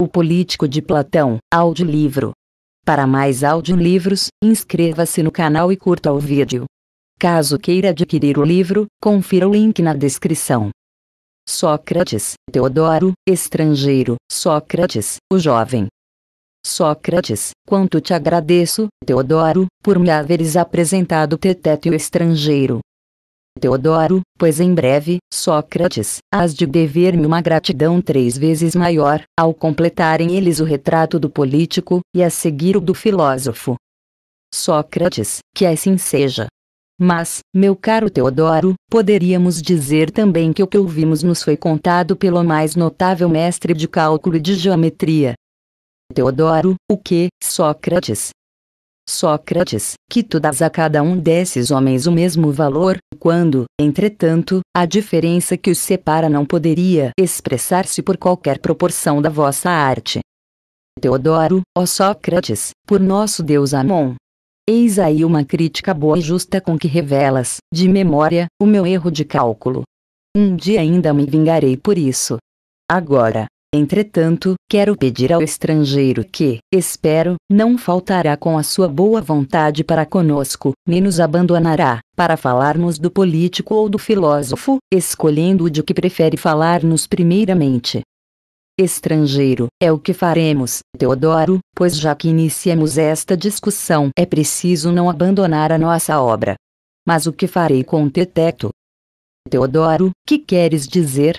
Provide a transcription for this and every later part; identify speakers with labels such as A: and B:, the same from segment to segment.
A: O Político de Platão, audiolivro. Para mais audiolivros, inscreva-se no canal e curta o vídeo. Caso queira adquirir o livro, confira o link na descrição. Sócrates, Teodoro, estrangeiro, Sócrates, o jovem. Sócrates, quanto te agradeço, Teodoro, por me haveres apresentado o estrangeiro, Teodoro, pois em breve, Sócrates, has de dever-me uma gratidão três vezes maior, ao completarem eles o retrato do político, e a seguir o do filósofo. Sócrates, que assim seja. Mas, meu caro Teodoro, poderíamos dizer também que o que ouvimos nos foi contado pelo mais notável mestre de cálculo e de geometria. Teodoro, o que, Sócrates, Sócrates, que tu dás a cada um desses homens o mesmo valor, quando, entretanto, a diferença que os separa não poderia expressar-se por qualquer proporção da vossa arte. Teodoro, ó Sócrates, por nosso Deus Amon. Eis aí uma crítica boa e justa com que revelas, de memória, o meu erro de cálculo. Um dia ainda me vingarei por isso. Agora, Entretanto, quero pedir ao estrangeiro que, espero, não faltará com a sua boa vontade para conosco, nem nos abandonará, para falarmos do político ou do filósofo, escolhendo o de que prefere falar-nos primeiramente. Estrangeiro, é o que faremos, Teodoro, pois já que iniciamos esta discussão é preciso não abandonar a nossa obra. Mas o que farei com o Teteto? Teodoro, que queres dizer?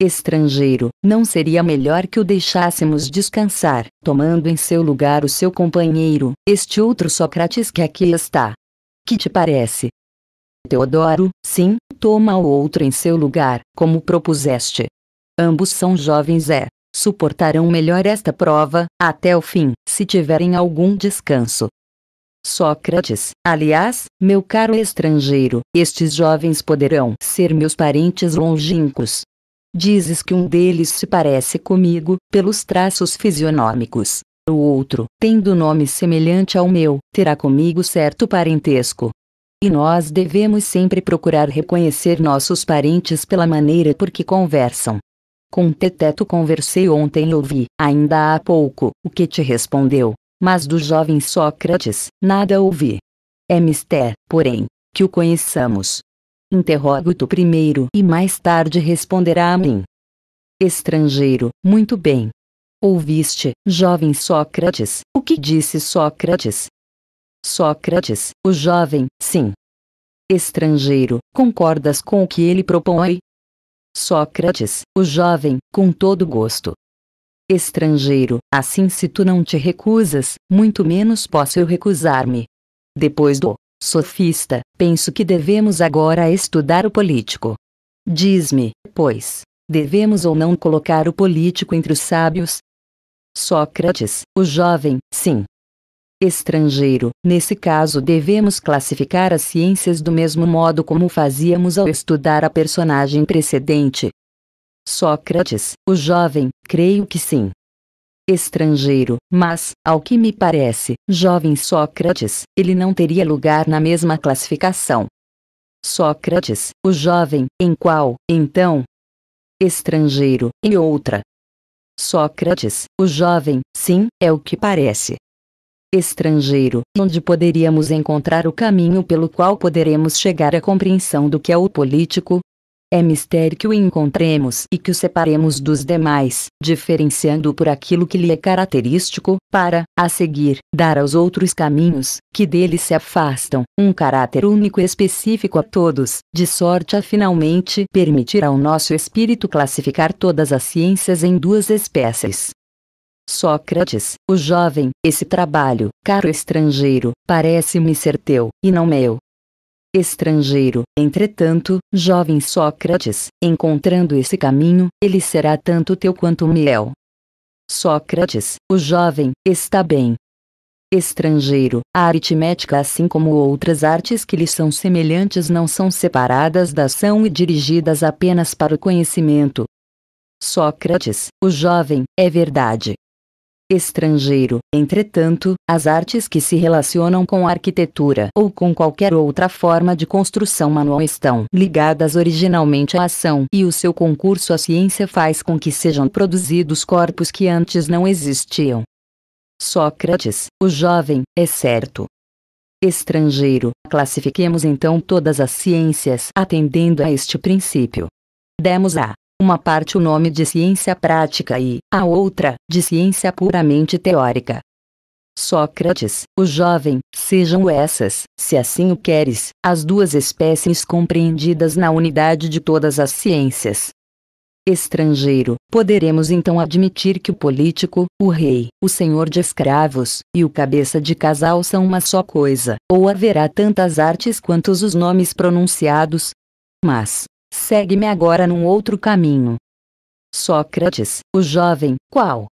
A: estrangeiro, não seria melhor que o deixássemos descansar, tomando em seu lugar o seu companheiro, este outro Sócrates que aqui está? Que te parece? Teodoro, sim, toma o outro em seu lugar, como propuseste. Ambos são jovens, é. Suportarão melhor esta prova, até o fim, se tiverem algum descanso. Sócrates, aliás, meu caro estrangeiro, estes jovens poderão ser meus parentes longínquos, Dizes que um deles se parece comigo, pelos traços fisionômicos. O outro, tendo nome semelhante ao meu, terá comigo certo parentesco. E nós devemos sempre procurar reconhecer nossos parentes pela maneira por que conversam. Com Teteto conversei ontem e ouvi, ainda há pouco, o que te respondeu, mas do jovem Sócrates, nada ouvi. É mister, porém, que o conheçamos, interrogo te primeiro e mais tarde responderá a mim. Estrangeiro, muito bem. Ouviste, jovem Sócrates, o que disse Sócrates? Sócrates, o jovem, sim. Estrangeiro, concordas com o que ele propõe? Sócrates, o jovem, com todo gosto. Estrangeiro, assim se tu não te recusas, muito menos posso eu recusar-me. Depois do Sofista, penso que devemos agora estudar o político. Diz-me, pois, devemos ou não colocar o político entre os sábios? Sócrates, o jovem, sim. Estrangeiro, nesse caso devemos classificar as ciências do mesmo modo como fazíamos ao estudar a personagem precedente. Sócrates, o jovem, creio que sim estrangeiro, mas, ao que me parece, jovem Sócrates, ele não teria lugar na mesma classificação. Sócrates, o jovem, em qual, então? Estrangeiro, em outra. Sócrates, o jovem, sim, é o que parece. Estrangeiro, onde poderíamos encontrar o caminho pelo qual poderemos chegar à compreensão do que é o político, é mistério que o encontremos e que o separemos dos demais, diferenciando-o por aquilo que lhe é característico, para, a seguir, dar aos outros caminhos, que dele se afastam, um caráter único e específico a todos, de sorte a finalmente permitir ao nosso espírito classificar todas as ciências em duas espécies. Sócrates, o jovem, esse trabalho, caro estrangeiro, parece-me ser teu, e não meu, estrangeiro. Entretanto, jovem Sócrates, encontrando esse caminho, ele será tanto teu quanto meu. Sócrates, o jovem, está bem. Estrangeiro, a aritmética, assim como outras artes que lhe são semelhantes, não são separadas da ação e dirigidas apenas para o conhecimento. Sócrates, o jovem, é verdade estrangeiro. Entretanto, as artes que se relacionam com a arquitetura ou com qualquer outra forma de construção manual estão ligadas originalmente à ação e o seu concurso à ciência faz com que sejam produzidos corpos que antes não existiam. Sócrates, o jovem, é certo, estrangeiro. Classifiquemos então todas as ciências atendendo a este princípio. Demos a uma parte o nome de ciência prática e a outra de ciência puramente teórica. Sócrates, o jovem, sejam essas, se assim o queres, as duas espécies compreendidas na unidade de todas as ciências. Estrangeiro, poderemos então admitir que o político, o rei, o senhor de escravos e o cabeça de casal são uma só coisa, ou haverá tantas artes quantos os nomes pronunciados? Mas, Segue-me agora num outro caminho. Sócrates, o jovem, qual?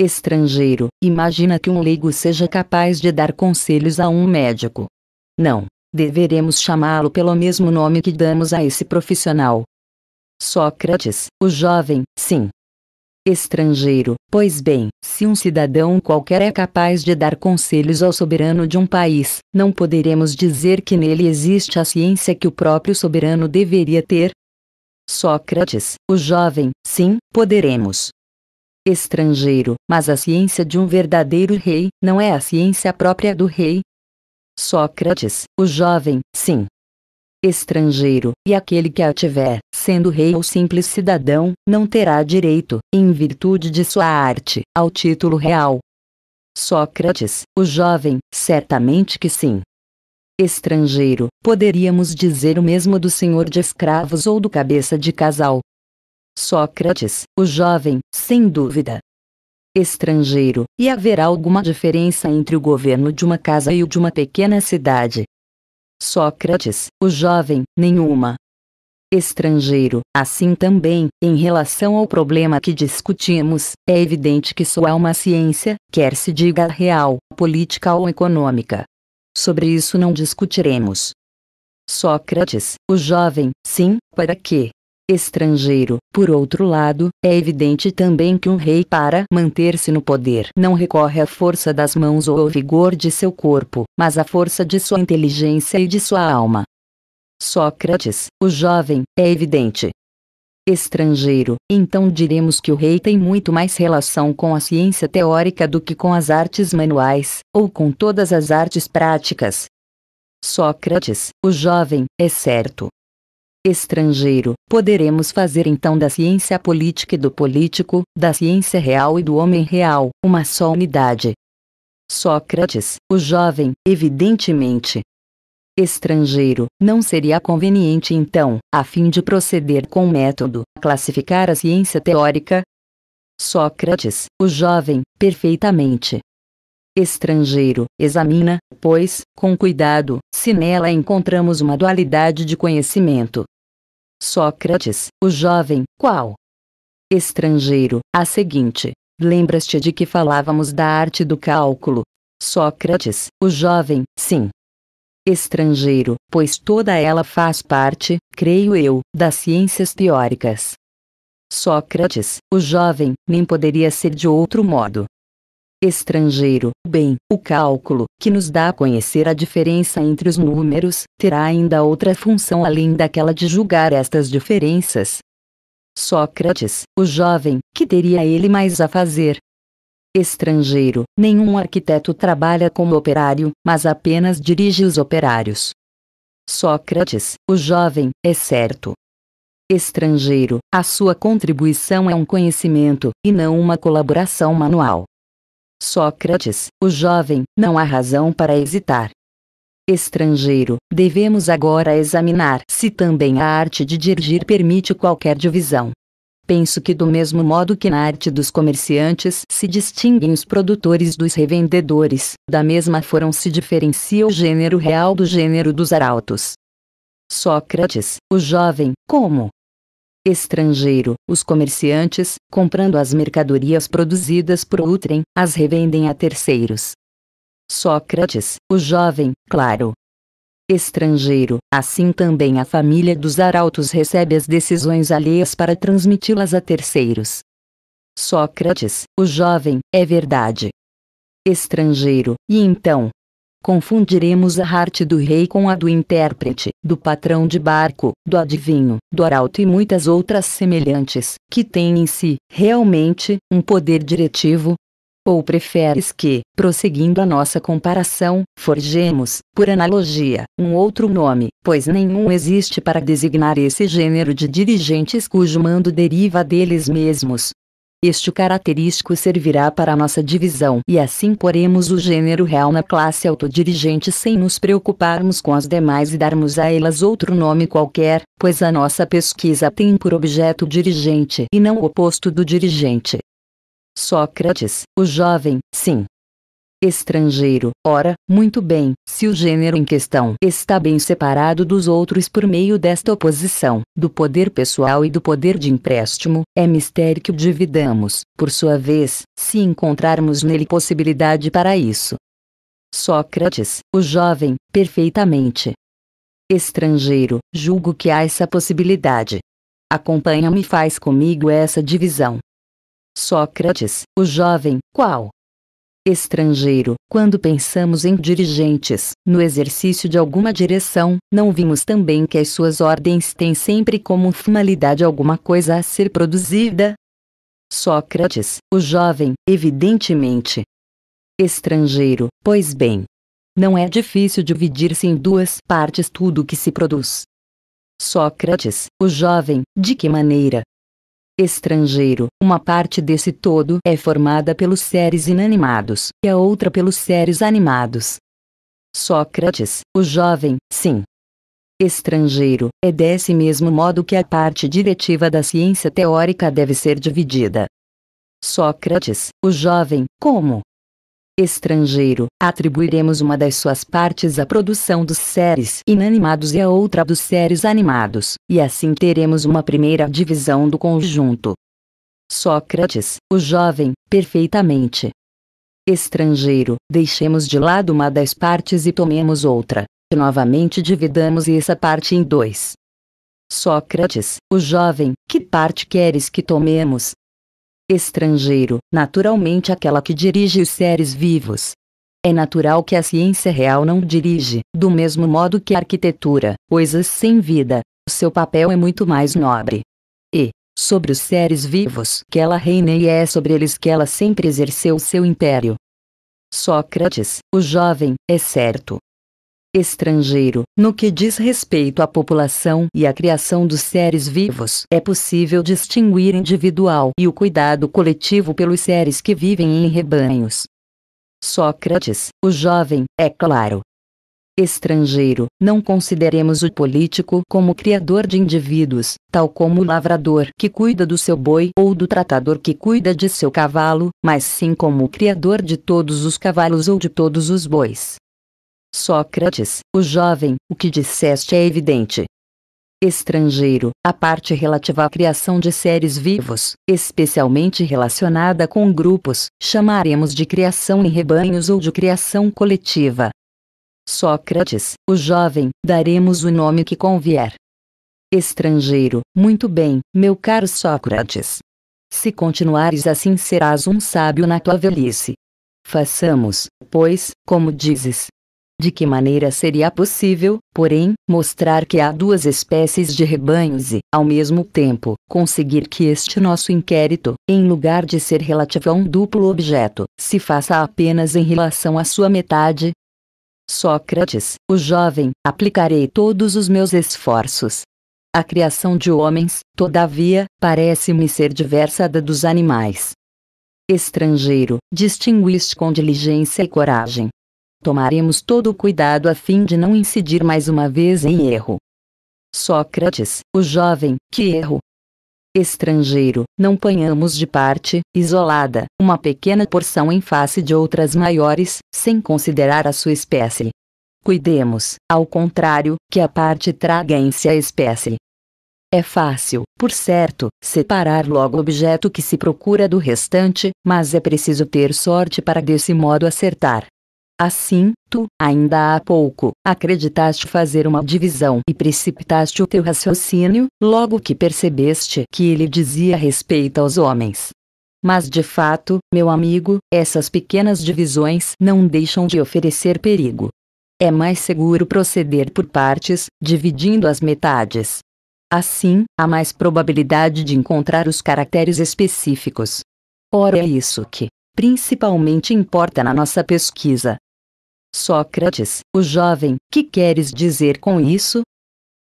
A: Estrangeiro, imagina que um leigo seja capaz de dar conselhos a um médico. Não, deveremos chamá-lo pelo mesmo nome que damos a esse profissional. Sócrates, o jovem, sim, estrangeiro. Pois bem, se um cidadão qualquer é capaz de dar conselhos ao soberano de um país, não poderemos dizer que nele existe a ciência que o próprio soberano deveria ter? Sócrates, o jovem, sim, poderemos. Estrangeiro, mas a ciência de um verdadeiro rei, não é a ciência própria do rei? Sócrates, o jovem, sim, estrangeiro, e aquele que a tiver, sendo rei ou simples cidadão, não terá direito, em virtude de sua arte, ao título real. Sócrates, o jovem, certamente que sim. Estrangeiro, poderíamos dizer o mesmo do senhor de escravos ou do cabeça de casal. Sócrates, o jovem, sem dúvida, estrangeiro, e haverá alguma diferença entre o governo de uma casa e o de uma pequena cidade, Sócrates, o jovem, nenhuma. Estrangeiro, assim também, em relação ao problema que discutimos, é evidente que só há uma ciência, quer se diga real, política ou econômica. Sobre isso não discutiremos. Sócrates, o jovem, sim, para quê? estrangeiro. Por outro lado, é evidente também que um rei para manter-se no poder não recorre à força das mãos ou ao vigor de seu corpo, mas à força de sua inteligência e de sua alma. Sócrates, o jovem, é evidente, estrangeiro, então diremos que o rei tem muito mais relação com a ciência teórica do que com as artes manuais, ou com todas as artes práticas. Sócrates, o jovem, é certo, estrangeiro. Poderemos fazer então da ciência política e do político, da ciência real e do homem real, uma só unidade. Sócrates, o jovem, evidentemente, estrangeiro, não seria conveniente então, a fim de proceder com método, classificar a ciência teórica? Sócrates, o jovem, perfeitamente estrangeiro. Examina, pois, com cuidado, se nela encontramos uma dualidade de conhecimento. Sócrates, o jovem, qual? Estrangeiro, a seguinte. Lembras-te de que falávamos da arte do cálculo? Sócrates, o jovem, sim. Estrangeiro, pois toda ela faz parte, creio eu, das ciências teóricas. Sócrates, o jovem, nem poderia ser de outro modo estrangeiro. Bem, o cálculo, que nos dá a conhecer a diferença entre os números, terá ainda outra função além daquela de julgar estas diferenças. Sócrates, o jovem, que teria ele mais a fazer? Estrangeiro, nenhum arquiteto trabalha como operário, mas apenas dirige os operários. Sócrates, o jovem, é certo. Estrangeiro, a sua contribuição é um conhecimento, e não uma colaboração manual. Sócrates, o jovem, não há razão para hesitar. Estrangeiro, devemos agora examinar se também a arte de dirigir permite qualquer divisão. Penso que do mesmo modo que na arte dos comerciantes se distinguem os produtores dos revendedores, da mesma forma se diferencia o gênero real do gênero dos arautos. Sócrates, o jovem, como, estrangeiro. Os comerciantes, comprando as mercadorias produzidas por Utrem, as revendem a terceiros. Sócrates, o jovem, claro. Estrangeiro, assim também a família dos arautos recebe as decisões alheias para transmiti-las a terceiros. Sócrates, o jovem, é verdade. Estrangeiro, e então, Confundiremos a arte do rei com a do intérprete, do patrão de barco, do adivinho, do arauto e muitas outras semelhantes, que têm em si, realmente, um poder diretivo, ou preferes que, prosseguindo a nossa comparação, forjemos, por analogia, um outro nome, pois nenhum existe para designar esse gênero de dirigentes cujo mando deriva deles mesmos, este característico servirá para nossa divisão e assim poremos o gênero real na classe autodirigente sem nos preocuparmos com as demais e darmos a elas outro nome qualquer, pois a nossa pesquisa tem por objeto o dirigente e não o oposto do dirigente. Sócrates, o jovem, sim, estrangeiro. Ora, muito bem, se o gênero em questão está bem separado dos outros por meio desta oposição, do poder pessoal e do poder de empréstimo, é mistério que o dividamos, por sua vez, se encontrarmos nele possibilidade para isso. Sócrates, o jovem, perfeitamente. Estrangeiro, julgo que há essa possibilidade. Acompanha-me e faz comigo essa divisão. Sócrates, o jovem, qual? estrangeiro. Quando pensamos em dirigentes, no exercício de alguma direção, não vimos também que as suas ordens têm sempre como finalidade alguma coisa a ser produzida? Sócrates, o jovem, evidentemente. Estrangeiro, pois bem. Não é difícil dividir-se em duas partes tudo o que se produz. Sócrates, o jovem, de que maneira? estrangeiro. Uma parte desse todo é formada pelos seres inanimados e a outra pelos seres animados. Sócrates, o jovem, sim. Estrangeiro, é desse mesmo modo que a parte diretiva da ciência teórica deve ser dividida. Sócrates, o jovem, como? estrangeiro, atribuiremos uma das suas partes à produção dos seres inanimados e a outra dos seres animados, e assim teremos uma primeira divisão do conjunto. Sócrates, o jovem, perfeitamente. Estrangeiro, deixemos de lado uma das partes e tomemos outra. Novamente dividamos essa parte em dois. Sócrates, o jovem, que parte queres que tomemos? estrangeiro, naturalmente aquela que dirige os seres vivos. É natural que a ciência real não dirige, do mesmo modo que a arquitetura, coisas sem vida. Seu papel é muito mais nobre. E, sobre os seres vivos que ela reina e é sobre eles que ela sempre exerceu seu império. Sócrates, o jovem, é certo, estrangeiro. No que diz respeito à população e à criação dos seres vivos, é possível distinguir individual e o cuidado coletivo pelos seres que vivem em rebanhos. Sócrates, o jovem, é claro. Estrangeiro, não consideremos o político como criador de indivíduos, tal como o lavrador que cuida do seu boi ou do tratador que cuida de seu cavalo, mas sim como o criador de todos os cavalos ou de todos os bois. Sócrates, o jovem, o que disseste é evidente. Estrangeiro, a parte relativa à criação de seres vivos, especialmente relacionada com grupos, chamaremos de criação em rebanhos ou de criação coletiva. Sócrates, o jovem, daremos o nome que convier. Estrangeiro, muito bem, meu caro Sócrates. Se continuares assim serás um sábio na tua velhice. Façamos, pois, como dizes, de que maneira seria possível, porém, mostrar que há duas espécies de rebanhos e, ao mesmo tempo, conseguir que este nosso inquérito, em lugar de ser relativo a um duplo objeto, se faça apenas em relação à sua metade? Sócrates, o jovem, aplicarei todos os meus esforços. A criação de homens, todavia, parece-me ser diversa da dos animais. Estrangeiro, distinguiste com diligência e coragem Tomaremos todo o cuidado a fim de não incidir mais uma vez em erro. Sócrates, o jovem, que erro, estrangeiro, não ponhamos de parte, isolada, uma pequena porção em face de outras maiores, sem considerar a sua espécie. Cuidemos, ao contrário, que a parte traga em si a espécie. É fácil, por certo, separar logo o objeto que se procura do restante, mas é preciso ter sorte para desse modo acertar. Assim, tu, ainda há pouco, acreditaste fazer uma divisão e precipitaste o teu raciocínio, logo que percebeste que ele dizia respeito aos homens. Mas de fato, meu amigo, essas pequenas divisões não deixam de oferecer perigo. É mais seguro proceder por partes, dividindo as metades. Assim, há mais probabilidade de encontrar os caracteres específicos. Ora, é isso que, principalmente importa na nossa pesquisa, Sócrates, o jovem, que queres dizer com isso?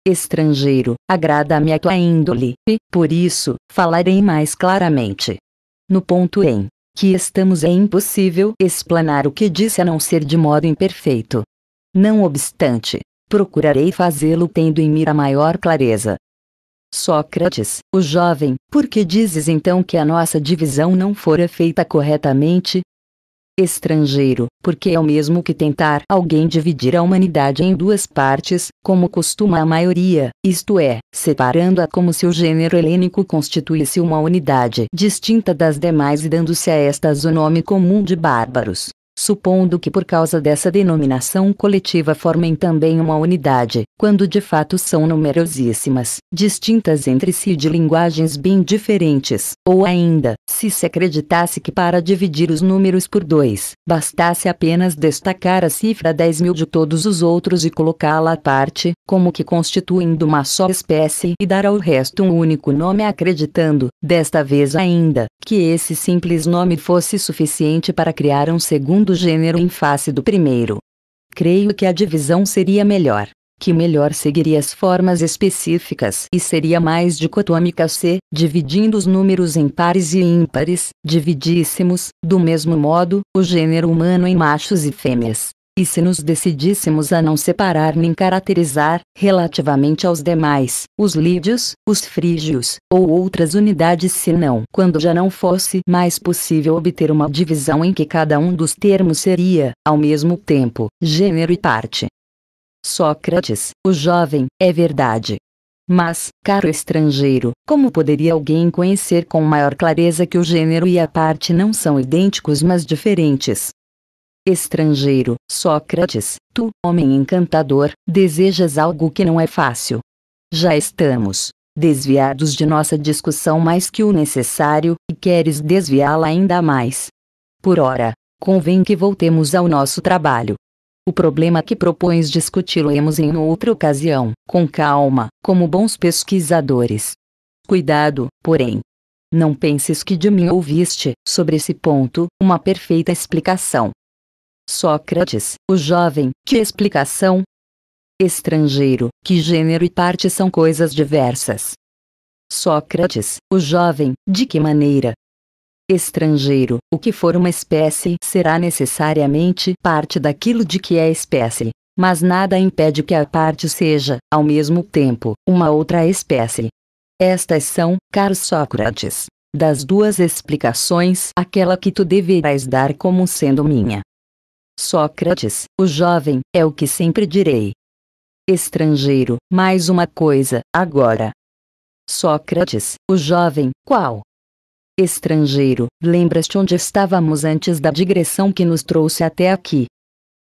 A: Estrangeiro, agrada-me a tua índole, e, por isso, falarei mais claramente. No ponto em que estamos é impossível explanar o que disse a não ser de modo imperfeito. Não obstante, procurarei fazê-lo tendo em mira maior clareza. Sócrates, o jovem, por que dizes então que a nossa divisão não fora feita corretamente? estrangeiro, porque é o mesmo que tentar alguém dividir a humanidade em duas partes, como costuma a maioria, isto é, separando-a como se o gênero helênico constituísse uma unidade distinta das demais e dando-se a estas o nome comum de bárbaros supondo que por causa dessa denominação coletiva formem também uma unidade, quando de fato são numerosíssimas, distintas entre si de linguagens bem diferentes, ou ainda, se se acreditasse que para dividir os números por dois, bastasse apenas destacar a cifra 10 mil de todos os outros e colocá-la à parte, como que constituindo uma só espécie e dar ao resto um único nome acreditando, desta vez ainda, que esse simples nome fosse suficiente para criar um segundo do gênero em face do primeiro. Creio que a divisão seria melhor, que melhor seguiria as formas específicas e seria mais dicotômica se, dividindo os números em pares e ímpares, dividíssemos, do mesmo modo, o gênero humano em machos e fêmeas. E se nos decidíssemos a não separar nem caracterizar, relativamente aos demais, os lídios, os frígios, ou outras unidades senão quando já não fosse mais possível obter uma divisão em que cada um dos termos seria, ao mesmo tempo, gênero e parte. Sócrates, o jovem, é verdade. Mas, caro estrangeiro, como poderia alguém conhecer com maior clareza que o gênero e a parte não são idênticos mas diferentes? Estrangeiro, Sócrates, tu, homem encantador, desejas algo que não é fácil. Já estamos desviados de nossa discussão mais que o necessário, e queres desviá-la ainda mais. Por ora, convém que voltemos ao nosso trabalho. O problema que propões discuti discuti-lo-emos em outra ocasião, com calma, como bons pesquisadores. Cuidado, porém. Não penses que de mim ouviste, sobre esse ponto, uma perfeita explicação. Sócrates, o jovem, que explicação? Estrangeiro, que gênero e parte são coisas diversas. Sócrates, o jovem, de que maneira? Estrangeiro, o que for uma espécie será necessariamente parte daquilo de que é espécie, mas nada impede que a parte seja, ao mesmo tempo, uma outra espécie. Estas são, caro Sócrates, das duas explicações, aquela que tu deverás dar como sendo minha. Sócrates, o jovem, é o que sempre direi. Estrangeiro, mais uma coisa, agora. Sócrates, o jovem, qual? Estrangeiro, lembras-te onde estávamos antes da digressão que nos trouxe até aqui?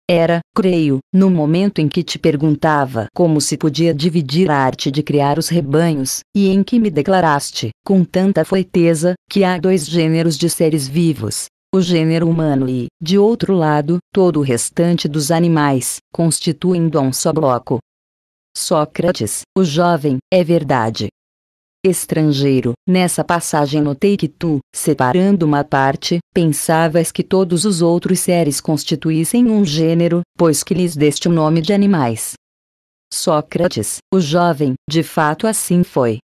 A: Era, creio, no momento em que te perguntava como se podia dividir a arte de criar os rebanhos, e em que me declaraste, com tanta foiteza, que há dois gêneros de seres vivos, o gênero humano e, de outro lado, todo o restante dos animais, constituindo um só bloco. Sócrates, o jovem, é verdade. Estrangeiro, nessa passagem notei que tu, separando uma parte, pensavas que todos os outros seres constituíssem um gênero, pois que lhes deste o nome de animais. Sócrates, o jovem, de fato assim foi.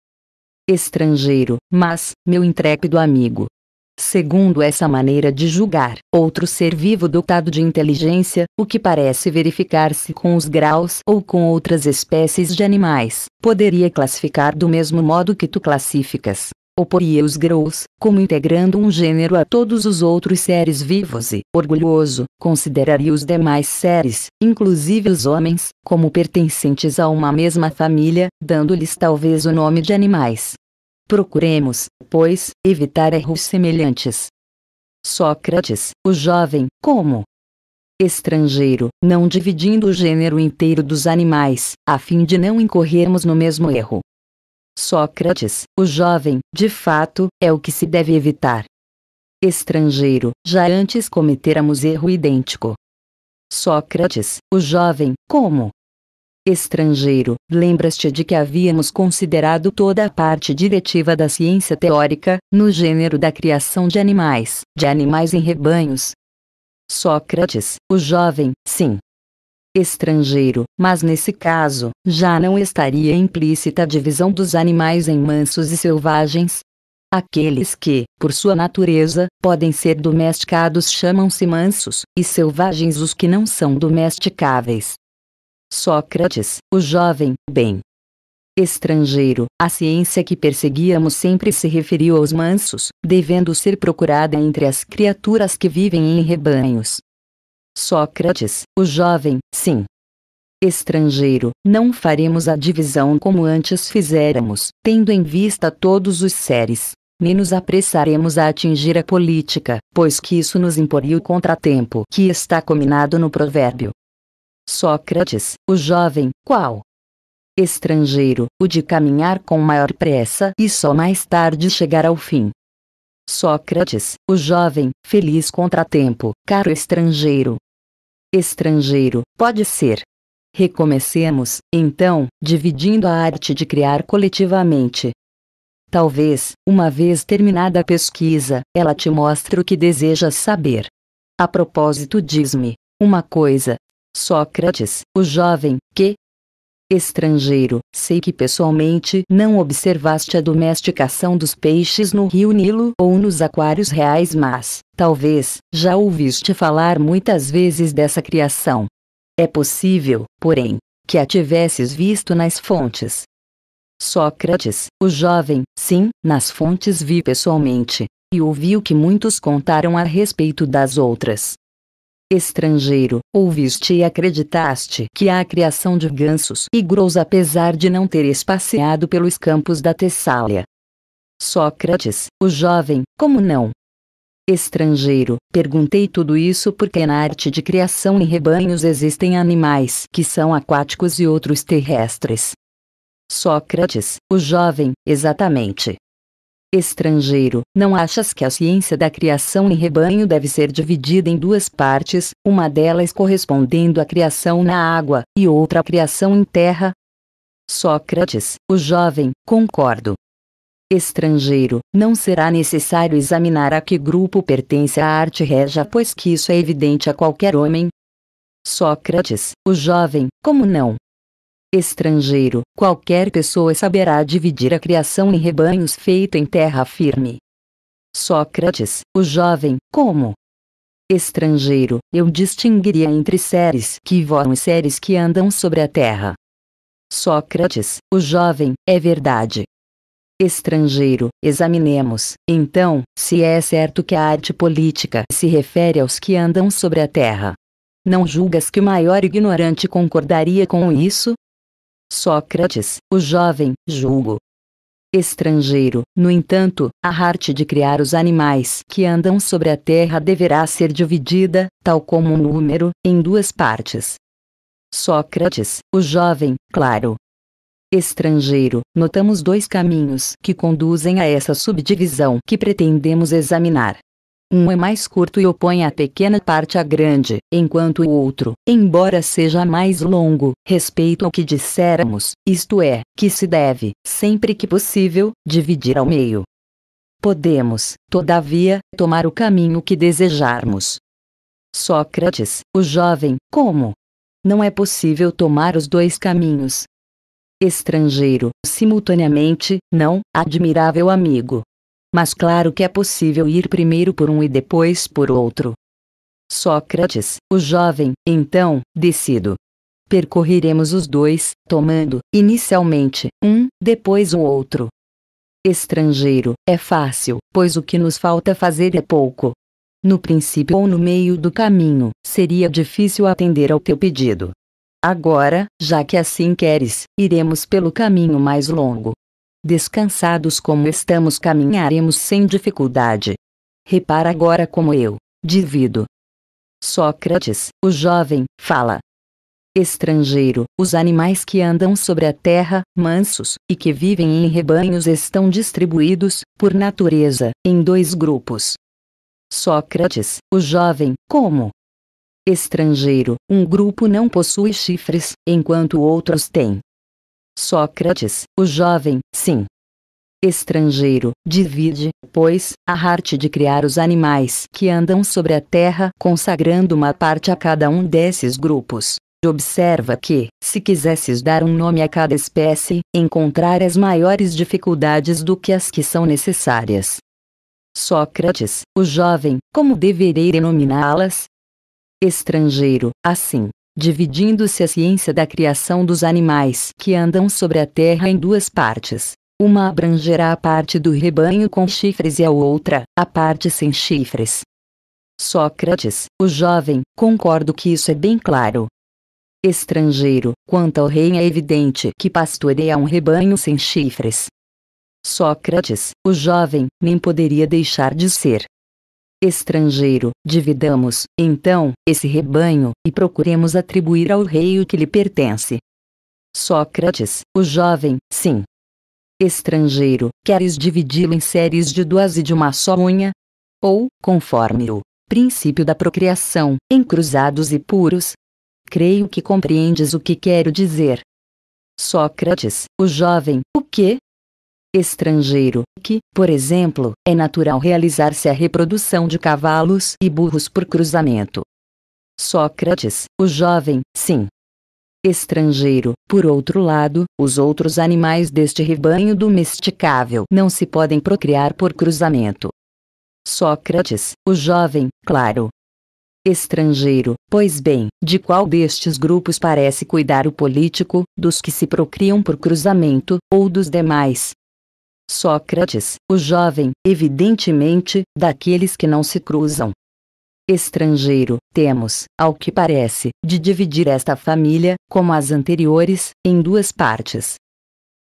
A: Estrangeiro, mas, meu intrépido amigo, Segundo essa maneira de julgar, outro ser vivo dotado de inteligência, o que parece verificar-se com os graus ou com outras espécies de animais, poderia classificar do mesmo modo que tu classificas. Oporia os graus, como integrando um gênero a todos os outros seres vivos e, orgulhoso, consideraria os demais seres, inclusive os homens, como pertencentes a uma mesma família, dando-lhes talvez o nome de animais. Procuremos, pois, evitar erros semelhantes. Sócrates, o jovem, como estrangeiro, não dividindo o gênero inteiro dos animais, a fim de não incorrermos no mesmo erro. Sócrates, o jovem, de fato, é o que se deve evitar. Estrangeiro, já antes cometeramos erro idêntico. Sócrates, o jovem, como Estrangeiro, lembras-te de que havíamos considerado toda a parte diretiva da ciência teórica, no gênero da criação de animais, de animais em rebanhos? Sócrates, o jovem, sim, estrangeiro, mas nesse caso, já não estaria implícita a divisão dos animais em mansos e selvagens? Aqueles que, por sua natureza, podem ser domesticados chamam-se mansos, e selvagens os que não são domesticáveis. Sócrates, o jovem, bem estrangeiro. A ciência que perseguíamos sempre se referiu aos mansos, devendo ser procurada entre as criaturas que vivem em rebanhos. Sócrates, o jovem, sim. Estrangeiro, não faremos a divisão como antes fizéramos, tendo em vista todos os seres, nem nos apressaremos a atingir a política, pois que isso nos imporia o contratempo que está combinado no provérbio, Sócrates, o jovem, qual? Estrangeiro, o de caminhar com maior pressa e só mais tarde chegar ao fim. Sócrates, o jovem, feliz contratempo, caro estrangeiro. Estrangeiro, pode ser. Recomecemos, então, dividindo a arte de criar coletivamente. Talvez, uma vez terminada a pesquisa, ela te mostre o que desejas saber. A propósito, diz-me uma coisa, Sócrates, o jovem, que Estrangeiro, sei que pessoalmente não observaste a domesticação dos peixes no rio Nilo ou nos aquários reais, mas, talvez, já ouviste falar muitas vezes dessa criação. É possível, porém, que a tivesses visto nas fontes. Sócrates, o jovem, sim, nas fontes vi pessoalmente, e ouvi o que muitos contaram a respeito das outras, Estrangeiro, ouviste e acreditaste que a criação de gansos e grous apesar de não teres passeado pelos campos da Tessália. Sócrates, o jovem, como não? Estrangeiro, perguntei tudo isso porque na arte de criação em rebanhos existem animais que são aquáticos e outros terrestres. Sócrates, o jovem, exatamente. Estrangeiro, não achas que a ciência da criação em rebanho deve ser dividida em duas partes, uma delas correspondendo à criação na água, e outra à criação em terra? Sócrates, o jovem, concordo. Estrangeiro, não será necessário examinar a que grupo pertence a arte reja, pois que isso é evidente a qualquer homem. Sócrates, o jovem, como não? estrangeiro, qualquer pessoa saberá dividir a criação em rebanhos feito em terra firme. Sócrates, o jovem, como estrangeiro, eu distinguiria entre seres que voam e seres que andam sobre a terra. Sócrates, o jovem, é verdade. Estrangeiro, examinemos, então, se é certo que a arte política se refere aos que andam sobre a terra. Não julgas que o maior ignorante concordaria com isso? Sócrates, o jovem, julgo. Estrangeiro, no entanto, a arte de criar os animais que andam sobre a terra deverá ser dividida, tal como o número, em duas partes. Sócrates, o jovem, claro. Estrangeiro, notamos dois caminhos que conduzem a essa subdivisão que pretendemos examinar. Um é mais curto e opõe a pequena parte à grande, enquanto o outro, embora seja mais longo, respeita o que disséramos, isto é, que se deve, sempre que possível, dividir ao meio. Podemos, todavia, tomar o caminho que desejarmos. Sócrates, o jovem, como? Não é possível tomar os dois caminhos. Estrangeiro, simultaneamente, não, admirável amigo, mas claro que é possível ir primeiro por um e depois por outro. Sócrates, o jovem, então, decido. Percorreremos os dois, tomando, inicialmente, um, depois o outro. Estrangeiro, é fácil, pois o que nos falta fazer é pouco. No princípio ou no meio do caminho, seria difícil atender ao teu pedido. Agora, já que assim queres, iremos pelo caminho mais longo descansados como estamos caminharemos sem dificuldade. Repara agora como eu, divido. Sócrates, o jovem, fala. Estrangeiro, os animais que andam sobre a terra, mansos, e que vivem em rebanhos estão distribuídos, por natureza, em dois grupos. Sócrates, o jovem, como? Estrangeiro, um grupo não possui chifres, enquanto outros têm. Sócrates, o jovem, sim. Estrangeiro, divide, pois, a arte de criar os animais que andam sobre a terra, consagrando uma parte a cada um desses grupos. Observa que, se quisesses dar um nome a cada espécie, encontrarás maiores dificuldades do que as que são necessárias. Sócrates, o jovem, como deverei denominá-las? Estrangeiro, assim dividindo-se a ciência da criação dos animais que andam sobre a terra em duas partes. Uma abrangerá a parte do rebanho com chifres e a outra, a parte sem chifres. Sócrates, o jovem, concordo que isso é bem claro. Estrangeiro, quanto ao rei é evidente que pastoreia um rebanho sem chifres. Sócrates, o jovem, nem poderia deixar de ser estrangeiro. Dividamos, então, esse rebanho, e procuremos atribuir ao rei o que lhe pertence. Sócrates, o jovem, sim. Estrangeiro, queres dividi-lo em séries de duas e de uma só unha? Ou, conforme o princípio da procriação, em cruzados e puros? Creio que compreendes o que quero dizer. Sócrates, o jovem, o que? estrangeiro, que, por exemplo, é natural realizar-se a reprodução de cavalos e burros por cruzamento. Sócrates, o jovem, sim. Estrangeiro, por outro lado, os outros animais deste rebanho domesticável não se podem procriar por cruzamento. Sócrates, o jovem, claro. Estrangeiro, pois bem, de qual destes grupos parece cuidar o político, dos que se procriam por cruzamento, ou dos demais, Sócrates, o jovem, evidentemente, daqueles que não se cruzam. Estrangeiro, temos, ao que parece, de dividir esta família, como as anteriores, em duas partes.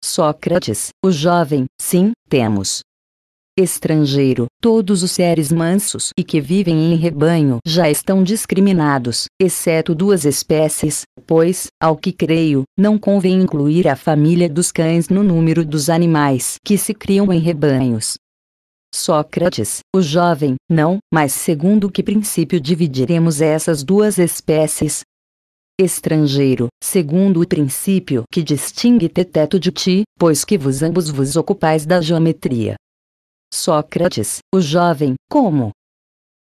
A: Sócrates, o jovem, sim, temos, estrangeiro. Todos os seres mansos e que vivem em rebanho já estão discriminados, exceto duas espécies, pois, ao que creio, não convém incluir a família dos cães no número dos animais que se criam em rebanhos. Sócrates, o jovem, não, mas segundo que princípio dividiremos essas duas espécies, estrangeiro, segundo o princípio que distingue teteto de ti, pois que vos ambos vos ocupais da geometria. Sócrates, o jovem, como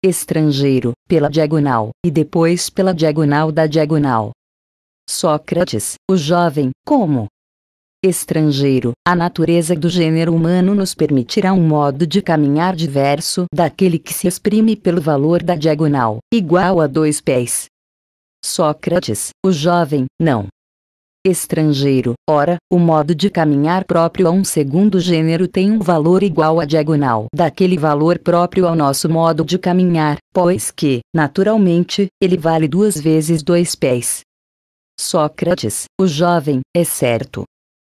A: estrangeiro, pela diagonal, e depois pela diagonal da diagonal. Sócrates, o jovem, como estrangeiro, a natureza do gênero humano nos permitirá um modo de caminhar diverso daquele que se exprime pelo valor da diagonal, igual a dois pés. Sócrates, o jovem, não estrangeiro. Ora, o modo de caminhar próprio a um segundo gênero tem um valor igual à diagonal daquele valor próprio ao nosso modo de caminhar, pois que, naturalmente, ele vale duas vezes dois pés. Sócrates, o jovem, é certo.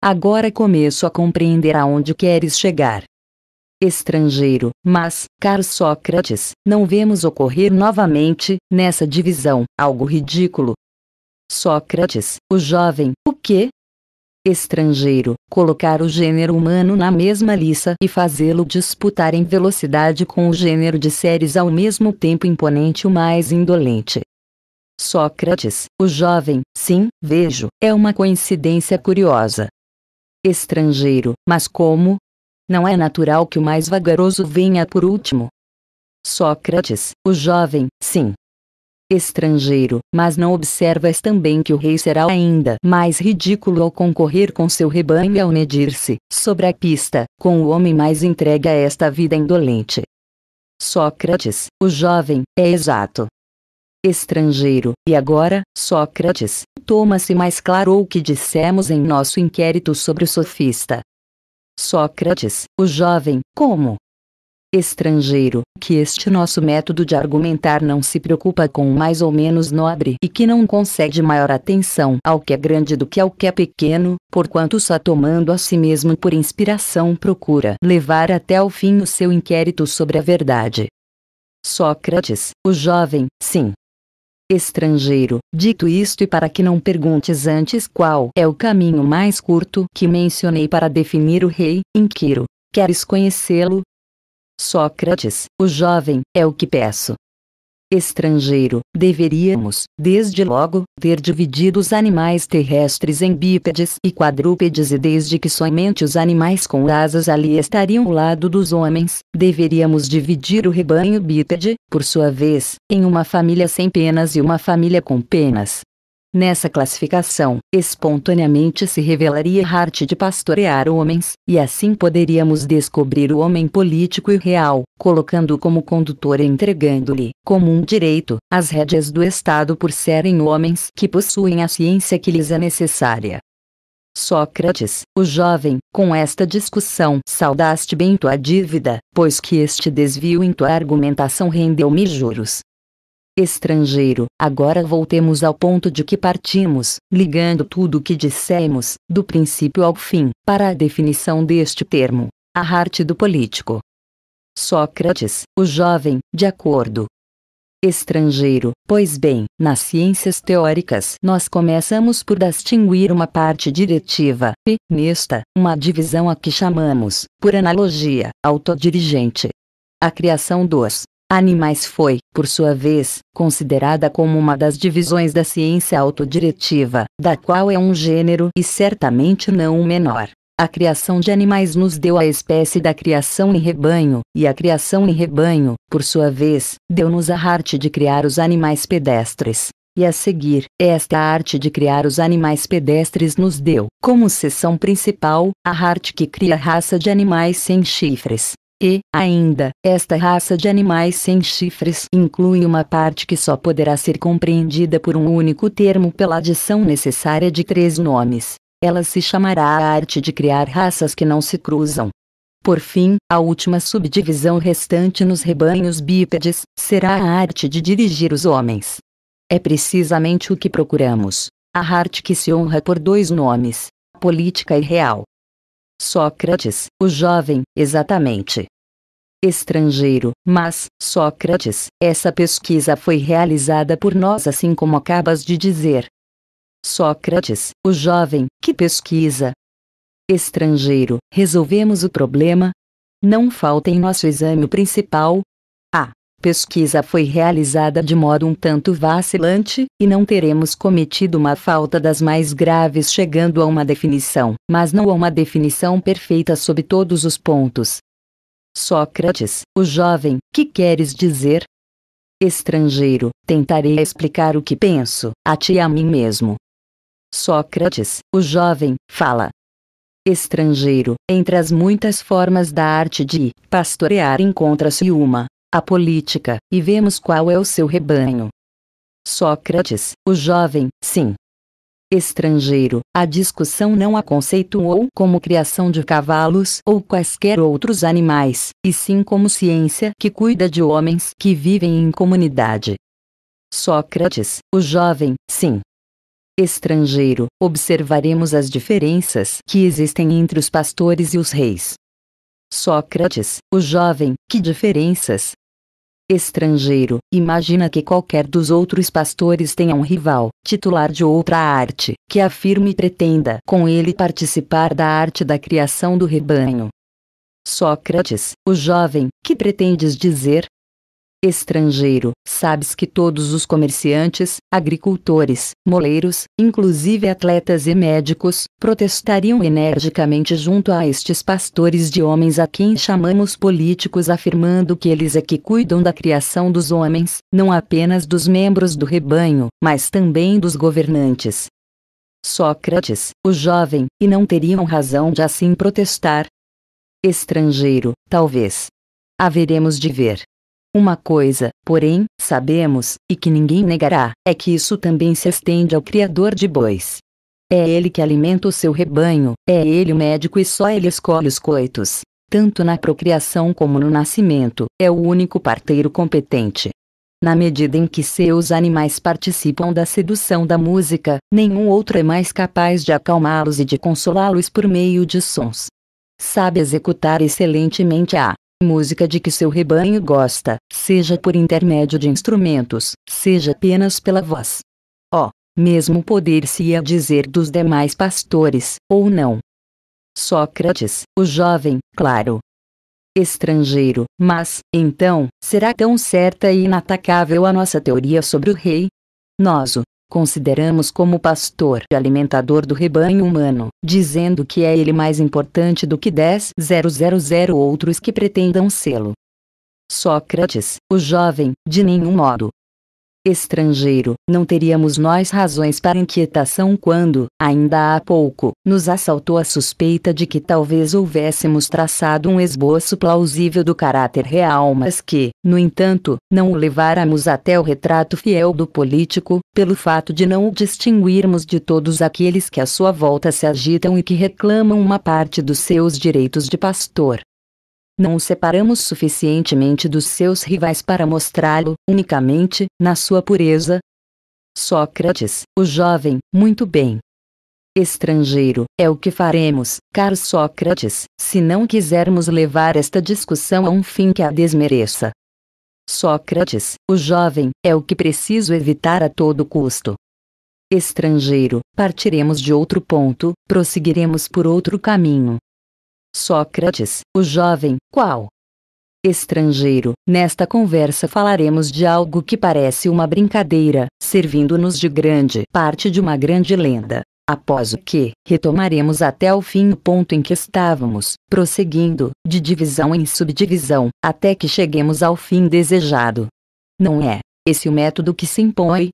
A: Agora começo a compreender aonde queres chegar estrangeiro. Mas, caro Sócrates, não vemos ocorrer novamente, nessa divisão, algo ridículo, Sócrates, o jovem, o quê? Estrangeiro, colocar o gênero humano na mesma lista e fazê-lo disputar em velocidade com o gênero de séries ao mesmo tempo imponente o mais indolente. Sócrates, o jovem, sim, vejo, é uma coincidência curiosa. Estrangeiro, mas como? Não é natural que o mais vagaroso venha por último. Sócrates, o jovem, sim, estrangeiro, mas não observas também que o rei será ainda mais ridículo ao concorrer com seu rebanho e ao medir-se, sobre a pista, com o homem mais entregue a esta vida indolente. Sócrates, o jovem, é exato. Estrangeiro, e agora, Sócrates, toma-se mais claro o que dissemos em nosso inquérito sobre o sofista. Sócrates, o jovem, como, estrangeiro, que este nosso método de argumentar não se preocupa com o mais ou menos nobre e que não concede maior atenção ao que é grande do que ao que é pequeno, porquanto só tomando a si mesmo por inspiração procura levar até o fim o seu inquérito sobre a verdade. Sócrates, o jovem, sim. Estrangeiro, dito isto e para que não perguntes antes qual é o caminho mais curto que mencionei para definir o rei, inquiro. Queres conhecê-lo, Sócrates, o jovem, é o que peço. Estrangeiro, deveríamos, desde logo, ter dividido os animais terrestres em bípedes e quadrúpedes e desde que somente os animais com asas ali estariam ao lado dos homens, deveríamos dividir o rebanho bípede, por sua vez, em uma família sem penas e uma família com penas. Nessa classificação, espontaneamente se revelaria a arte de pastorear homens, e assim poderíamos descobrir o homem político e real, colocando-o como condutor e entregando-lhe, como um direito, as rédeas do Estado por serem homens que possuem a ciência que lhes é necessária. Sócrates, o jovem, com esta discussão saudaste bem tua dívida, pois que este desvio em tua argumentação rendeu-me juros, estrangeiro. Agora voltemos ao ponto de que partimos, ligando tudo o que dissemos, do princípio ao fim, para a definição deste termo, a arte do político. Sócrates, o jovem, de acordo. Estrangeiro, pois bem, nas ciências teóricas nós começamos por distinguir uma parte diretiva, e, nesta, uma divisão a que chamamos, por analogia, autodirigente. A criação dos Animais foi, por sua vez, considerada como uma das divisões da ciência autodiretiva, da qual é um gênero e certamente não o menor. A criação de animais nos deu a espécie da criação em rebanho, e a criação em rebanho, por sua vez, deu-nos a arte de criar os animais pedestres. E a seguir, esta arte de criar os animais pedestres nos deu, como seção principal, a arte que cria a raça de animais sem chifres. E, ainda, esta raça de animais sem chifres inclui uma parte que só poderá ser compreendida por um único termo pela adição necessária de três nomes. Ela se chamará a arte de criar raças que não se cruzam. Por fim, a última subdivisão restante nos rebanhos bípedes será a arte de dirigir os homens. É precisamente o que procuramos. A arte que se honra por dois nomes: política e real. Sócrates, o jovem, exatamente. Estrangeiro, mas, Sócrates, essa pesquisa foi realizada por nós assim como acabas de dizer. Sócrates, o jovem, que pesquisa? Estrangeiro, resolvemos o problema? Não falta em nosso exame principal, pesquisa foi realizada de modo um tanto vacilante, e não teremos cometido uma falta das mais graves chegando a uma definição, mas não a uma definição perfeita sob todos os pontos. Sócrates, o jovem, que queres dizer? Estrangeiro, tentarei explicar o que penso, a ti e a mim mesmo. Sócrates, o jovem, fala. Estrangeiro, entre as muitas formas da arte de pastorear encontra-se uma, a política, e vemos qual é o seu rebanho. Sócrates, o jovem, sim. Estrangeiro, a discussão não a conceituou como criação de cavalos ou quaisquer outros animais, e sim como ciência que cuida de homens que vivem em comunidade. Sócrates, o jovem, sim estrangeiro, observaremos as diferenças que existem entre os pastores e os reis. Sócrates, o jovem, que diferenças? estrangeiro. Imagina que qualquer dos outros pastores tenha um rival, titular de outra arte, que afirme e pretenda com ele participar da arte da criação do rebanho. Sócrates, o jovem, que pretendes dizer? Estrangeiro, sabes que todos os comerciantes, agricultores, moleiros, inclusive atletas e médicos, protestariam energicamente junto a estes pastores de homens a quem chamamos políticos, afirmando que eles é que cuidam da criação dos homens, não apenas dos membros do rebanho, mas também dos governantes. Sócrates, o jovem, e não teriam razão de assim protestar. Estrangeiro, talvez. Haveremos de ver. Uma coisa, porém, sabemos, e que ninguém negará, é que isso também se estende ao Criador de bois. É ele que alimenta o seu rebanho, é ele o médico e só ele escolhe os coitos. Tanto na procriação como no nascimento, é o único parteiro competente. Na medida em que seus animais participam da sedução da música, nenhum outro é mais capaz de acalmá-los e de consolá-los por meio de sons. Sabe executar excelentemente a música de que seu rebanho gosta, seja por intermédio de instrumentos, seja apenas pela voz. Ó, oh, mesmo poder-se-ia dizer dos demais pastores, ou não. Sócrates, o jovem, claro. Estrangeiro, mas, então, será tão certa e inatacável a nossa teoria sobre o rei? Nós o consideramos como pastor e alimentador do rebanho humano, dizendo que é ele mais importante do que 10.000 outros que pretendam sê-lo. Sócrates, o jovem, de nenhum modo, estrangeiro, não teríamos nós razões para inquietação quando, ainda há pouco, nos assaltou a suspeita de que talvez houvéssemos traçado um esboço plausível do caráter real, mas que, no entanto, não o leváramos até o retrato fiel do político, pelo fato de não o distinguirmos de todos aqueles que à sua volta se agitam e que reclamam uma parte dos seus direitos de pastor. Não o separamos suficientemente dos seus rivais para mostrá-lo, unicamente, na sua pureza? Sócrates, o jovem, muito bem. Estrangeiro, é o que faremos, caro Sócrates, se não quisermos levar esta discussão a um fim que a desmereça. Sócrates, o jovem, é o que preciso evitar a todo custo. Estrangeiro, partiremos de outro ponto, prosseguiremos por outro caminho. Sócrates, o jovem, qual? Estrangeiro, nesta conversa falaremos de algo que parece uma brincadeira, servindo-nos de grande parte de uma grande lenda. Após o que, retomaremos até o fim o ponto em que estávamos, prosseguindo, de divisão em subdivisão, até que cheguemos ao fim desejado. Não é esse o método que se impõe?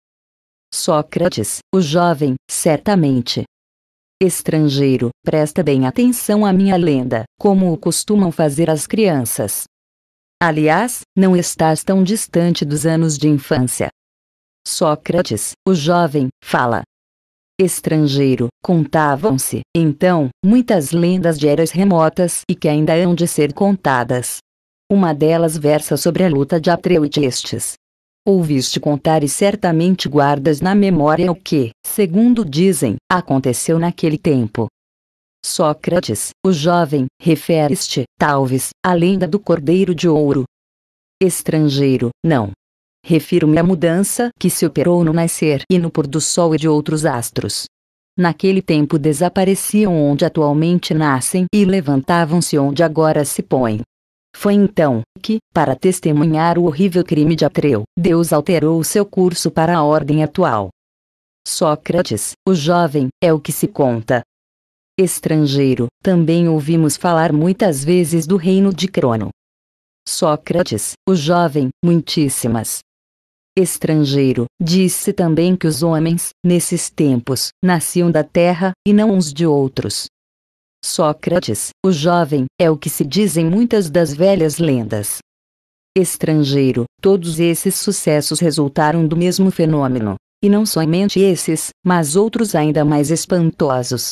A: Sócrates, o jovem, certamente, Estrangeiro, presta bem atenção à minha lenda, como o costumam fazer as crianças. Aliás, não estás tão distante dos anos de infância. Sócrates, o jovem, fala. Estrangeiro, contavam-se, então, muitas lendas de eras remotas e que ainda hão de ser contadas. Uma delas versa sobre a luta de Atreu e Testes, Ouviste contar e certamente guardas na memória o que, segundo dizem, aconteceu naquele tempo. Sócrates, o jovem, referes-te, talvez, à lenda do Cordeiro de Ouro. Estrangeiro, não. Refiro-me à mudança que se operou no nascer e no pôr do sol e de outros astros. Naquele tempo desapareciam onde atualmente nascem e levantavam-se onde agora se põem. Foi então que, para testemunhar o horrível crime de Atreu, Deus alterou seu curso para a ordem atual. Sócrates, o jovem, é o que se conta. Estrangeiro, também ouvimos falar muitas vezes do reino de Crono. Sócrates, o jovem, muitíssimas. Estrangeiro, disse também que os homens, nesses tempos, nasciam da terra, e não uns de outros. Sócrates, o jovem, é o que se dizem muitas das velhas lendas. Estrangeiro, todos esses sucessos resultaram do mesmo fenômeno, e não somente esses, mas outros ainda mais espantosos.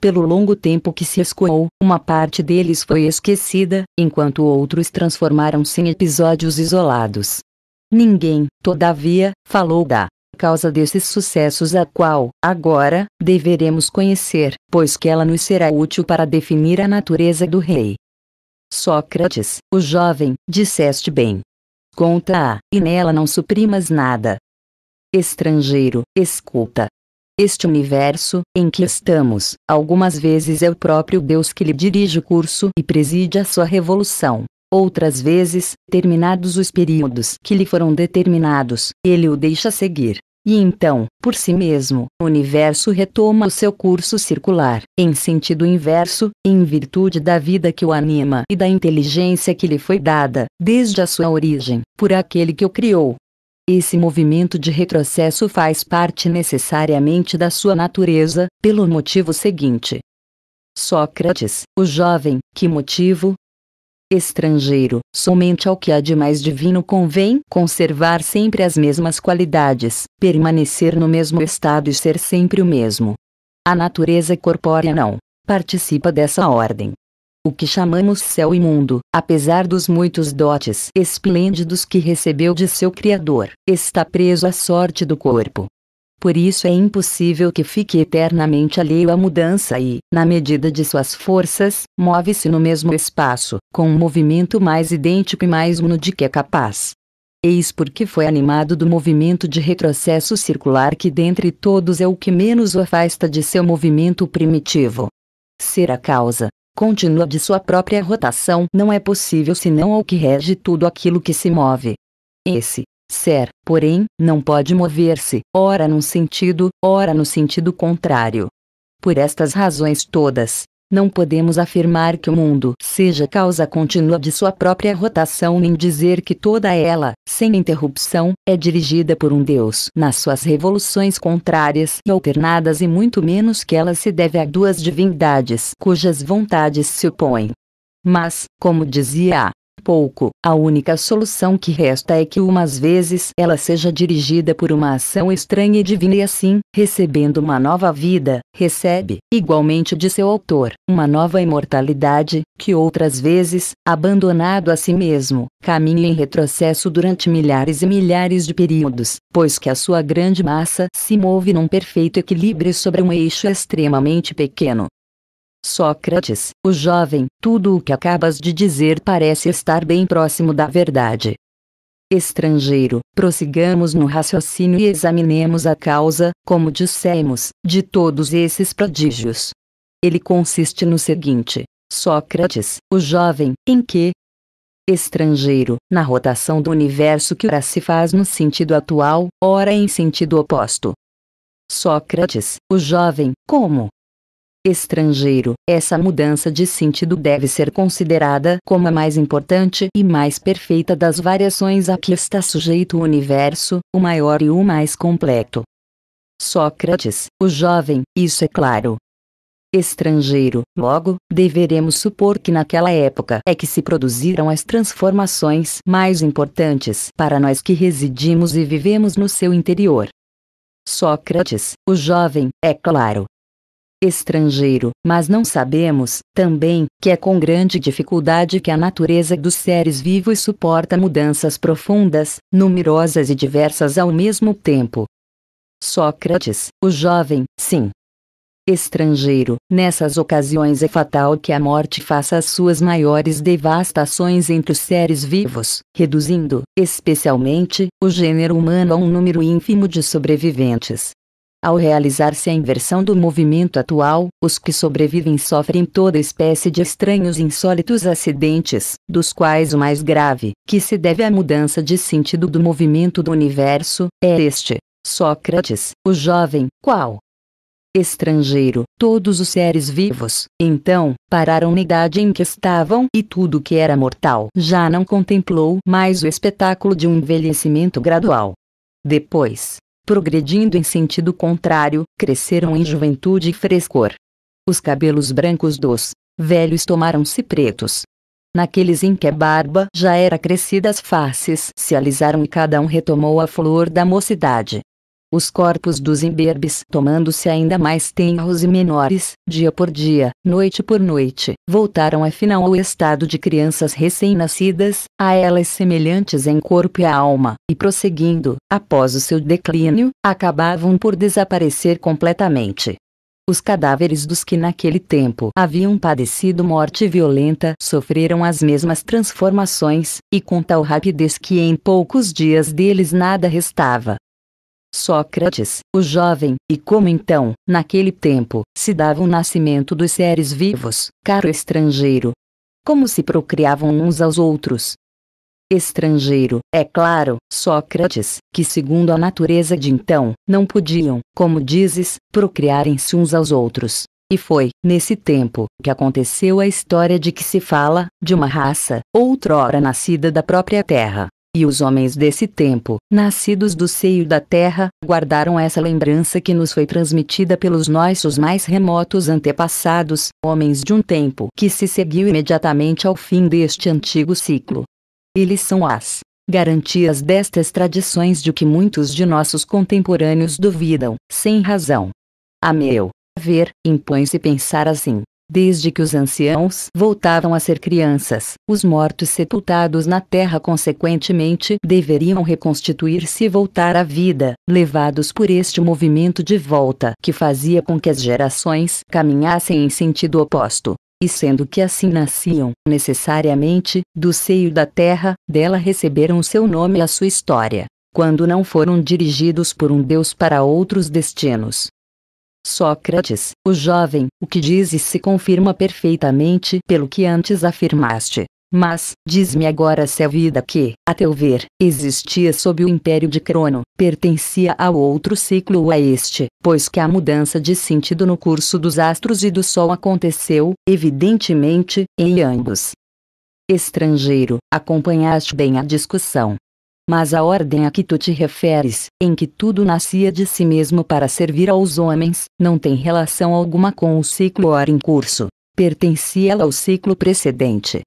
A: Pelo longo tempo que se escoou, uma parte deles foi esquecida, enquanto outros transformaram-se em episódios isolados. Ninguém, todavia, falou da causa desses sucessos a qual, agora, deveremos conhecer, pois que ela nos será útil para definir a natureza do rei. Sócrates, o jovem, disseste bem. Conta-a, e nela não suprimas nada. Estrangeiro, escuta. Este universo, em que estamos, algumas vezes é o próprio Deus que lhe dirige o curso e preside a sua revolução, Outras vezes, terminados os períodos que lhe foram determinados, ele o deixa seguir. E então, por si mesmo, o universo retoma o seu curso circular, em sentido inverso, em virtude da vida que o anima e da inteligência que lhe foi dada, desde a sua origem, por aquele que o criou. Esse movimento de retrocesso faz parte necessariamente da sua natureza, pelo motivo seguinte: Sócrates, o jovem, que motivo, estrangeiro. Somente ao que há de mais divino convém conservar sempre as mesmas qualidades, permanecer no mesmo estado e ser sempre o mesmo. A natureza corpórea não participa dessa ordem. O que chamamos céu e mundo, apesar dos muitos dotes esplêndidos que recebeu de seu Criador, está preso à sorte do corpo. Por isso é impossível que fique eternamente alheio à mudança e, na medida de suas forças, move-se no mesmo espaço, com um movimento mais idêntico e mais uno de que é capaz. Eis porque foi animado do movimento de retrocesso circular que dentre todos é o que menos o afasta de seu movimento primitivo. Ser a causa, contínua de sua própria rotação não é possível senão ao que rege tudo aquilo que se move. Esse, ser, porém, não pode mover-se, ora num sentido, ora no sentido contrário. Por estas razões todas, não podemos afirmar que o mundo seja causa contínua de sua própria rotação nem dizer que toda ela, sem interrupção, é dirigida por um Deus nas suas revoluções contrárias e alternadas e muito menos que ela se deve a duas divindades cujas vontades se opõem. Mas, como dizia A pouco. A única solução que resta é que umas vezes ela seja dirigida por uma ação estranha e divina e assim, recebendo uma nova vida, recebe, igualmente de seu autor, uma nova imortalidade, que outras vezes, abandonado a si mesmo, caminha em retrocesso durante milhares e milhares de períodos, pois que a sua grande massa se move num perfeito equilíbrio sobre um eixo extremamente pequeno, Sócrates, o jovem, tudo o que acabas de dizer parece estar bem próximo da verdade. Estrangeiro, prossigamos no raciocínio e examinemos a causa, como dissemos, de todos esses prodígios. Ele consiste no seguinte: Sócrates, o jovem, em que, estrangeiro, na rotação do universo que ora se faz no sentido atual, ora em sentido oposto. Sócrates, o jovem, como, estrangeiro. Essa mudança de sentido deve ser considerada como a mais importante e mais perfeita das variações a que está sujeito o universo, o maior e o mais completo. Sócrates, o jovem, isso é claro. Estrangeiro, logo, deveremos supor que naquela época é que se produziram as transformações mais importantes para nós que residimos e vivemos no seu interior. Sócrates, o jovem, é claro estrangeiro, mas não sabemos, também, que é com grande dificuldade que a natureza dos seres vivos suporta mudanças profundas, numerosas e diversas ao mesmo tempo. Sócrates, o jovem, sim. Estrangeiro, nessas ocasiões é fatal que a morte faça as suas maiores devastações entre os seres vivos, reduzindo, especialmente, o gênero humano a um número ínfimo de sobreviventes. Ao realizar-se a inversão do movimento atual, os que sobrevivem sofrem toda espécie de estranhos e insólitos acidentes, dos quais o mais grave, que se deve à mudança de sentido do movimento do universo, é este. Sócrates, o jovem, qual? Estrangeiro, todos os seres vivos, então, pararam na idade em que estavam e tudo que era mortal já não contemplou mais o espetáculo de um envelhecimento gradual. Depois, progredindo em sentido contrário, cresceram em juventude e frescor. Os cabelos brancos dos velhos tomaram-se pretos. Naqueles em que a barba já era crescida as faces se alisaram e cada um retomou a flor da mocidade. Os corpos dos imberbes tomando-se ainda mais tenros e menores, dia por dia, noite por noite, voltaram afinal ao estado de crianças recém-nascidas, a elas semelhantes em corpo e alma, e prosseguindo, após o seu declínio, acabavam por desaparecer completamente. Os cadáveres dos que naquele tempo haviam padecido morte violenta sofreram as mesmas transformações, e com tal rapidez que em poucos dias deles nada restava, Sócrates, o jovem, e como então, naquele tempo, se dava o nascimento dos seres vivos, caro estrangeiro. Como se procriavam uns aos outros. Estrangeiro, é claro, Sócrates, que segundo a natureza de então, não podiam, como dizes, procriarem-se uns aos outros. E foi, nesse tempo, que aconteceu a história de que se fala, de uma raça, outrora nascida da própria terra, e os homens desse tempo, nascidos do seio da terra, guardaram essa lembrança que nos foi transmitida pelos nossos mais remotos antepassados, homens de um tempo que se seguiu imediatamente ao fim deste antigo ciclo. Eles são as garantias destas tradições de que muitos de nossos contemporâneos duvidam, sem razão. A meu ver, impõe-se pensar assim. Desde que os anciãos voltavam a ser crianças, os mortos sepultados na terra consequentemente deveriam reconstituir-se e voltar à vida, levados por este movimento de volta que fazia com que as gerações caminhassem em sentido oposto e sendo que assim nasciam, necessariamente, do seio da terra, dela receberam seu nome e a sua história, quando não foram dirigidos por um Deus para outros destinos. Sócrates, o jovem, o que dizes se confirma perfeitamente pelo que antes afirmaste. Mas, diz-me agora se a vida que, a teu ver, existia sob o império de Crono, pertencia a outro ciclo ou a este, pois que a mudança de sentido no curso dos astros e do Sol aconteceu, evidentemente, em ambos. Estrangeiro, acompanhaste bem a discussão, mas a ordem a que tu te referes, em que tudo nascia de si mesmo para servir aos homens, não tem relação alguma com o ciclo ora em curso. Pertencia ela ao ciclo precedente.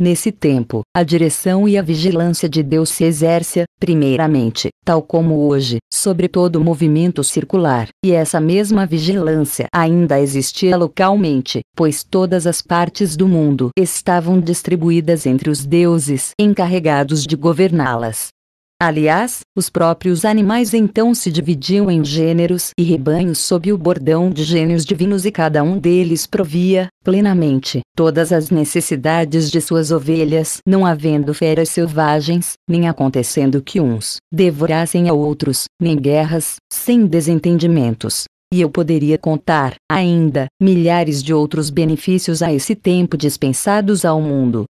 A: Nesse tempo, a direção e a vigilância de Deus se exerce, primeiramente, tal como hoje, sobre todo o movimento circular, e essa mesma vigilância ainda existia localmente, pois todas as partes do mundo estavam distribuídas entre os deuses encarregados de governá-las. Aliás, os próprios animais então se dividiam em gêneros e rebanhos sob o bordão de gênios divinos e cada um deles provia, plenamente, todas as necessidades de suas ovelhas, não havendo feras selvagens, nem acontecendo que uns devorassem a outros, nem guerras, sem desentendimentos. E eu poderia contar, ainda, milhares de outros benefícios a esse tempo dispensados ao mundo,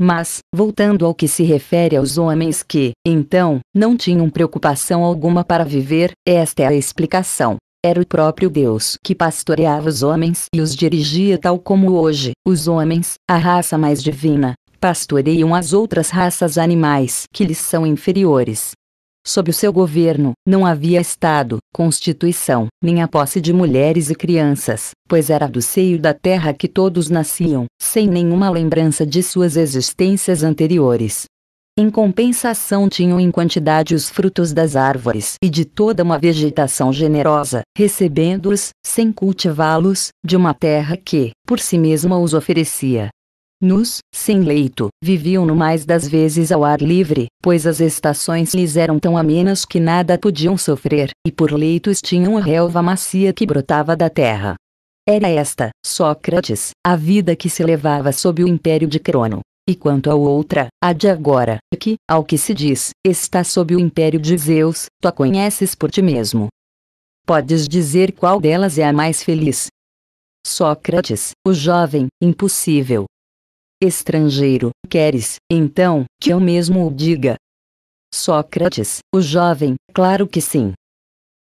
A: mas, voltando ao que se refere aos homens que, então, não tinham preocupação alguma para viver, esta é a explicação. Era o próprio Deus que pastoreava os homens e os dirigia tal como hoje, os homens, a raça mais divina, pastoreiam as outras raças animais que lhes são inferiores. Sob o seu governo, não havia Estado, Constituição, nem a posse de mulheres e crianças, pois era do seio da terra que todos nasciam, sem nenhuma lembrança de suas existências anteriores. Em compensação, tinham em quantidade os frutos das árvores e de toda uma vegetação generosa, recebendo-os, sem cultivá-los, de uma terra que, por si mesma, os oferecia Nus, sem leito, viviam no mais das vezes ao ar livre, pois as estações lhes eram tão amenas que nada podiam sofrer, e por leitos tinham a relva macia que brotava da terra. Era esta, Sócrates, a vida que se levava sob o império de Crono. E quanto à outra, a de agora, que, ao que se diz, está sob o império de Zeus, tu a conheces por ti mesmo. Podes dizer qual delas é a mais feliz, Sócrates, o jovem, impossível, Estrangeiro, queres, então, que eu mesmo o diga? Sócrates, o jovem, claro que sim,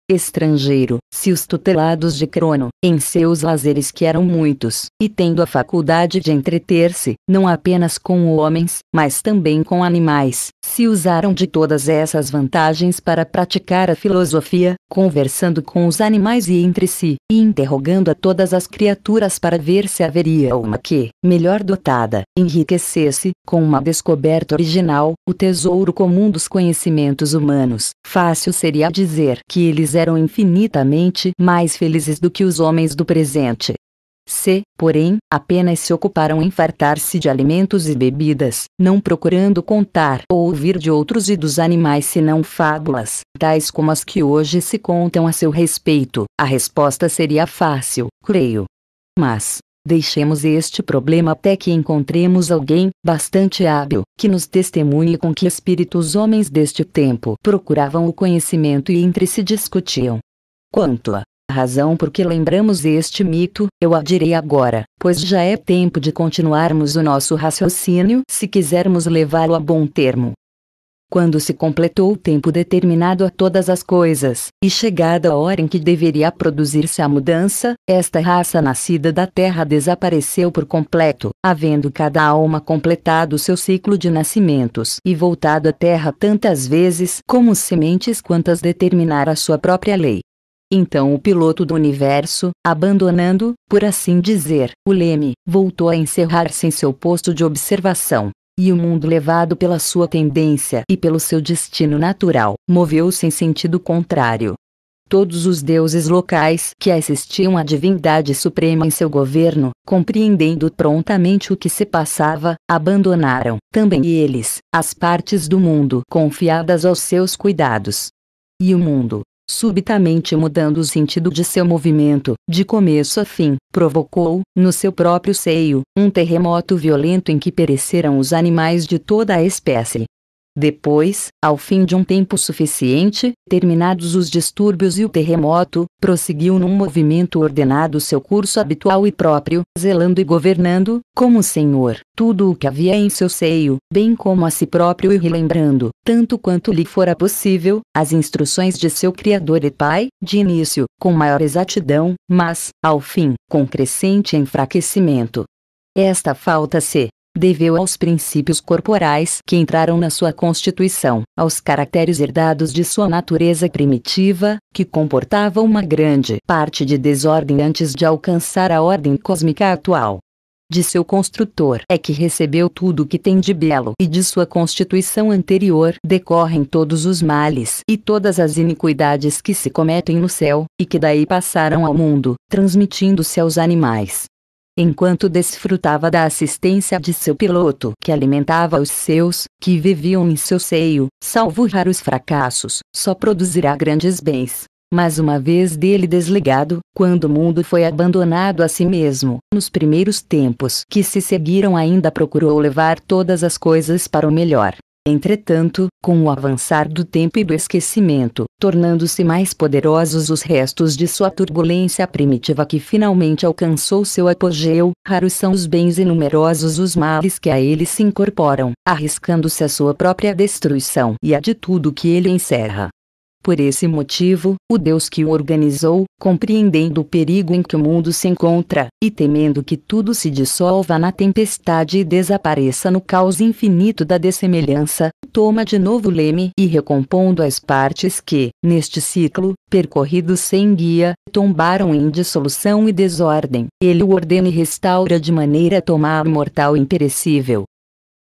A: estrangeiro. Se os tutelados de Crono, em seus lazeres que eram muitos, e tendo a faculdade de entreter-se, não apenas com homens, mas também com animais, se usaram de todas essas vantagens para praticar a filosofia, conversando com os animais e entre si, e interrogando a todas as criaturas para ver se haveria uma que, melhor dotada, enriquecesse, com uma descoberta original, o tesouro comum dos conhecimentos humanos. Fácil seria dizer que eles eram infinitamente mais felizes do que os homens do presente. Se, porém, apenas se ocuparam em fartar-se de alimentos e bebidas, não procurando contar ou ouvir de outros e dos animais senão fábulas, tais como as que hoje se contam a seu respeito, a resposta seria fácil, creio. Mas, Deixemos este problema até que encontremos alguém, bastante hábil, que nos testemunhe com que espíritos homens deste tempo procuravam o conhecimento e entre si discutiam. Quanto à razão por que lembramos este mito, eu a direi agora, pois já é tempo de continuarmos o nosso raciocínio se quisermos levá-lo a bom termo quando se completou o tempo determinado a todas as coisas, e chegada a hora em que deveria produzir-se a mudança, esta raça nascida da terra desapareceu por completo, havendo cada alma completado seu ciclo de nascimentos e voltado à terra tantas vezes como sementes quantas determinar a sua própria lei. Então o piloto do universo, abandonando, por assim dizer, o leme, voltou a encerrar-se em seu posto de observação, e o mundo levado pela sua tendência e pelo seu destino natural, moveu-se em sentido contrário. Todos os deuses locais que assistiam à divindade suprema em seu governo, compreendendo prontamente o que se passava, abandonaram, também eles, as partes do mundo confiadas aos seus cuidados. E o mundo, subitamente mudando o sentido de seu movimento, de começo a fim, provocou, no seu próprio seio, um terremoto violento em que pereceram os animais de toda a espécie, depois, ao fim de um tempo suficiente, terminados os distúrbios e o terremoto, prosseguiu num movimento ordenado seu curso habitual e próprio, zelando e governando, como senhor, tudo o que havia em seu seio, bem como a si próprio e relembrando, tanto quanto lhe fora possível, as instruções de seu Criador e Pai, de início, com maior exatidão, mas, ao fim, com crescente enfraquecimento. Esta falta se deveu aos princípios corporais que entraram na sua constituição, aos caracteres herdados de sua natureza primitiva, que comportava uma grande parte de desordem antes de alcançar a ordem cósmica atual. De seu construtor é que recebeu tudo o que tem de belo, e de sua constituição anterior decorrem todos os males e todas as iniquidades que se cometem no céu, e que daí passaram ao mundo, transmitindo-se aos animais enquanto desfrutava da assistência de seu piloto que alimentava os seus, que viviam em seu seio, salvo raros fracassos, só produzirá grandes bens. Mas uma vez dele desligado, quando o mundo foi abandonado a si mesmo, nos primeiros tempos que se seguiram ainda procurou levar todas as coisas para o melhor. Entretanto, com o avançar do tempo e do esquecimento, tornando-se mais poderosos os restos de sua turbulência primitiva que finalmente alcançou seu apogeu, raros são os bens e numerosos os males que a ele se incorporam, arriscando-se a sua própria destruição e a de tudo que ele encerra. Por esse motivo, o Deus que o organizou, compreendendo o perigo em que o mundo se encontra, e temendo que tudo se dissolva na tempestade e desapareça no caos infinito da dessemelhança, toma de novo o leme e recompondo as partes que, neste ciclo, percorridos sem guia, tombaram em dissolução e desordem, ele o ordena e restaura de maneira a tomar mortal imperecível,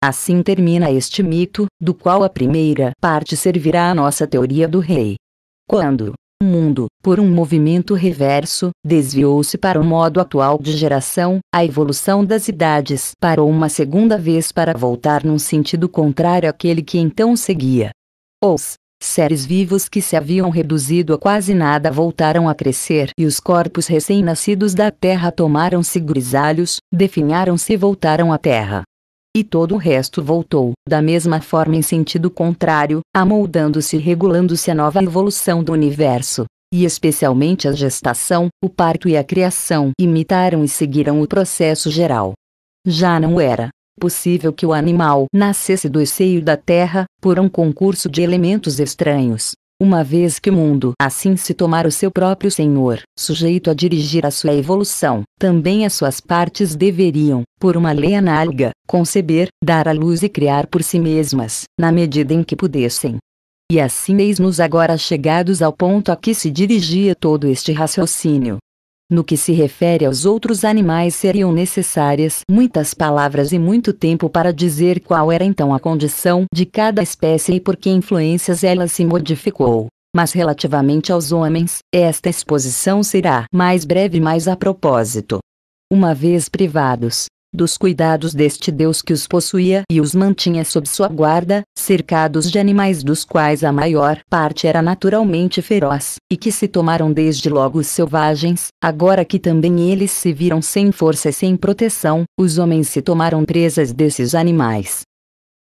A: Assim termina este mito, do qual a primeira parte servirá à nossa teoria do rei. Quando o mundo, por um movimento reverso, desviou-se para o modo atual de geração, a evolução das idades parou uma segunda vez para voltar num sentido contrário àquele que então seguia. Os seres vivos que se haviam reduzido a quase nada voltaram a crescer e os corpos recém-nascidos da terra tomaram-se grisalhos, definharam-se e voltaram à terra e todo o resto voltou, da mesma forma em sentido contrário, amoldando-se e regulando-se a nova evolução do universo. E especialmente a gestação, o parto e a criação imitaram e seguiram o processo geral. Já não era possível que o animal nascesse do seio da terra, por um concurso de elementos estranhos, uma vez que o mundo assim se tomar o seu próprio senhor, sujeito a dirigir a sua evolução, também as suas partes deveriam, por uma lei análoga, conceber, dar à luz e criar por si mesmas, na medida em que pudessem. E assim eis-nos agora chegados ao ponto a que se dirigia todo este raciocínio, no que se refere aos outros animais seriam necessárias muitas palavras e muito tempo para dizer qual era então a condição de cada espécie e por que influências ela se modificou. Mas relativamente aos homens, esta exposição será mais breve e mais a propósito. Uma vez privados dos cuidados deste Deus que os possuía e os mantinha sob sua guarda, cercados de animais dos quais a maior parte era naturalmente feroz, e que se tomaram desde logo selvagens, agora que também eles se viram sem força e sem proteção, os homens se tomaram presas desses animais.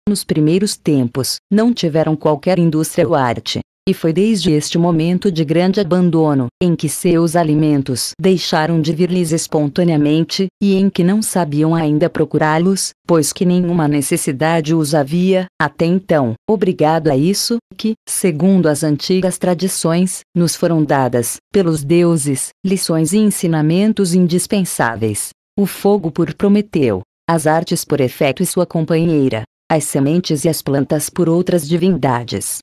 A: Nos primeiros tempos, não tiveram qualquer indústria ou arte, e foi desde este momento de grande abandono, em que seus alimentos deixaram de vir-lhes espontaneamente, e em que não sabiam ainda procurá-los, pois que nenhuma necessidade os havia, até então, obrigado a isso, que, segundo as antigas tradições, nos foram dadas, pelos deuses, lições e ensinamentos indispensáveis. O fogo por Prometeu, as artes por Efeto e sua companheira, as sementes e as plantas por outras divindades.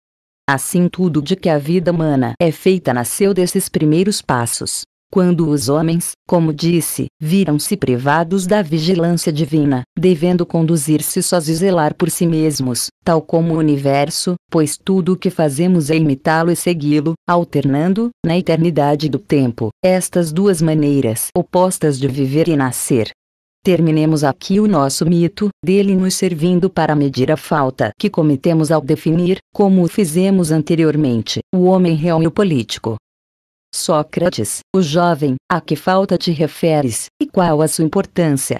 A: Assim tudo de que a vida humana é feita nasceu desses primeiros passos. Quando os homens, como disse, viram-se privados da vigilância divina, devendo conduzir-se sós e zelar por si mesmos, tal como o universo, pois tudo o que fazemos é imitá-lo e segui-lo, alternando, na eternidade do tempo, estas duas maneiras opostas de viver e nascer, Terminemos aqui o nosso mito, dele nos servindo para medir a falta que cometemos ao definir, como o fizemos anteriormente, o homem real e o político. Sócrates, o jovem, a que falta te referes, e qual a sua importância?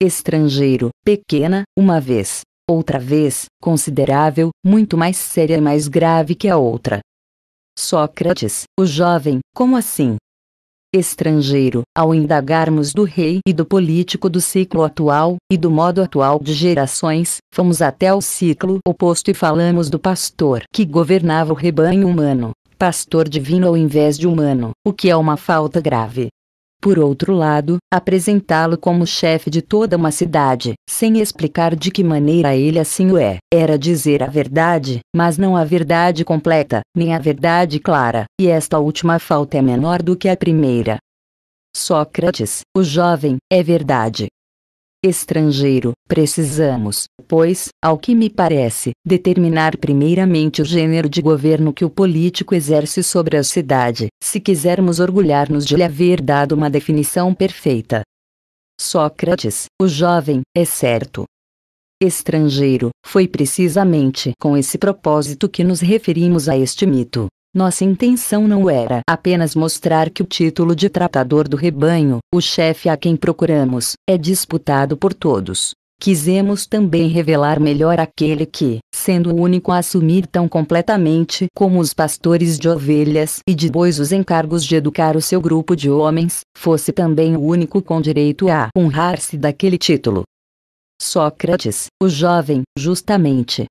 A: Estrangeiro, pequena, uma vez, outra vez, considerável, muito mais séria e mais grave que a outra. Sócrates, o jovem, como assim? estrangeiro, ao indagarmos do rei e do político do ciclo atual, e do modo atual de gerações, fomos até o ciclo oposto e falamos do pastor que governava o rebanho humano, pastor divino ao invés de humano, o que é uma falta grave. Por outro lado, apresentá-lo como chefe de toda uma cidade, sem explicar de que maneira ele assim o é, era dizer a verdade, mas não a verdade completa, nem a verdade clara, e esta última falta é menor do que a primeira. Sócrates, o jovem, é verdade, estrangeiro. Precisamos, pois, ao que me parece, determinar primeiramente o gênero de governo que o político exerce sobre a cidade, se quisermos orgulhar-nos de lhe haver dado uma definição perfeita. Sócrates, o jovem, é certo, estrangeiro, foi precisamente com esse propósito que nos referimos a este mito. Nossa intenção não era apenas mostrar que o título de tratador do rebanho, o chefe a quem procuramos, é disputado por todos. Quisemos também revelar melhor aquele que, sendo o único a assumir tão completamente como os pastores de ovelhas e de bois os encargos de educar o seu grupo de homens, fosse também o único com direito a honrar-se daquele título. Sócrates, o jovem, justamente,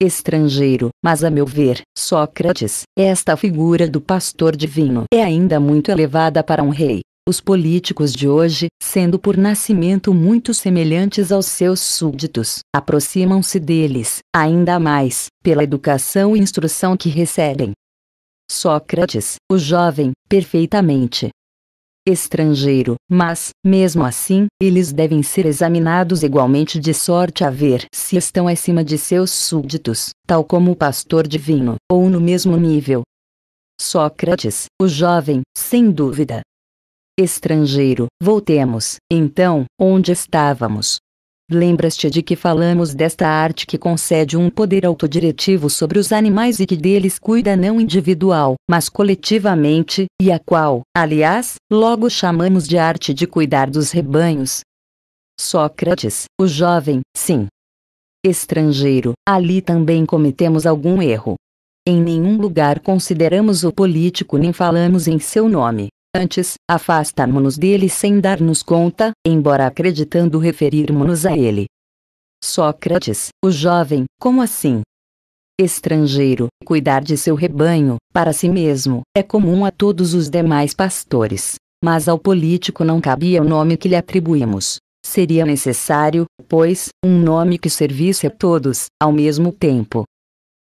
A: estrangeiro. Mas a meu ver, Sócrates, esta figura do pastor divino é ainda muito elevada para um rei. Os políticos de hoje, sendo por nascimento muito semelhantes aos seus súditos, aproximam-se deles, ainda mais, pela educação e instrução que recebem. Sócrates, o jovem, perfeitamente estrangeiro, mas, mesmo assim, eles devem ser examinados igualmente de sorte a ver se estão acima de seus súditos, tal como o pastor divino, ou no mesmo nível. Sócrates, o jovem, sem dúvida. Estrangeiro, voltemos, então, onde estávamos. Lembras-te de que falamos desta arte que concede um poder autodiretivo sobre os animais e que deles cuida não individual, mas coletivamente, e a qual, aliás, logo chamamos de arte de cuidar dos rebanhos. Sócrates, o jovem, sim. Estrangeiro, ali também cometemos algum erro. Em nenhum lugar consideramos o político nem falamos em seu nome antes, afastamo-nos dele sem dar-nos conta, embora acreditando referirmos-nos a ele. Sócrates, o jovem, como assim? Estrangeiro, cuidar de seu rebanho, para si mesmo, é comum a todos os demais pastores. Mas ao político não cabia o nome que lhe atribuímos. Seria necessário, pois, um nome que servisse a todos, ao mesmo tempo.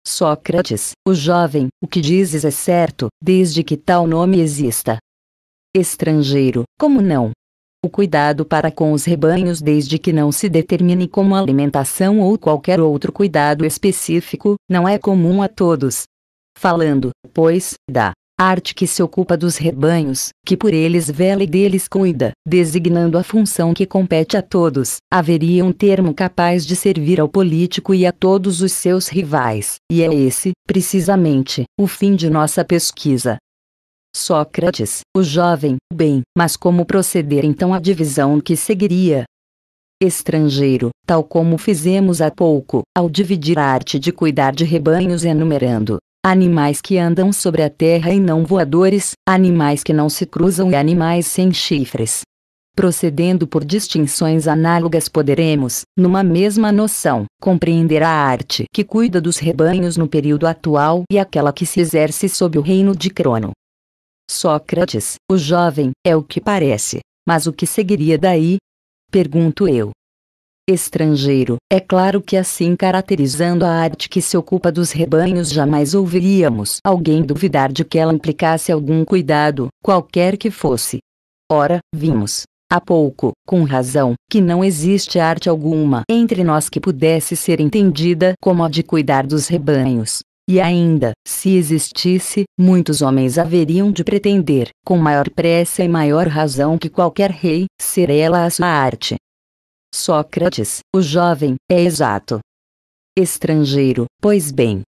A: Sócrates, o jovem, o que dizes é certo, desde que tal nome exista estrangeiro, como não? O cuidado para com os rebanhos, desde que não se determine como alimentação ou qualquer outro cuidado específico, não é comum a todos. Falando, pois, da arte que se ocupa dos rebanhos, que por eles vela e deles cuida, designando a função que compete a todos, haveria um termo capaz de servir ao político e a todos os seus rivais, e é esse, precisamente, o fim de nossa pesquisa. Sócrates, o jovem, bem, mas como proceder então à divisão que seguiria? Estrangeiro, tal como fizemos há pouco, ao dividir a arte de cuidar de rebanhos enumerando animais que andam sobre a terra e não voadores, animais que não se cruzam e animais sem chifres. Procedendo por distinções análogas, poderemos, numa mesma noção, compreender a arte que cuida dos rebanhos no período atual e aquela que se exerce sob o reino de Crono. Sócrates, o jovem, é o que parece, mas o que seguiria daí? Pergunto eu. Estrangeiro, é claro que assim caracterizando a arte que se ocupa dos rebanhos jamais ouviríamos alguém duvidar de que ela implicasse algum cuidado, qualquer que fosse. Ora, vimos, há pouco, com razão, que não existe arte alguma entre nós que pudesse ser entendida como a de cuidar dos rebanhos. E ainda, se existisse, muitos homens haveriam de pretender, com maior pressa e maior razão que qualquer rei, ser ela a sua arte. Sócrates, o jovem, é exato. Estrangeiro, pois bem.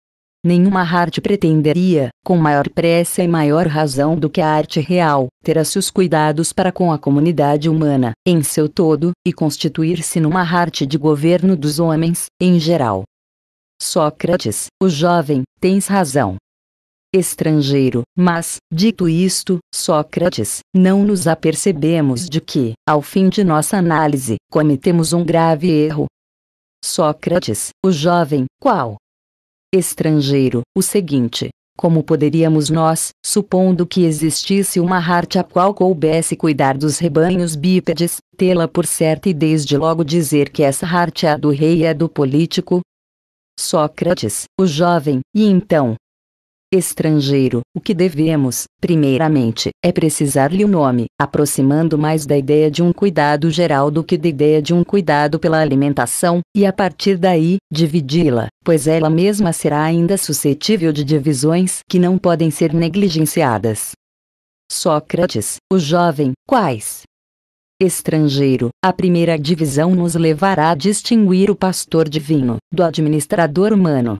A: Nenhuma arte pretenderia, com maior pressa e maior razão do que a arte real, ter a seus cuidados para com a comunidade humana, em seu todo, e constituir-se numa arte de governo dos homens, em geral. Sócrates, o jovem, tens razão. Estrangeiro, mas, dito isto, Sócrates, não nos apercebemos de que, ao fim de nossa análise, cometemos um grave erro. Sócrates, o jovem, qual? Estrangeiro, o seguinte: como poderíamos nós, supondo que existisse uma arte a qual coubesse cuidar dos rebanhos bípedes, tê-la por certa e desde logo dizer que essa arte é a do rei e é do político, Sócrates, o jovem, e então, estrangeiro, o que devemos, primeiramente, é precisar-lhe o nome, aproximando mais da ideia de um cuidado geral do que da ideia de um cuidado pela alimentação, e a partir daí, dividi-la, pois ela mesma será ainda suscetível de divisões que não podem ser negligenciadas. Sócrates, o jovem, quais? estrangeiro. A primeira divisão nos levará a distinguir o pastor divino do administrador humano.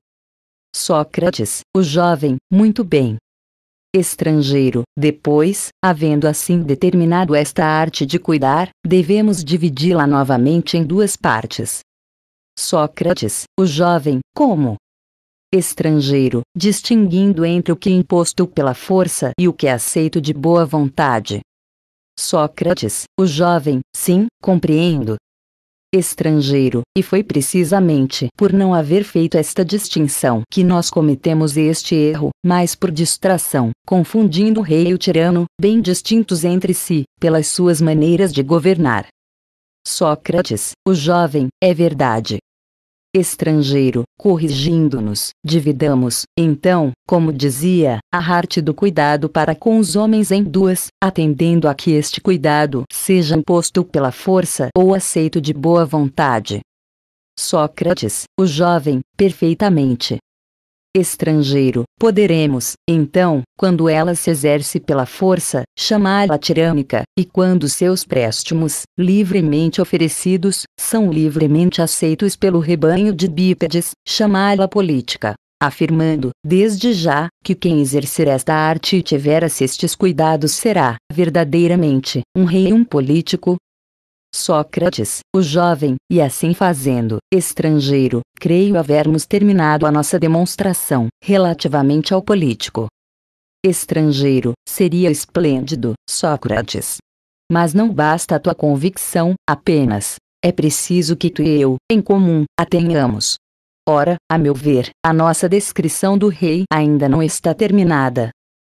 A: Sócrates, o jovem, muito bem. Estrangeiro. Depois, havendo assim determinado esta arte de cuidar, devemos dividi-la novamente em duas partes. Sócrates, o jovem, como? Estrangeiro, distinguindo entre o que é imposto pela força e o que é aceito de boa vontade. Sócrates, o jovem, sim, compreendo. Estrangeiro, e foi precisamente por não haver feito esta distinção que nós cometemos este erro, mas por distração, confundindo o rei e o tirano, bem distintos entre si, pelas suas maneiras de governar. Sócrates, o jovem, é verdade, estrangeiro, corrigindo-nos, dividamos, então, como dizia, a arte do cuidado para com os homens em duas, atendendo a que este cuidado seja imposto pela força ou aceito de boa vontade. Sócrates, o jovem, perfeitamente, estrangeiro. Poderemos, então, quando ela se exerce pela força, chamá-la tirânica, e quando seus préstimos, livremente oferecidos, são livremente aceitos pelo rebanho de bípedes, chamá-la política afirmando, desde já, que quem exercer esta arte e tiver estes cuidados será, verdadeiramente, um rei e um político, Sócrates, o jovem, e assim fazendo, estrangeiro, creio havermos terminado a nossa demonstração, relativamente ao político. Estrangeiro, seria esplêndido, Sócrates. Mas não basta a tua convicção, apenas. É preciso que tu e eu, em comum, a tenhamos. Ora, a meu ver, a nossa descrição do rei ainda não está terminada.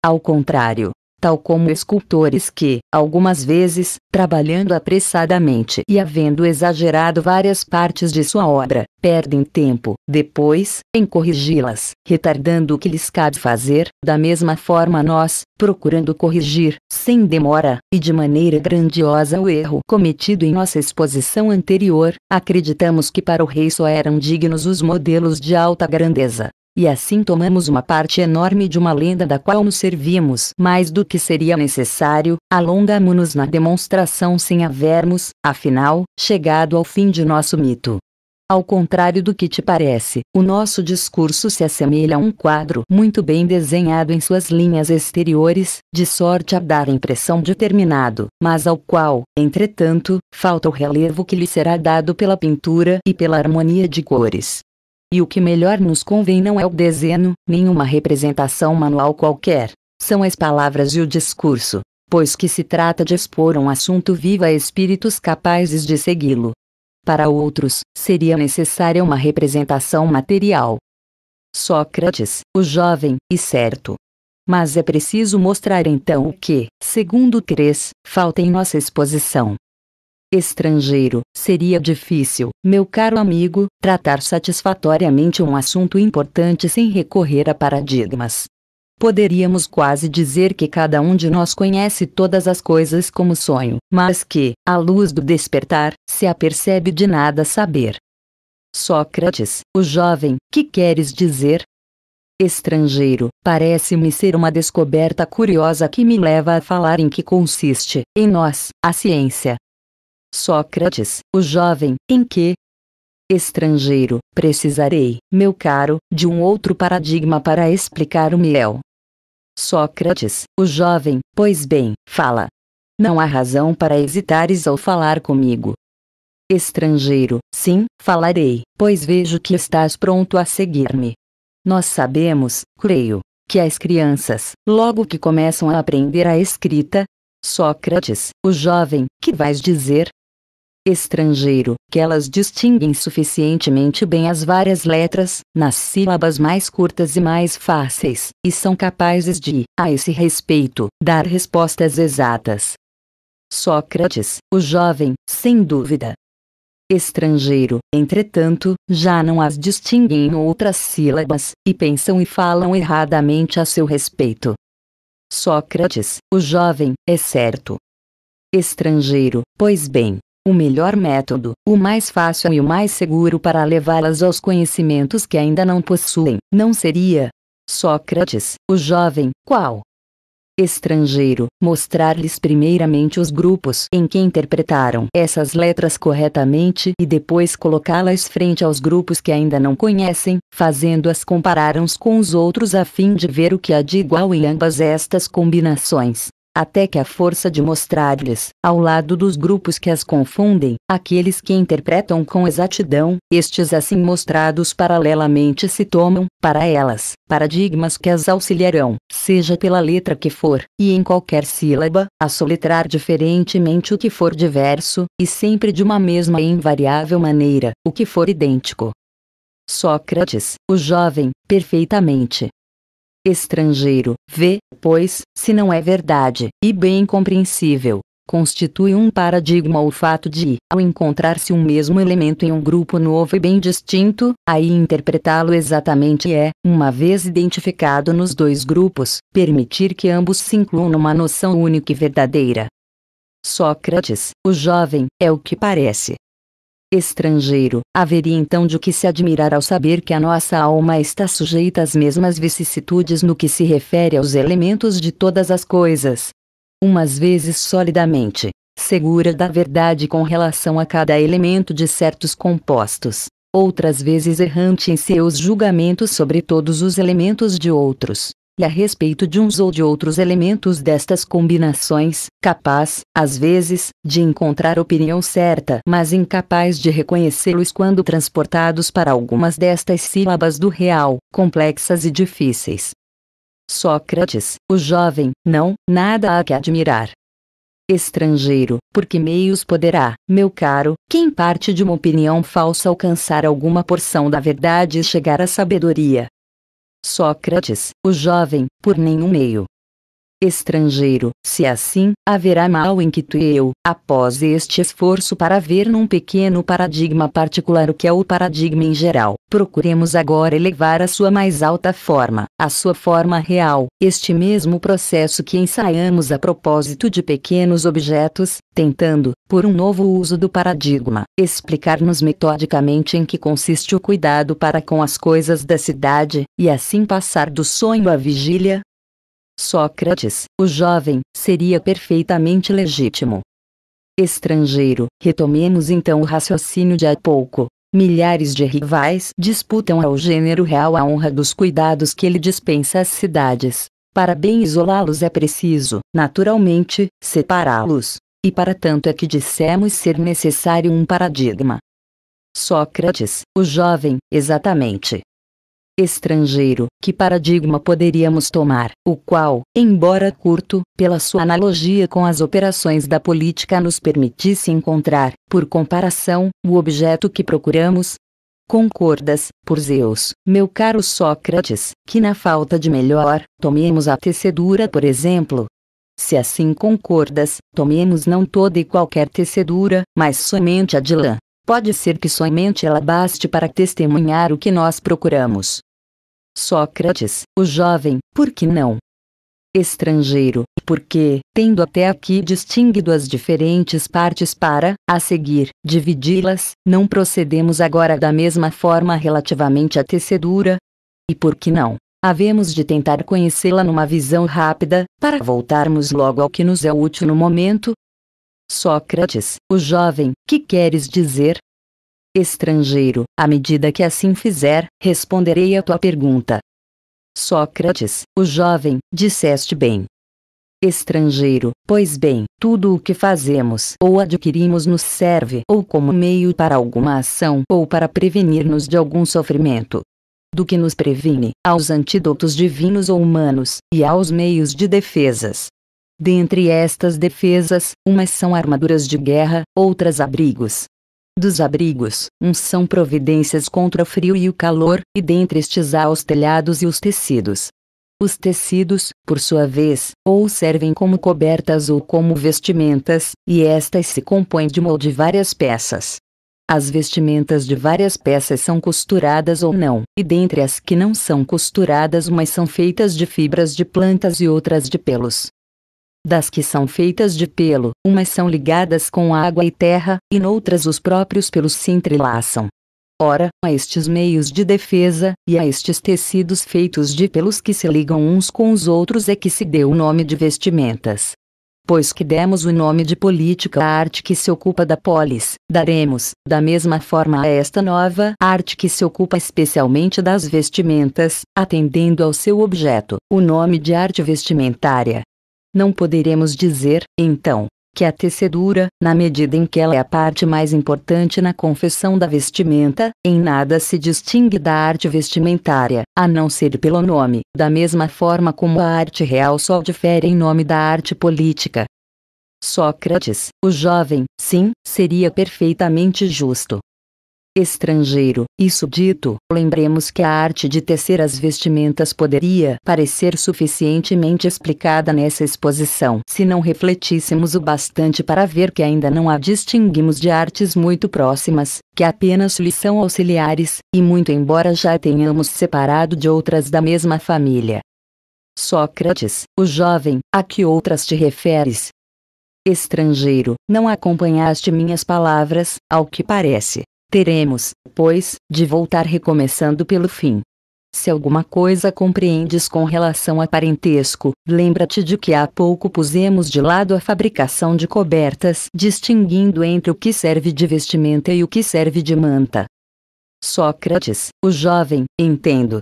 A: Ao contrário, tal como escultores que, algumas vezes, trabalhando apressadamente e havendo exagerado várias partes de sua obra, perdem tempo, depois, em corrigi-las, retardando o que lhes cabe fazer, da mesma forma nós, procurando corrigir, sem demora, e de maneira grandiosa o erro cometido em nossa exposição anterior, acreditamos que para o rei só eram dignos os modelos de alta grandeza, e assim tomamos uma parte enorme de uma lenda da qual nos servimos mais do que seria necessário, alongamo-nos na demonstração sem havermos, afinal, chegado ao fim de nosso mito. Ao contrário do que te parece, o nosso discurso se assemelha a um quadro muito bem desenhado em suas linhas exteriores, de sorte a dar a impressão de terminado, mas ao qual, entretanto, falta o relevo que lhe será dado pela pintura e pela harmonia de cores. E o que melhor nos convém não é o desenho, nenhuma representação manual qualquer. São as palavras e o discurso, pois que se trata de expor um assunto vivo a espíritos capazes de segui-lo. Para outros, seria necessária uma representação material. Sócrates, o jovem, e certo. Mas é preciso mostrar então o que, segundo 3, falta em nossa exposição estrangeiro. Seria difícil, meu caro amigo, tratar satisfatoriamente um assunto importante sem recorrer a paradigmas. Poderíamos quase dizer que cada um de nós conhece todas as coisas como sonho, mas que, à luz do despertar, se apercebe de nada saber. Sócrates, o jovem, que queres dizer? Estrangeiro, parece-me ser uma descoberta curiosa que me leva a falar em que consiste, em nós, a ciência, Sócrates, o jovem, em que estrangeiro, precisarei, meu caro, de um outro paradigma para explicar o miel. Sócrates, o jovem, pois bem, fala. Não há razão para hesitares ao falar comigo. Estrangeiro, sim, falarei, pois vejo que estás pronto a seguir-me. Nós sabemos, creio, que as crianças, logo que começam a aprender a escrita, Sócrates, o jovem, que vais dizer, estrangeiro, que elas distinguem suficientemente bem as várias letras, nas sílabas mais curtas e mais fáceis, e são capazes de, a esse respeito, dar respostas exatas. Sócrates, o jovem, sem dúvida. Estrangeiro, entretanto, já não as distinguem em outras sílabas, e pensam e falam erradamente a seu respeito. Sócrates, o jovem, é certo. Estrangeiro, pois bem, o melhor método, o mais fácil e o mais seguro para levá-las aos conhecimentos que ainda não possuem, não seria Sócrates, o jovem, qual estrangeiro, mostrar-lhes primeiramente os grupos em que interpretaram essas letras corretamente e depois colocá-las frente aos grupos que ainda não conhecem, fazendo-as comparar uns com os outros a fim de ver o que há de igual em ambas estas combinações até que a força de mostrar-lhes, ao lado dos grupos que as confundem, aqueles que interpretam com exatidão, estes assim mostrados paralelamente se tomam, para elas, paradigmas que as auxiliarão, seja pela letra que for, e em qualquer sílaba, a soletrar diferentemente o que for diverso, e sempre de uma mesma e invariável maneira, o que for idêntico. Sócrates, o jovem, perfeitamente, estrangeiro. vê pois, se não é verdade, e bem compreensível, constitui um paradigma o fato de, ao encontrar-se um mesmo elemento em um grupo novo e bem distinto, aí interpretá-lo exatamente é, uma vez identificado nos dois grupos, permitir que ambos se incluam numa noção única e verdadeira. Sócrates, o jovem, é o que parece estrangeiro. Haveria então de que se admirar ao saber que a nossa alma está sujeita às mesmas vicissitudes no que se refere aos elementos de todas as coisas. Umas vezes solidamente, segura da verdade com relação a cada elemento de certos compostos, outras vezes errante em seus julgamentos sobre todos os elementos de outros, e a respeito de uns ou de outros elementos destas combinações, capaz, às vezes, de encontrar opinião certa, mas incapaz de reconhecê-los quando transportados para algumas destas sílabas do real, complexas e difíceis. Sócrates, o jovem, não, nada há que admirar. Estrangeiro, por que meios poderá, meu caro, quem parte de uma opinião falsa alcançar alguma porção da verdade e chegar à sabedoria, Sócrates, o jovem, por nenhum meio, Estrangeiro, se assim, haverá mal em que tu e eu, após este esforço para ver num pequeno paradigma particular o que é o paradigma em geral, procuremos agora elevar a sua mais alta forma, a sua forma real, este mesmo processo que ensaiamos a propósito de pequenos objetos, tentando, por um novo uso do paradigma, explicar-nos metodicamente em que consiste o cuidado para com as coisas da cidade, e assim passar do sonho à vigília, Sócrates, o jovem, seria perfeitamente legítimo. Estrangeiro, retomemos então o raciocínio de há pouco. Milhares de rivais disputam ao gênero real a honra dos cuidados que ele dispensa às cidades. Para bem isolá-los é preciso, naturalmente, separá-los. E para tanto é que dissemos ser necessário um paradigma. Sócrates, o jovem, exatamente, estrangeiro, que paradigma poderíamos tomar, o qual, embora curto, pela sua analogia com as operações da política nos permitisse encontrar, por comparação, o objeto que procuramos? Concordas, por Zeus, meu caro Sócrates, que na falta de melhor, tomemos a tecedura por exemplo, se assim concordas, tomemos não toda e qualquer tecedura, mas somente a de lã, Pode ser que somente ela baste para testemunhar o que nós procuramos. Sócrates, o jovem, por que não? Estrangeiro, porque, tendo até aqui distinguido as diferentes partes para, a seguir, dividi-las, não procedemos agora da mesma forma relativamente à tecedura? E por que não? Havemos de tentar conhecê-la numa visão rápida, para voltarmos logo ao que nos é útil no momento, Sócrates, o jovem, que queres dizer? Estrangeiro, à medida que assim fizer, responderei a tua pergunta. Sócrates, o jovem, disseste bem. Estrangeiro, pois bem, tudo o que fazemos ou adquirimos nos serve ou como meio para alguma ação ou para prevenir-nos de algum sofrimento. Do que nos previne, aos antídotos divinos ou humanos, e aos meios de defesas, Dentre estas defesas, umas são armaduras de guerra, outras abrigos. Dos abrigos, uns são providências contra o frio e o calor, e dentre estes há os telhados e os tecidos. Os tecidos, por sua vez, ou servem como cobertas ou como vestimentas, e estas se compõem de uma ou de várias peças. As vestimentas de várias peças são costuradas ou não, e dentre as que não são costuradas, umas são feitas de fibras de plantas e outras de pelos das que são feitas de pelo, umas são ligadas com água e terra, e noutras os próprios pelos se entrelaçam. Ora, a estes meios de defesa, e a estes tecidos feitos de pelos que se ligam uns com os outros é que se deu o nome de vestimentas. Pois que demos o nome de política à arte que se ocupa da polis, daremos, da mesma forma a esta nova arte que se ocupa especialmente das vestimentas, atendendo ao seu objeto, o nome de arte vestimentária, não poderemos dizer, então, que a tecedura, na medida em que ela é a parte mais importante na confecção da vestimenta, em nada se distingue da arte vestimentária, a não ser pelo nome, da mesma forma como a arte real só difere em nome da arte política. Sócrates, o jovem, sim, seria perfeitamente justo, estrangeiro. Isso dito, lembremos que a arte de tecer as vestimentas poderia parecer suficientemente explicada nessa exposição, se não refletíssemos o bastante para ver que ainda não a distinguimos de artes muito próximas, que apenas lhe são auxiliares, e muito embora já tenhamos separado de outras da mesma família. Sócrates, o jovem, a que outras te referes? Estrangeiro, não acompanhaste minhas palavras, ao que parece. Teremos, pois, de voltar recomeçando pelo fim. Se alguma coisa compreendes com relação a parentesco, lembra-te de que há pouco pusemos de lado a fabricação de cobertas, distinguindo entre o que serve de vestimenta e o que serve de manta. Sócrates, o jovem, entendo,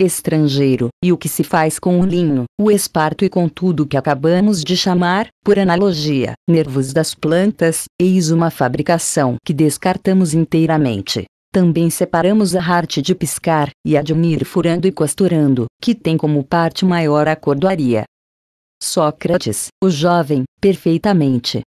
A: estrangeiro, e o que se faz com o linho, o esparto e com tudo que acabamos de chamar, por analogia, nervos das plantas, eis uma fabricação que descartamos inteiramente. Também separamos a arte de piscar, e a de unir furando e costurando, que tem como parte maior a cordoaria. Sócrates, o jovem, perfeitamente.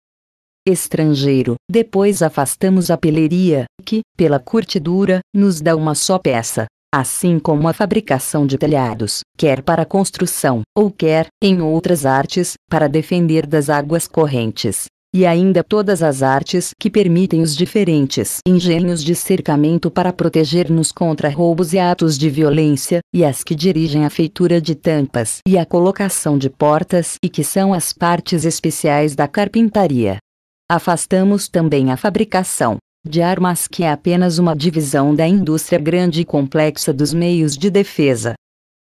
A: Estrangeiro, depois afastamos a peleria, que, pela curtidura, nos dá uma só peça, assim como a fabricação de telhados, quer para construção, ou quer, em outras artes, para defender das águas correntes. E ainda todas as artes que permitem os diferentes engenhos de cercamento para proteger-nos contra roubos e atos de violência, e as que dirigem a feitura de tampas e a colocação de portas e que são as partes especiais da carpintaria. Afastamos também a fabricação de armas que é apenas uma divisão da indústria grande e complexa dos meios de defesa.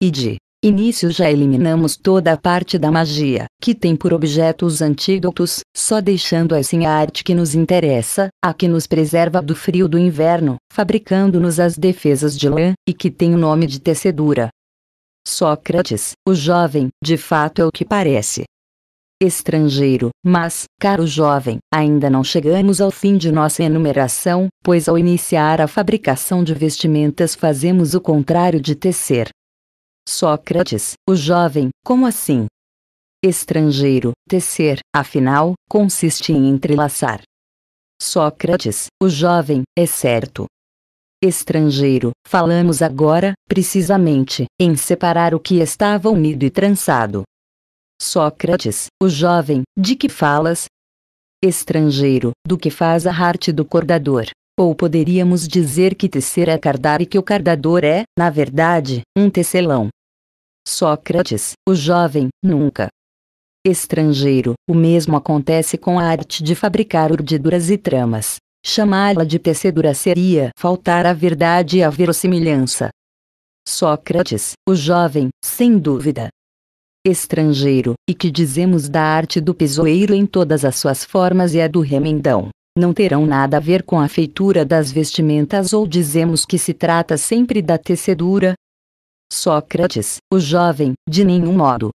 A: E de início já eliminamos toda a parte da magia, que tem por objeto os antídotos, só deixando assim a arte que nos interessa, a que nos preserva do frio do inverno, fabricando-nos as defesas de lã, e que tem o nome de tecedura. Sócrates, o jovem, de fato é o que parece, estrangeiro. Mas, caro jovem, ainda não chegamos ao fim de nossa enumeração, pois ao iniciar a fabricação de vestimentas fazemos o contrário de tecer. Sócrates, o jovem, como assim? Estrangeiro, tecer, afinal, consiste em entrelaçar. Sócrates, o jovem, é certo, estrangeiro. Falamos agora, precisamente, em separar o que estava unido e trançado. Sócrates, o jovem, de que falas? Estrangeiro, do que faz a arte do cordador. Ou poderíamos dizer que tecer é cardar e que o cardador é, na verdade, um tecelão. Sócrates, o jovem, nunca. Estrangeiro, o mesmo acontece com a arte de fabricar urdiduras e tramas. Chamá-la de tecedura seria faltar à verdade e à verossimilhança. Sócrates, o jovem, sem dúvida, estrangeiro, e que dizemos da arte do pisoeiro em todas as suas formas e a do remendão, não terão nada a ver com a feitura das vestimentas ou dizemos que se trata sempre da tecedura? Sócrates, o jovem, de nenhum modo,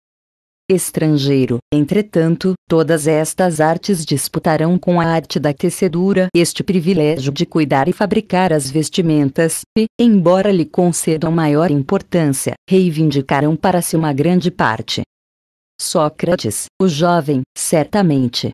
A: estrangeiro. Entretanto, todas estas artes disputarão com a arte da tecedura este privilégio de cuidar e fabricar as vestimentas, e, embora lhe concedam maior importância, reivindicarão para si uma grande parte. Sócrates, o jovem, certamente,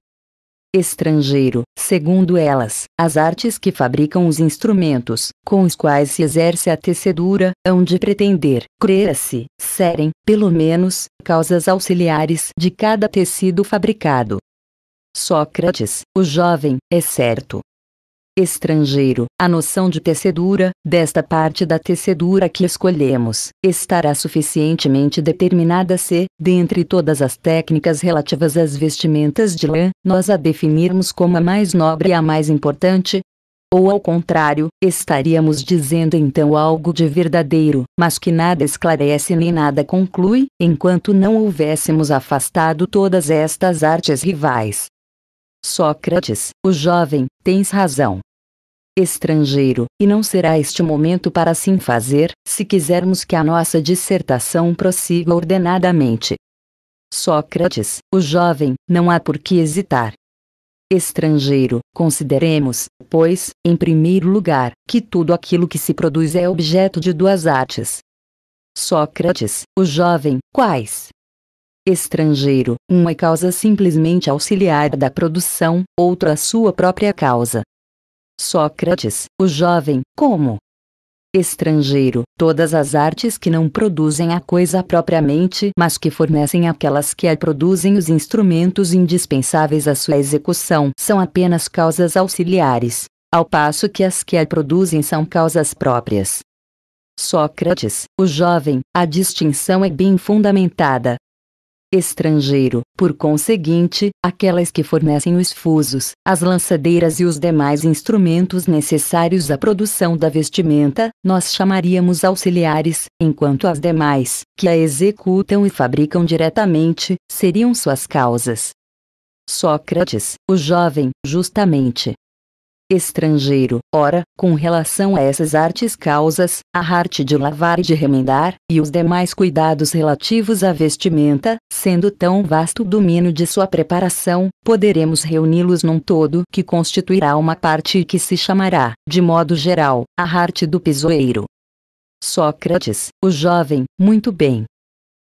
A: estrangeiro. Segundo elas, as artes que fabricam os instrumentos, com os quais se exerce a tecedura, hão de pretender, crer-se, serem, pelo menos, causas auxiliares de cada tecido fabricado. Sócrates, o jovem, é certo, estrangeiro. A noção de tecedura, desta parte da tecedura que escolhemos, estará suficientemente determinada se, dentre todas as técnicas relativas às vestimentas de lã, nós a definirmos como a mais nobre e a mais importante, ou ao contrário, estaríamos dizendo então algo de verdadeiro, mas que nada esclarece nem nada conclui, enquanto não houvéssemos afastado todas estas artes rivais. Sócrates, o jovem, tens razão. Estrangeiro, e não será este momento para assim fazer, se quisermos que a nossa dissertação prossiga ordenadamente. Sócrates, o jovem, não há por que hesitar. Estrangeiro, consideremos, pois, em primeiro lugar, que tudo aquilo que se produz é objeto de duas artes. Sócrates, o jovem, quais? estrangeiro, uma causa simplesmente auxiliar da produção, outra a sua própria causa. Sócrates, o jovem, como estrangeiro, todas as artes que não produzem a coisa propriamente, mas que fornecem aquelas que a produzem os instrumentos indispensáveis à sua execução, são apenas causas auxiliares, ao passo que as que a produzem são causas próprias. Sócrates, o jovem, a distinção é bem fundamentada, estrangeiro. Por conseguinte, aquelas que fornecem os fusos, as lançadeiras e os demais instrumentos necessários à produção da vestimenta, nós chamaríamos auxiliares, enquanto as demais, que a executam e fabricam diretamente, seriam suas causas. Sócrates, o jovem, justamente, estrangeiro. Ora, com relação a essas artes causas, a arte de lavar e de remendar, e os demais cuidados relativos à vestimenta, sendo tão vasto o domínio de sua preparação, poderemos reuni-los num todo que constituirá uma parte que se chamará, de modo geral, a arte do pisoeiro. Sócrates, o jovem, muito bem,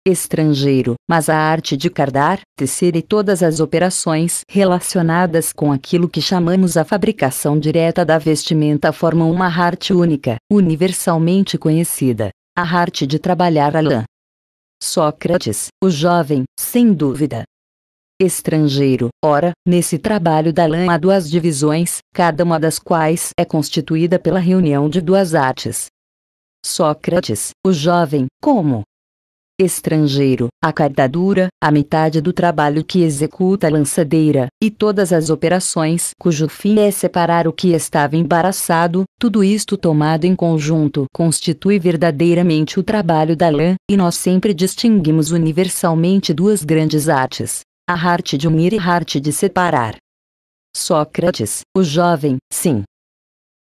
A: estrangeiro, mas a arte de cardar, tecer e todas as operações relacionadas com aquilo que chamamos a fabricação direta da vestimenta formam uma arte única, universalmente conhecida, a arte de trabalhar a lã. Sócrates, o jovem, sem dúvida, estrangeiro. Ora, nesse trabalho da lã há duas divisões, cada uma das quais é constituída pela reunião de duas artes. Sócrates, o jovem, como estrangeiro, a cardadura, a metade do trabalho que executa a lançadeira, e todas as operações cujo fim é separar o que estava embaraçado, tudo isto tomado em conjunto constitui verdadeiramente o trabalho da lã, e nós sempre distinguimos universalmente duas grandes artes: a arte de unir e a arte de separar. Sócrates, o jovem, sim,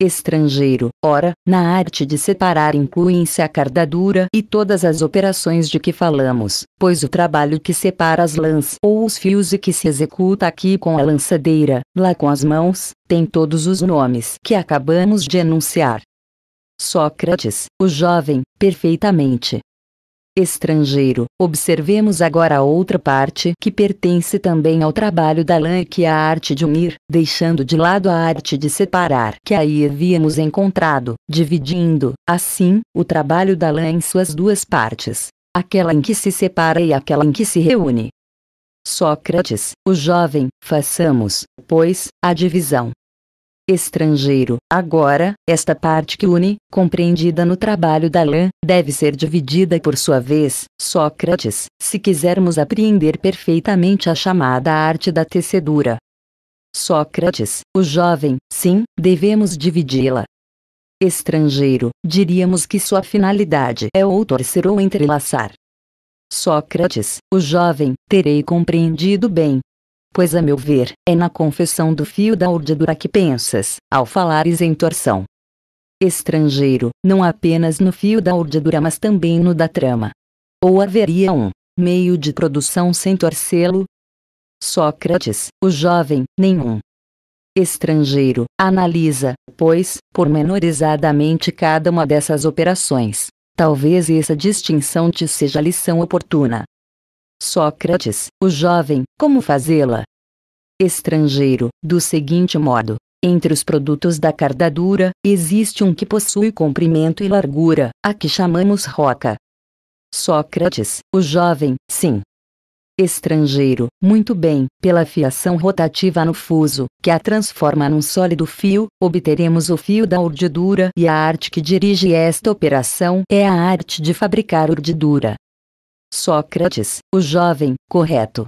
A: estrangeiro. Ora, na arte de separar incluem-se a cardadura e todas as operações de que falamos, pois o trabalho que separa as lãs ou os fios e que se executa aqui com a lançadeira, lá com as mãos, tem todos os nomes que acabamos de enunciar. Sócrates, o jovem, perfeitamente, estrangeiro. Observemos agora a outra parte que pertence também ao trabalho da Lã que é a arte de unir, deixando de lado a arte de separar que aí havíamos encontrado, dividindo, assim, o trabalho da Lã em suas duas partes, aquela em que se separa e aquela em que se reúne. Sócrates, o jovem, façamos, pois, a divisão, estrangeiro. Agora, esta parte que une, compreendida no trabalho da lã, deve ser dividida por sua vez, Sócrates, se quisermos apreender perfeitamente a chamada arte da tecedura. Sócrates, o jovem, sim, devemos dividi-la. Estrangeiro, diríamos que sua finalidade é ou torcer ou entrelaçar. Sócrates, o jovem, terei compreendido bem, pois a meu ver, é na confissão do fio da urdidura que pensas, ao falares em torção. Estrangeiro, não apenas no fio da urdidura mas também no da trama. Ou haveria um meio de produção sem torcê-lo? Sócrates, o jovem, nenhum. Estrangeiro, analisa, pois, pormenorizadamente cada uma dessas operações. Talvez essa distinção te seja a lição oportuna. Sócrates, o jovem, como fazê-la? Estrangeiro, do seguinte modo: entre os produtos da cardadura, existe um que possui comprimento e largura, a que chamamos roca. Sócrates, o jovem, sim. Estrangeiro, muito bem, pela fiação rotativa no fuso, que a transforma num sólido fio, obteremos o fio da urdidura e a arte que dirige esta operação é a arte de fabricar urdidura. Sócrates, o jovem, correto.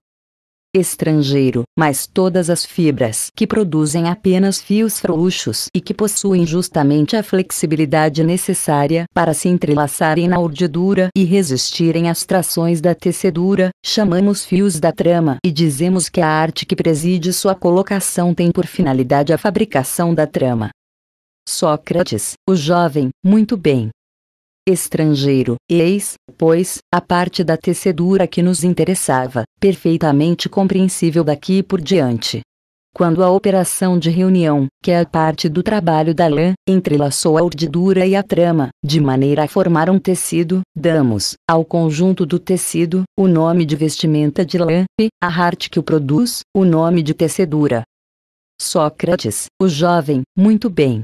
A: Estrangeiro, mas todas as fibras que produzem apenas fios frouxos e que possuem justamente a flexibilidade necessária para se entrelaçarem na urdidura e resistirem às trações da tecedura, chamamos fios da trama e dizemos que a arte que preside sua colocação tem por finalidade a fabricação da trama. Sócrates, o jovem, muito bem, estrangeiro. Eis, pois, a parte da tecedura que nos interessava, perfeitamente compreensível daqui por diante. Quando a operação de reunião, que é a parte do trabalho da lã, entrelaçou a urdidura e a trama, de maneira a formar um tecido, damos, ao conjunto do tecido, o nome de vestimenta de lã, e, a arte que o produz, o nome de tecedura. Sócrates, o jovem, muito bem,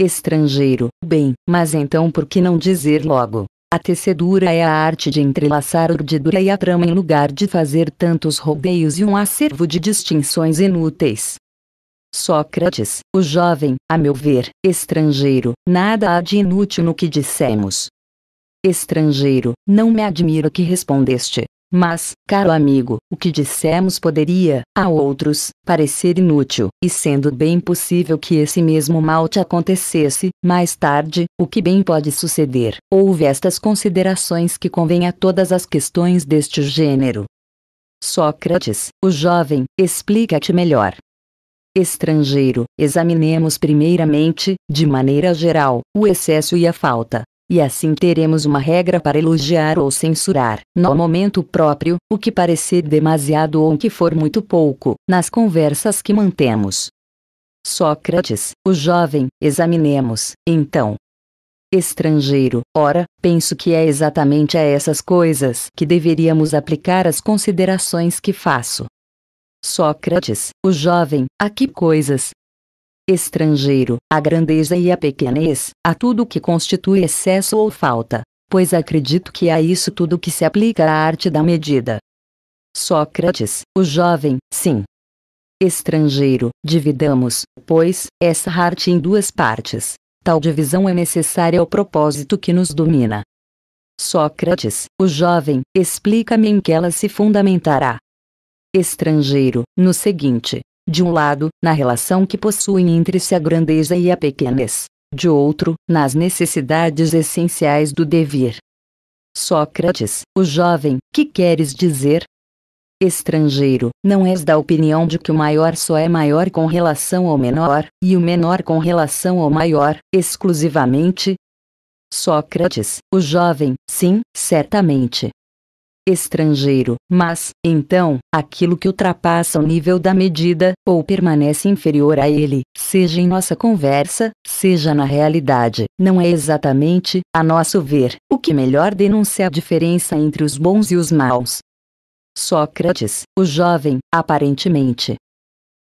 A: estrangeiro. Bem, mas então por que não dizer logo? A tecedura é a arte de entrelaçar a urdidura e a trama em lugar de fazer tantos rodeios e um acervo de distinções inúteis. Sócrates, o jovem, a meu ver, estrangeiro, nada há de inútil no que dissemos. Estrangeiro, não me admira que respondeste, mas, caro amigo, o que dissemos poderia, a outros, parecer inútil, e sendo bem possível que esse mesmo mal te acontecesse, mais tarde, o que bem pode suceder. Houve estas considerações que convêm a todas as questões deste gênero. Sócrates, o jovem, explica-te melhor. Estrangeiro, examinemos primeiramente, de maneira geral, o excesso e a falta, e assim teremos uma regra para elogiar ou censurar, no momento próprio, o que parecer demasiado ou o que for muito pouco, nas conversas que mantemos. Sócrates, o jovem, examinemos, então. Estrangeiro, ora, penso que é exatamente a essas coisas que deveríamos aplicar as considerações que faço. Sócrates, o jovem, a que coisas, estrangeiro, a grandeza e a pequenez, a tudo que constitui excesso ou falta, pois acredito que a isso tudo que se aplica à arte da medida. Sócrates, o jovem, sim. Estrangeiro, dividamos, pois, essa arte em duas partes. Tal divisão é necessária ao propósito que nos domina. Sócrates, o jovem, explica-me em que ela se fundamentará. Estrangeiro, no seguinte: de um lado, na relação que possuem entre si a grandeza e a pequenez. De outro, nas necessidades essenciais do dever. Sócrates, o jovem, que queres dizer? Estrangeiro, não és da opinião de que o maior só é maior com relação ao menor, e o menor com relação ao maior, exclusivamente? Sócrates, o jovem, sim, certamente, estrangeiro, mas, então, aquilo que ultrapassa o nível da medida, ou permanece inferior a ele, seja em nossa conversa, seja na realidade, não é exatamente, a nosso ver, o que melhor denuncia a diferença entre os bons e os maus. Sócrates, o jovem, aparentemente,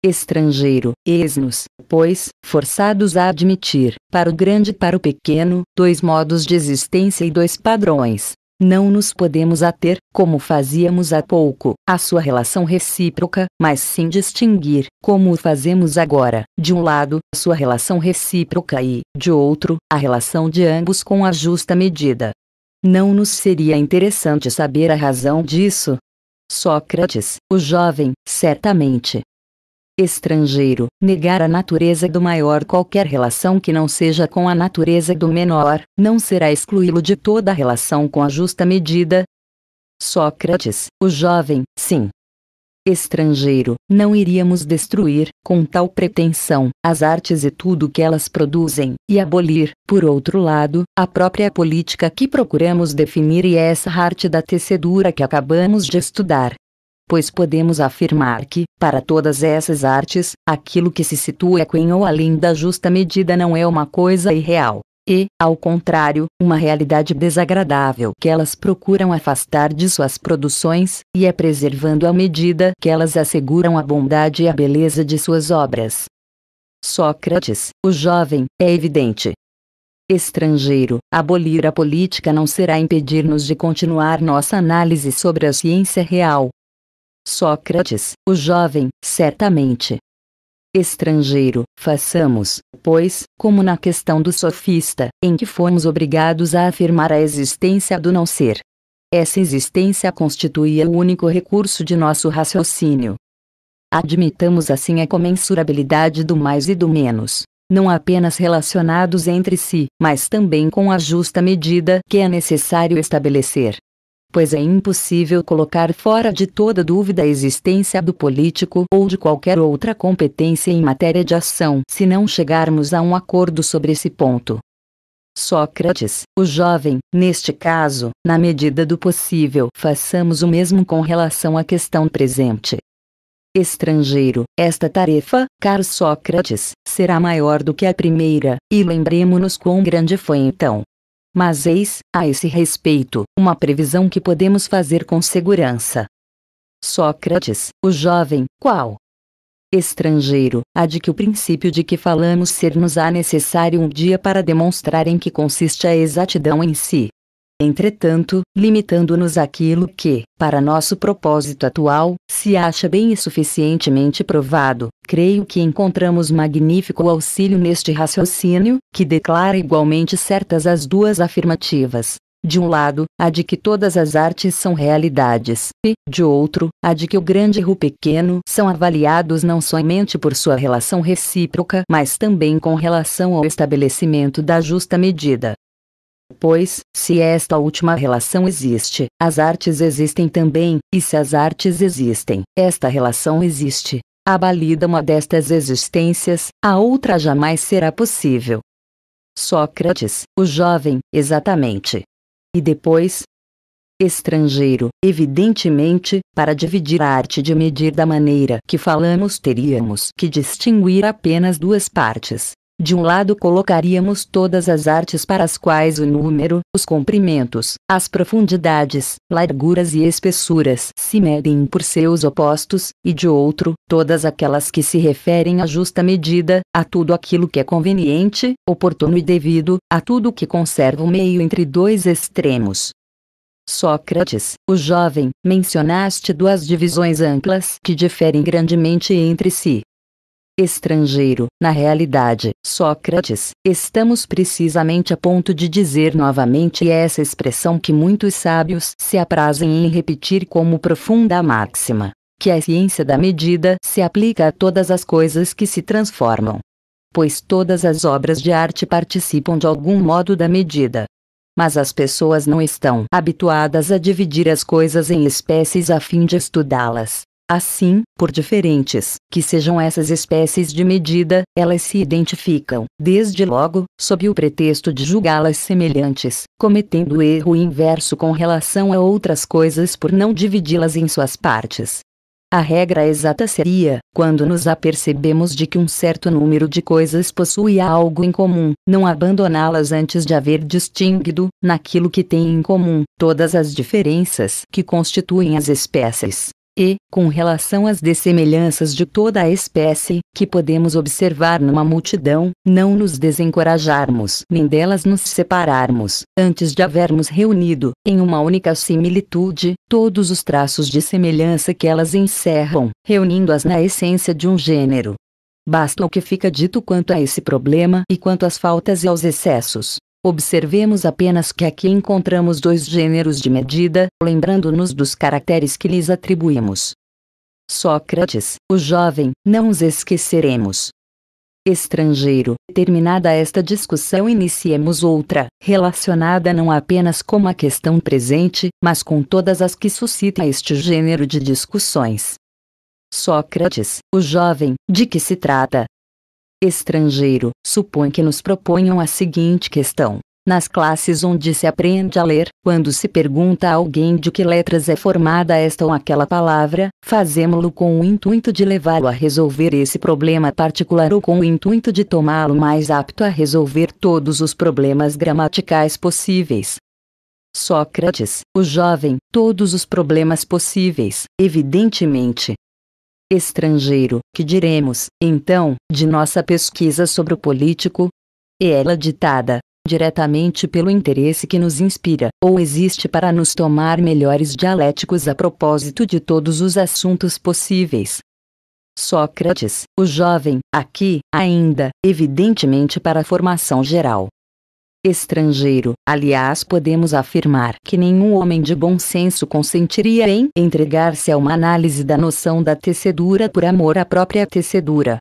A: estrangeiro, ex-nos, pois, forçados a admitir, para o grande e para o pequeno, dois modos de existência e dois padrões, não nos podemos ater, como fazíamos há pouco, à sua relação recíproca, mas sim distinguir, como o fazemos agora, de um lado, sua relação recíproca e, de outro, a relação de ambos com a justa medida. Não nos seria interessante saber a razão disso? Sócrates, o jovem, certamente, estrangeiro, negar a natureza do maior qualquer relação que não seja com a natureza do menor, não será excluí-lo de toda relação com a justa medida. Sócrates, o jovem, sim. Estrangeiro, não iríamos destruir, com tal pretensão, as artes e tudo que elas produzem, e abolir, por outro lado, a própria política que procuramos definir e é essa arte da tecedura que acabamos de estudar, pois podemos afirmar que, para todas essas artes, aquilo que se situa em ou além da justa medida não é uma coisa irreal. E, ao contrário, uma realidade desagradável que elas procuram afastar de suas produções, e é preservando à medida que elas asseguram a bondade e a beleza de suas obras. Sócrates, o jovem, é evidente, estrangeiro. Abolir a política não será impedir-nos de continuar nossa análise sobre a ciência real, Sócrates, o jovem, certamente. Estrangeiro, façamos, pois, como na questão do sofista, em que fomos obrigados a afirmar a existência do não ser. Essa existência constituía o único recurso de nosso raciocínio. Admitamos assim a comensurabilidade do mais e do menos, não apenas relacionados entre si, mas também com a justa medida que é necessário estabelecer pois é impossível colocar fora de toda dúvida a existência do político ou de qualquer outra competência em matéria de ação se não chegarmos a um acordo sobre esse ponto. Sócrates, o jovem, neste caso, na medida do possível, façamos o mesmo com relação à questão presente. Estrangeiro, esta tarefa, caro Sócrates, será maior do que a primeira, e lembremos-nos quão grande foi então mas eis, a esse respeito, uma previsão que podemos fazer com segurança. Sócrates, o jovem, qual? Estrangeiro, há de que o princípio de que falamos ser-nos-á necessário um dia para demonstrar em que consiste a exatidão em si, entretanto, limitando-nos àquilo que, para nosso propósito atual, se acha bem e suficientemente provado, creio que encontramos magnífico auxílio neste raciocínio, que declara igualmente certas as duas afirmativas. De um lado, a de que todas as artes são realidades, e, de outro, a de que o grande e o pequeno são avaliados não somente por sua relação recíproca, mas também com relação ao estabelecimento da justa medida. Pois, se esta última relação existe, as artes existem também, e se as artes existem, esta relação existe. Abalida uma destas existências, a outra jamais será possível. Sócrates, o jovem, exatamente. E depois? Estrangeiro, evidentemente, para dividir a arte de medir da maneira que falamos teríamos que distinguir apenas duas partes, de um lado colocaríamos todas as artes para as quais o número, os comprimentos, as profundidades, larguras e espessuras se medem por seus opostos, e de outro, todas aquelas que se referem à justa medida, a tudo aquilo que é conveniente, oportuno e devido, a tudo que conserva o meio entre dois extremos. Sócrates, o jovem, mencionaste duas divisões amplas que diferem grandemente entre si, estrangeiro. Na realidade, Sócrates, estamos precisamente a ponto de dizer novamente essa expressão que muitos sábios se aprazem em repetir como profunda máxima: que a ciência da medida se aplica a todas as coisas que se transformam. Pois todas as obras de arte participam de algum modo da medida. Mas as pessoas não estão habituadas a dividir as coisas em espécies a fim de estudá-las. Assim, por diferentes que sejam essas espécies de medida, elas se identificam, desde logo, sob o pretexto de julgá-las semelhantes, cometendo o erro inverso com relação a outras coisas por não dividi-las em suas partes. A regra exata seria, quando nos apercebemos de que um certo número de coisas possui algo em comum, não abandoná-las antes de haver distinguido, naquilo que tem em comum, todas as diferenças que constituem as espécies e, com relação às dessemelhanças de toda a espécie, que podemos observar numa multidão, não nos desencorajarmos nem delas nos separarmos, antes de havermos reunido, em uma única similitude, todos os traços de semelhança que elas encerram, reunindo-as na essência de um gênero. Basta o que fica dito quanto a esse problema e quanto às faltas e aos excessos. Observemos apenas que aqui encontramos dois gêneros de medida, lembrando-nos dos caracteres que lhes atribuímos. Sócrates, o jovem, não os esqueceremos. Estrangeiro, terminada esta discussão, iniciemos outra, relacionada não apenas com a questão presente, mas com todas as que suscita este gênero de discussões. Sócrates, o jovem, de que se trata? estrangeiro. Supõe que nos proponham a seguinte questão. Nas classes onde se aprende a ler, quando se pergunta a alguém de que letras é formada esta ou aquela palavra, fazemos-lo com o intuito de levá-lo a resolver esse problema particular ou com o intuito de tomá-lo mais apto a resolver todos os problemas gramaticais possíveis. Sócrates, o jovem, todos os problemas possíveis, evidentemente, estrangeiro, que diremos, então, de nossa pesquisa sobre o político? E ela ditada, diretamente pelo interesse que nos inspira, ou existe para nos tomar melhores dialéticos a propósito de todos os assuntos possíveis. Sócrates, o jovem, aqui, ainda, evidentemente para a formação geral, estrangeiro. Aliás, podemos afirmar que nenhum homem de bom senso consentiria em entregar-se a uma análise da noção da tecedura por amor à própria tecedura.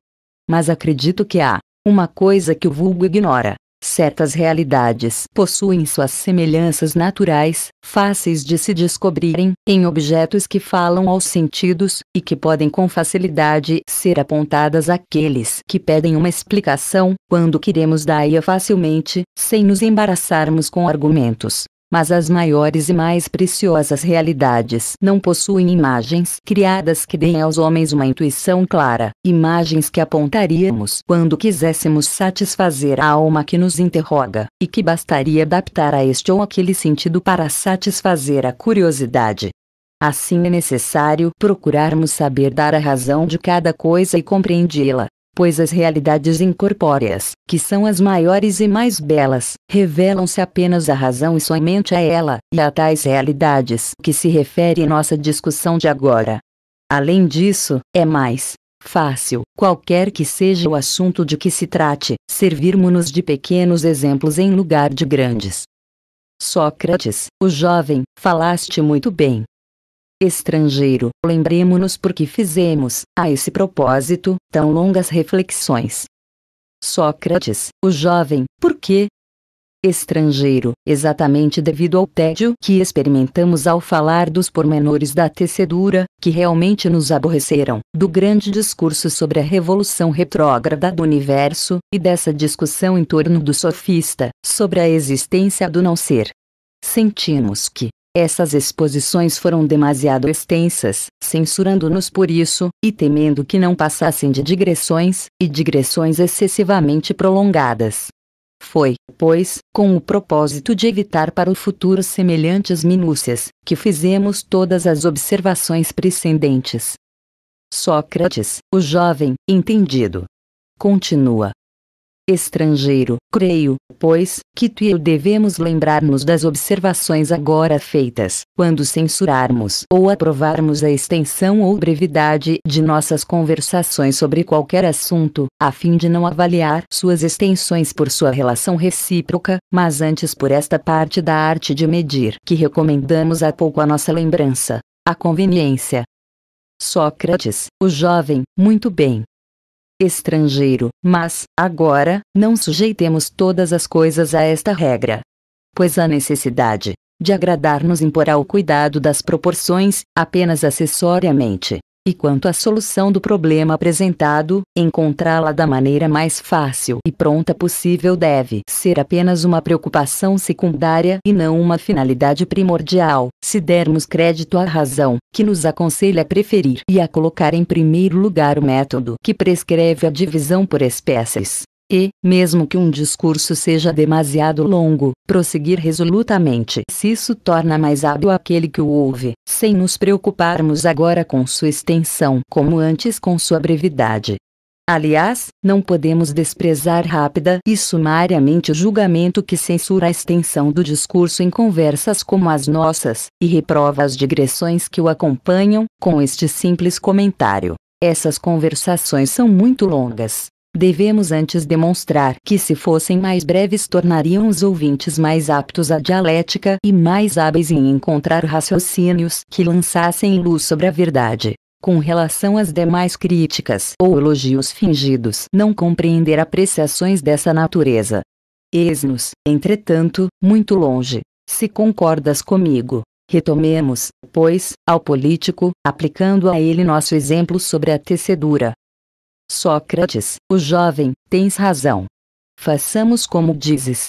A: Mas acredito que há uma coisa que o vulgo ignora Certas realidades possuem suas semelhanças naturais, fáceis de se descobrirem, em objetos que falam aos sentidos, e que podem com facilidade ser apontadas àqueles que pedem uma explicação, quando queremos dar-lhe facilmente, sem nos embaraçarmos com argumentos mas as maiores e mais preciosas realidades não possuem imagens criadas que deem aos homens uma intuição clara, imagens que apontaríamos quando quiséssemos satisfazer a alma que nos interroga, e que bastaria adaptar a este ou aquele sentido para satisfazer a curiosidade. Assim é necessário procurarmos saber dar a razão de cada coisa e compreendê-la, pois as realidades incorpóreas, que são as maiores e mais belas, revelam-se apenas à razão e somente a ela, e a tais realidades que se refere nossa discussão de agora. Além disso, é mais fácil, qualquer que seja o assunto de que se trate, servirmos-nos de pequenos exemplos em lugar de grandes. Sócrates, o jovem, falaste muito bem estrangeiro. lembremos nos por que fizemos, a esse propósito, tão longas reflexões. Sócrates, o jovem, por quê? Estrangeiro, exatamente devido ao tédio que experimentamos ao falar dos pormenores da tecedura, que realmente nos aborreceram, do grande discurso sobre a revolução retrógrada do universo, e dessa discussão em torno do sofista, sobre a existência do não ser. Sentimos que, essas exposições foram demasiado extensas, censurando-nos por isso, e temendo que não passassem de digressões, e digressões excessivamente prolongadas. Foi, pois, com o propósito de evitar para o futuro semelhantes minúcias, que fizemos todas as observações precedentes. Sócrates, o jovem, entendido. Continua estrangeiro. Creio, pois, que tu e eu devemos lembrar-nos das observações agora feitas, quando censurarmos ou aprovarmos a extensão ou brevidade de nossas conversações sobre qualquer assunto, a fim de não avaliar suas extensões por sua relação recíproca, mas antes por esta parte da arte de medir que recomendamos há pouco a nossa lembrança. A conveniência. Sócrates, o jovem, muito bem, estrangeiro, mas, agora, não sujeitemos todas as coisas a esta regra. Pois a necessidade de agradar nos imporá o cuidado das proporções, apenas acessoriamente. E quanto à solução do problema apresentado, encontrá-la da maneira mais fácil e pronta possível deve ser apenas uma preocupação secundária e não uma finalidade primordial, se dermos crédito à razão, que nos aconselha a preferir e a colocar em primeiro lugar o método que prescreve a divisão por espécies, e, mesmo que um discurso seja demasiado longo, prosseguir resolutamente se isso torna mais hábil aquele que o ouve, sem nos preocuparmos agora com sua extensão como antes com sua brevidade. Aliás, não podemos desprezar rápida e sumariamente o julgamento que censura a extensão do discurso em conversas como as nossas, e reprova as digressões que o acompanham, com este simples comentário. Essas conversações são muito longas, devemos antes demonstrar que se fossem mais breves tornariam os ouvintes mais aptos à dialética e mais hábeis em encontrar raciocínios que lançassem luz sobre a verdade. Com relação às demais críticas ou elogios fingidos, não compreender apreciações dessa natureza. Eis-nos, entretanto, muito longe. Se concordas comigo, retomemos, pois, ao político, aplicando a ele nosso exemplo sobre a tecedura, Sócrates, o jovem, tens razão. Façamos como dizes.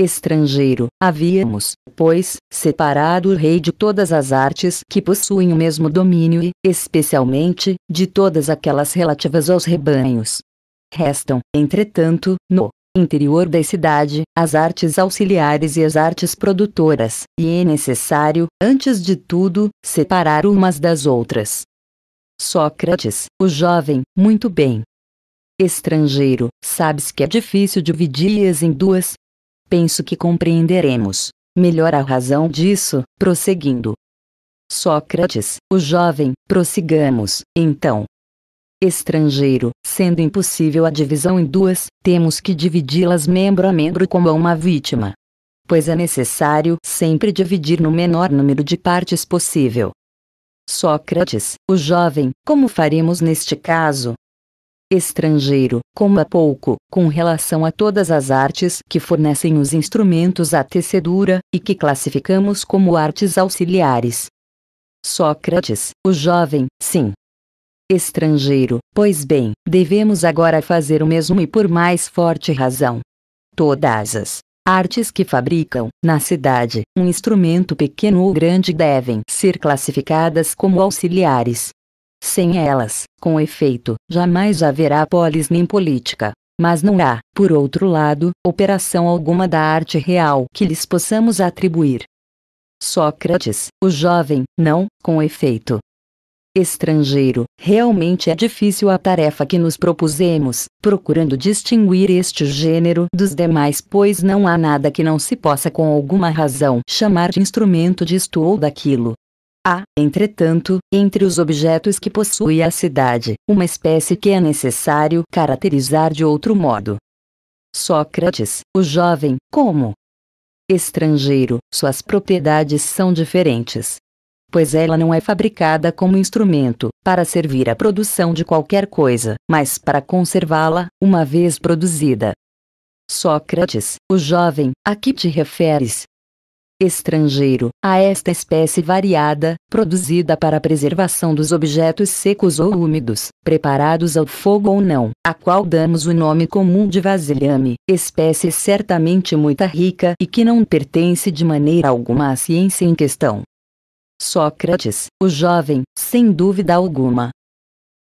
A: Estrangeiro, havíamos, pois, separado o rei de todas as artes que possuem o mesmo domínio e, especialmente, de todas aquelas relativas aos rebanhos. Restam, entretanto, no interior da cidade, as artes auxiliares e as artes produtoras, e é necessário, antes de tudo, separar umas das outras, Sócrates, o jovem, muito bem. Estrangeiro, sabes que é difícil dividir-as em duas? Penso que compreenderemos melhor a razão disso, prosseguindo. Sócrates, o jovem, prossigamos, então. Estrangeiro, sendo impossível a divisão em duas, temos que dividi-las membro a membro como uma vítima. Pois é necessário sempre dividir no menor número de partes possível. Sócrates, o jovem, como faremos neste caso? Estrangeiro, como há pouco, com relação a todas as artes que fornecem os instrumentos à tecedura, e que classificamos como artes auxiliares. Sócrates, o jovem, sim. Estrangeiro, pois bem, devemos agora fazer o mesmo e por mais forte razão. Todas as Artes que fabricam, na cidade, um instrumento pequeno ou grande devem ser classificadas como auxiliares. Sem elas, com efeito, jamais haverá polis nem política. Mas não há, por outro lado, operação alguma da arte real que lhes possamos atribuir. Sócrates, o jovem, não, com efeito, estrangeiro. Realmente é difícil a tarefa que nos propusemos, procurando distinguir este gênero dos demais, pois não há nada que não se possa com alguma razão chamar de instrumento disto ou daquilo. Há, entretanto, entre os objetos que possui a cidade, uma espécie que é necessário caracterizar de outro modo. Sócrates, o jovem, como estrangeiro, suas propriedades são diferentes, pois ela não é fabricada como instrumento para servir à produção de qualquer coisa, mas para conservá-la, uma vez produzida. Sócrates, o jovem, a que te referes? Estrangeiro, a esta espécie variada, produzida para a preservação dos objetos secos ou úmidos, preparados ao fogo ou não, a qual damos o nome comum de vasilhame, espécie certamente muito rica e que não pertence de maneira alguma à ciência em questão. Sócrates, o jovem, sem dúvida alguma.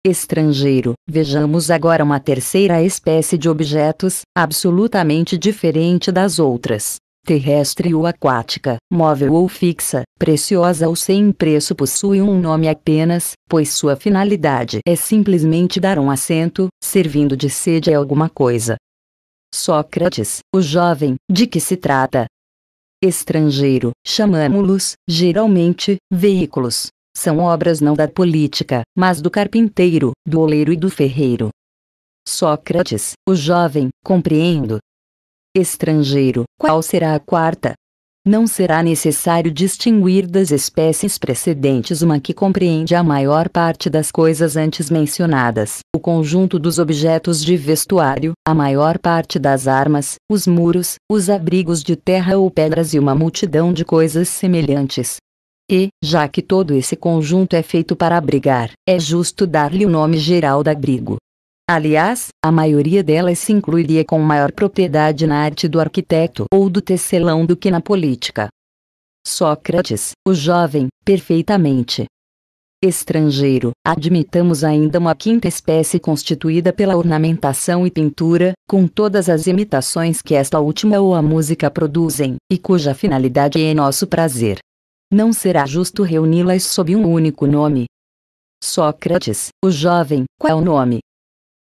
A: Estrangeiro, vejamos agora uma terceira espécie de objetos, absolutamente diferente das outras terrestre ou aquática, móvel ou fixa, preciosa ou sem preço possui um nome apenas, pois sua finalidade é simplesmente dar um assento, servindo de sede a alguma coisa. Sócrates, o jovem, de que se trata, estrangeiro, chamamos-los, geralmente, veículos. São obras não da política, mas do carpinteiro, do oleiro e do ferreiro. Sócrates, o jovem, compreendo. Estrangeiro, qual será a quarta? não será necessário distinguir das espécies precedentes uma que compreende a maior parte das coisas antes mencionadas, o conjunto dos objetos de vestuário, a maior parte das armas, os muros, os abrigos de terra ou pedras e uma multidão de coisas semelhantes. E, já que todo esse conjunto é feito para abrigar, é justo dar-lhe o nome geral de abrigo. Aliás, a maioria delas se incluiria com maior propriedade na arte do arquiteto ou do tecelão do que na política. Sócrates, o jovem, perfeitamente. Estrangeiro, admitamos ainda uma quinta espécie constituída pela ornamentação e pintura, com todas as imitações que esta última ou a música produzem, e cuja finalidade é nosso prazer. Não será justo reuni-las sob um único nome. Sócrates, o jovem, qual é o nome?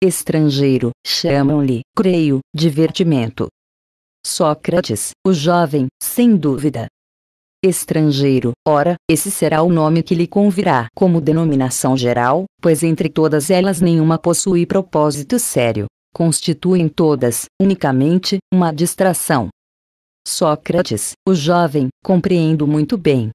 A: Estrangeiro, chamam-lhe, creio, divertimento. Sócrates, o jovem, sem dúvida. Estrangeiro, ora, esse será o nome que lhe convirá como denominação geral, pois entre todas elas nenhuma possui propósito sério. Constituem todas, unicamente, uma distração. Sócrates, o jovem, compreendo muito bem,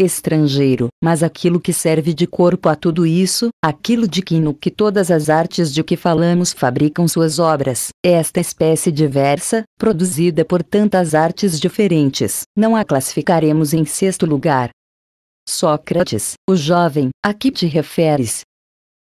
A: estrangeiro, mas aquilo que serve de corpo a tudo isso, aquilo de que no que todas as artes de que falamos fabricam suas obras, é esta espécie diversa, produzida por tantas artes diferentes, não a classificaremos em sexto lugar. Sócrates, o jovem, a que te referes?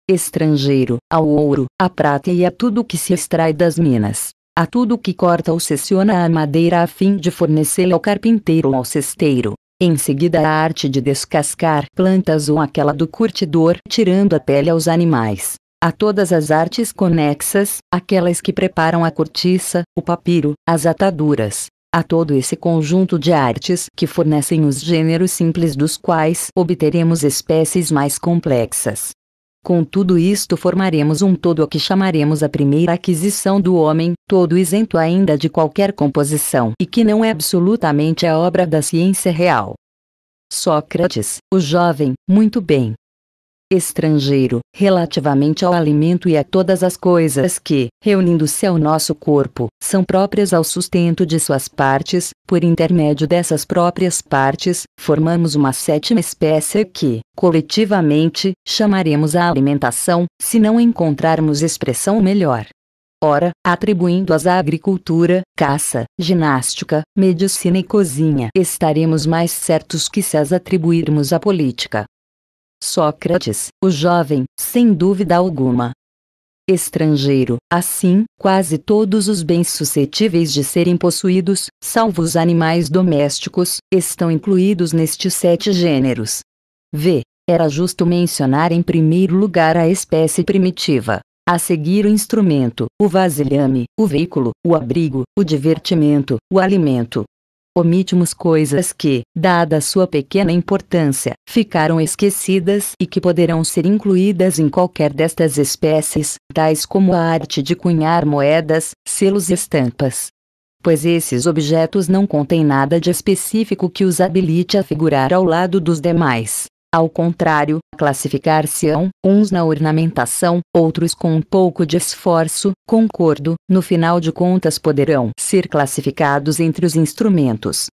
A: Estrangeiro, ao ouro, à prata e a tudo o que se extrai das minas a tudo que corta ou seciona a madeira a fim de fornecê-la ao carpinteiro ou ao cesteiro, em seguida a arte de descascar plantas ou aquela do curtidor tirando a pele aos animais. A todas as artes conexas, aquelas que preparam a cortiça, o papiro, as ataduras, a todo esse conjunto de artes que fornecem os gêneros simples dos quais obteremos espécies mais complexas. Com tudo isto formaremos um todo a que chamaremos a primeira aquisição do homem, todo isento ainda de qualquer composição e que não é absolutamente a obra da ciência real. Sócrates, o jovem, muito bem, estrangeiro, relativamente ao alimento e a todas as coisas que, reunindo-se ao nosso corpo, são próprias ao sustento de suas partes, por intermédio dessas próprias partes, formamos uma sétima espécie que, coletivamente, chamaremos a alimentação, se não encontrarmos expressão melhor. Ora, atribuindo-as à agricultura, caça, ginástica, medicina e cozinha, estaremos mais certos que se as atribuirmos à política. Sócrates, o jovem, sem dúvida alguma. Estrangeiro, assim, quase todos os bens suscetíveis de serem possuídos, salvo os animais domésticos, estão incluídos nestes sete gêneros. V. Era justo mencionar em primeiro lugar a espécie primitiva, a seguir o instrumento, o vasilhame, o veículo, o abrigo, o divertimento, o alimento, omitimos coisas que, dada sua pequena importância, ficaram esquecidas e que poderão ser incluídas em qualquer destas espécies, tais como a arte de cunhar moedas, selos e estampas. Pois esses objetos não contêm nada de específico que os habilite a figurar ao lado dos demais. Ao contrário, classificar-se-ão, uns na ornamentação, outros com um pouco de esforço, concordo, no final de contas poderão ser classificados entre os instrumentos.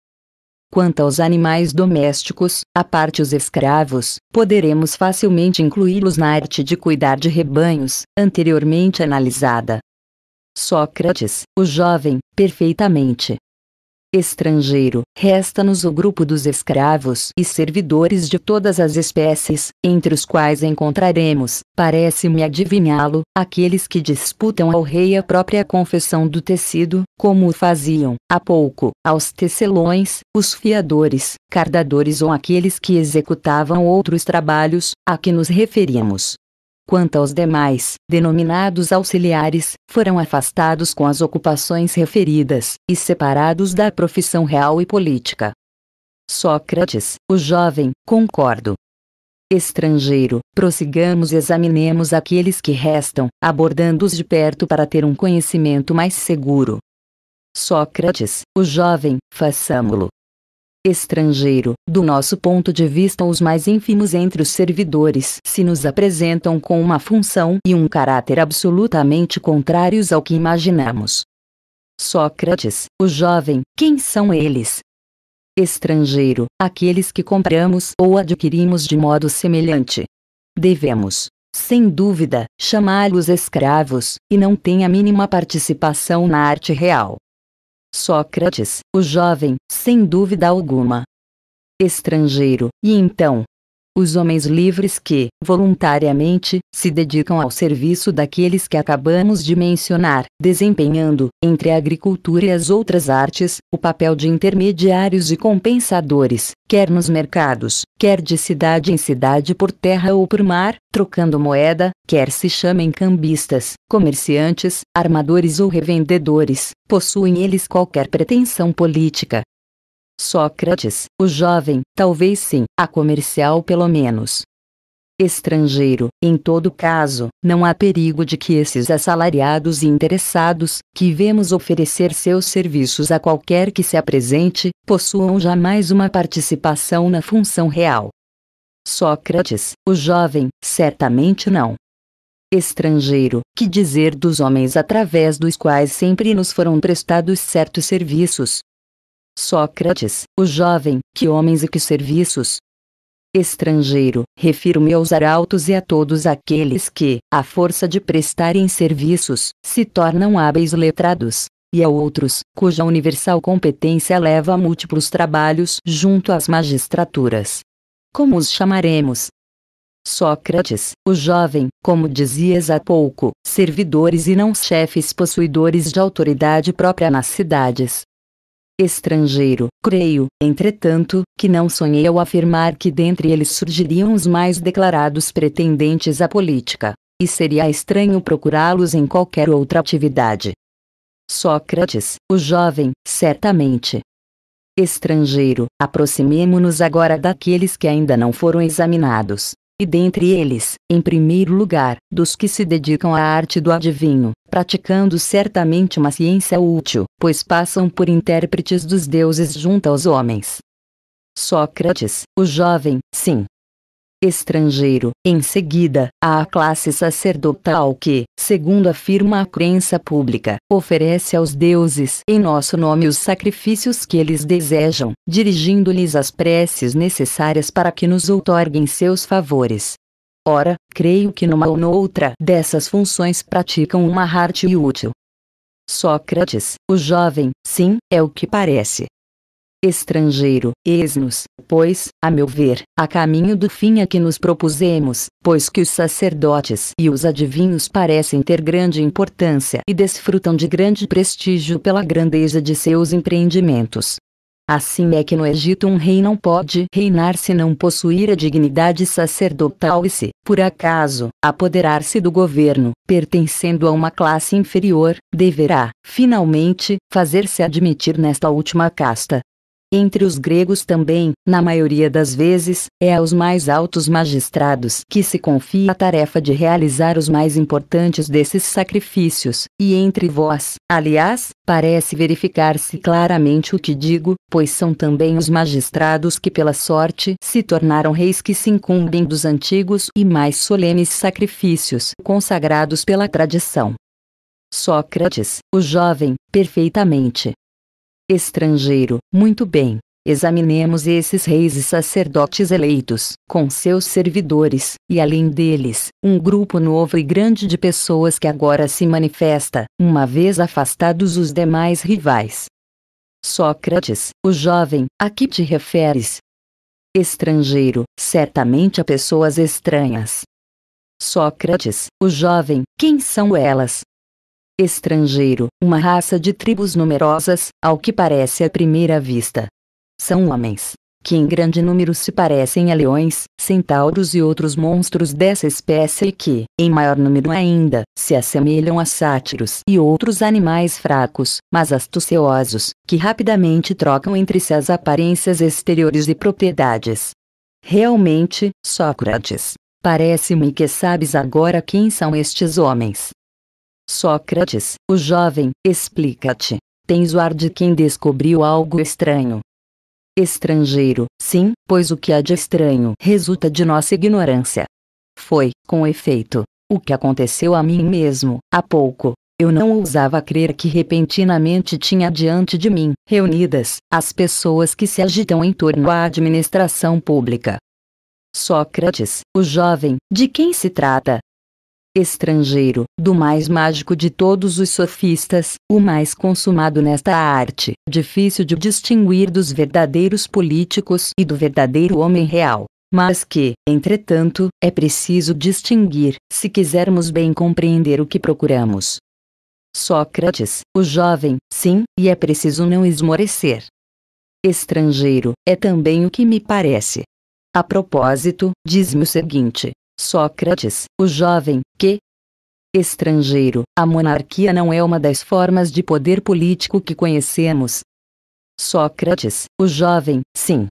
A: Quanto aos animais domésticos, a parte os escravos, poderemos facilmente incluí-los na arte de cuidar de rebanhos, anteriormente analisada. Sócrates, o jovem, perfeitamente, estrangeiro. Resta-nos o grupo dos escravos e servidores de todas as espécies, entre os quais encontraremos, parece-me adivinhá-lo, aqueles que disputam ao rei a própria confissão do tecido, como o faziam, há pouco, aos tecelões, os fiadores, cardadores ou aqueles que executavam outros trabalhos, a que nos referimos. Quanto aos demais, denominados auxiliares, foram afastados com as ocupações referidas, e separados da profissão real e política. Sócrates, o jovem, concordo. Estrangeiro, prossigamos e examinemos aqueles que restam, abordando-os de perto para ter um conhecimento mais seguro. Sócrates, o jovem, façamo-lo estrangeiro. Do nosso ponto de vista, os mais ínfimos entre os servidores se nos apresentam com uma função e um caráter absolutamente contrários ao que imaginamos. Sócrates, o jovem, quem são eles? Estrangeiro, aqueles que compramos ou adquirimos de modo semelhante. Devemos, sem dúvida, chamá-los escravos, e não têm a mínima participação na arte real. Sócrates, o jovem, sem dúvida alguma. Estrangeiro, e então, os homens livres que, voluntariamente, se dedicam ao serviço daqueles que acabamos de mencionar, desempenhando, entre a agricultura e as outras artes, o papel de intermediários e compensadores, quer nos mercados, quer de cidade em cidade por terra ou por mar, trocando moeda, quer se chamem cambistas, comerciantes, armadores ou revendedores, possuem eles qualquer pretensão política, Sócrates, o jovem, talvez sim, a comercial pelo menos. Estrangeiro, em todo caso, não há perigo de que esses assalariados e interessados, que vemos oferecer seus serviços a qualquer que se apresente, possuam jamais uma participação na função real. Sócrates, o jovem, certamente não. Estrangeiro, que dizer dos homens através dos quais sempre nos foram prestados certos serviços, Sócrates, o jovem, que homens e que serviços. Estrangeiro, refiro-me aos arautos e a todos aqueles que, à força de prestarem serviços, se tornam hábeis letrados, e a outros, cuja universal competência leva a múltiplos trabalhos junto às magistraturas. Como os chamaremos? Sócrates, o jovem, como dizias há pouco, servidores e não chefes possuidores de autoridade própria nas cidades, estrangeiro. Creio, entretanto, que não sonhei ao afirmar que dentre eles surgiriam os mais declarados pretendentes à política, e seria estranho procurá-los em qualquer outra atividade. Sócrates, o jovem, certamente. Estrangeiro, aproximemo-nos agora daqueles que ainda não foram examinados, e dentre eles, em primeiro lugar, dos que se dedicam à arte do adivinho, praticando certamente uma ciência útil, pois passam por intérpretes dos deuses junto aos homens. Sócrates, o jovem, sim. Estrangeiro, em seguida, há a classe sacerdotal que, segundo afirma a crença pública, oferece aos deuses em nosso nome os sacrifícios que eles desejam, dirigindo-lhes as preces necessárias para que nos outorguem seus favores. Ora, creio que numa ou noutra dessas funções praticam uma arte útil. Sócrates, o jovem, sim, é o que parece. Estrangeiro, eis-nos, pois, a meu ver, a caminho do fim a que nos propusemos, pois que os sacerdotes e os adivinhos parecem ter grande importância e desfrutam de grande prestígio pela grandeza de seus empreendimentos. Assim é que no Egito um rei não pode reinar se não possuir a dignidade sacerdotal e se, por acaso, apoderar-se do governo, pertencendo a uma classe inferior, deverá, finalmente, fazer-se admitir nesta última casta, entre os gregos também, na maioria das vezes, é aos mais altos magistrados que se confia a tarefa de realizar os mais importantes desses sacrifícios, e entre vós, aliás, parece verificar-se claramente o que digo, pois são também os magistrados que pela sorte se tornaram reis que se incumbem dos antigos e mais solenes sacrifícios consagrados pela tradição. Sócrates, o jovem, perfeitamente estrangeiro. Muito bem, examinemos esses reis e sacerdotes eleitos, com seus servidores, e além deles, um grupo novo e grande de pessoas que agora se manifesta, uma vez afastados os demais rivais. Sócrates, o jovem, a que te referes? Estrangeiro, certamente a pessoas estranhas. Sócrates, o jovem, quem são elas? estrangeiro, uma raça de tribos numerosas, ao que parece à primeira vista. São homens que em grande número se parecem a leões, centauros e outros monstros dessa espécie e que, em maior número ainda, se assemelham a sátiros e outros animais fracos, mas astuciosos, que rapidamente trocam entre si as aparências exteriores e propriedades. Realmente, Sócrates, parece-me que sabes agora quem são estes homens. Sócrates, o jovem, explica-te. Tens o ar de quem descobriu algo estranho. Estrangeiro, sim, pois o que há de estranho resulta de nossa ignorância. Foi, com efeito, o que aconteceu a mim mesmo, há pouco. Eu não ousava crer que repentinamente tinha diante de mim, reunidas, as pessoas que se agitam em torno à administração pública. Sócrates, o jovem, de quem se trata? estrangeiro, do mais mágico de todos os sofistas, o mais consumado nesta arte, difícil de distinguir dos verdadeiros políticos e do verdadeiro homem real. Mas que, entretanto, é preciso distinguir, se quisermos bem compreender o que procuramos. Sócrates, o jovem, sim, e é preciso não esmorecer. Estrangeiro, é também o que me parece. A propósito, diz-me o seguinte: Sócrates, o jovem, estrangeiro. A monarquia não é uma das formas de poder político que conhecemos. Sócrates, o jovem, sim.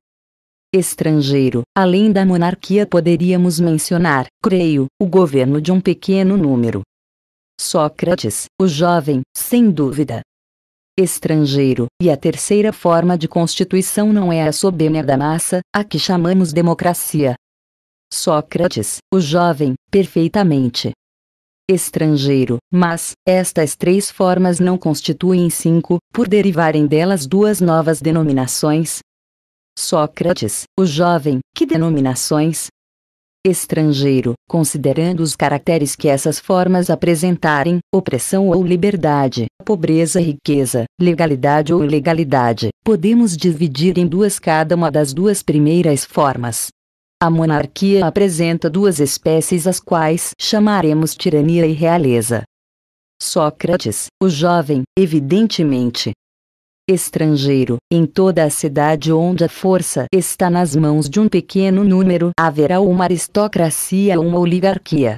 A: Estrangeiro, além da monarquia poderíamos mencionar, creio, o governo de um pequeno número. Sócrates, o jovem, sem dúvida. Estrangeiro, e a terceira forma de constituição não é a soberania da massa, a que chamamos democracia. Sócrates, o jovem, perfeitamente estrangeiro, mas estas três formas não constituem cinco, por derivarem delas duas novas denominações. Sócrates, o jovem, que denominações? Estrangeiro, considerando os caracteres que essas formas apresentarem, opressão ou liberdade, pobreza riqueza, legalidade ou ilegalidade, podemos dividir em duas cada uma das duas primeiras formas. A monarquia apresenta duas espécies as quais chamaremos tirania e realeza. Sócrates, o jovem, evidentemente estrangeiro, em toda a cidade onde a força está nas mãos de um pequeno número, haverá uma aristocracia ou uma oligarquia.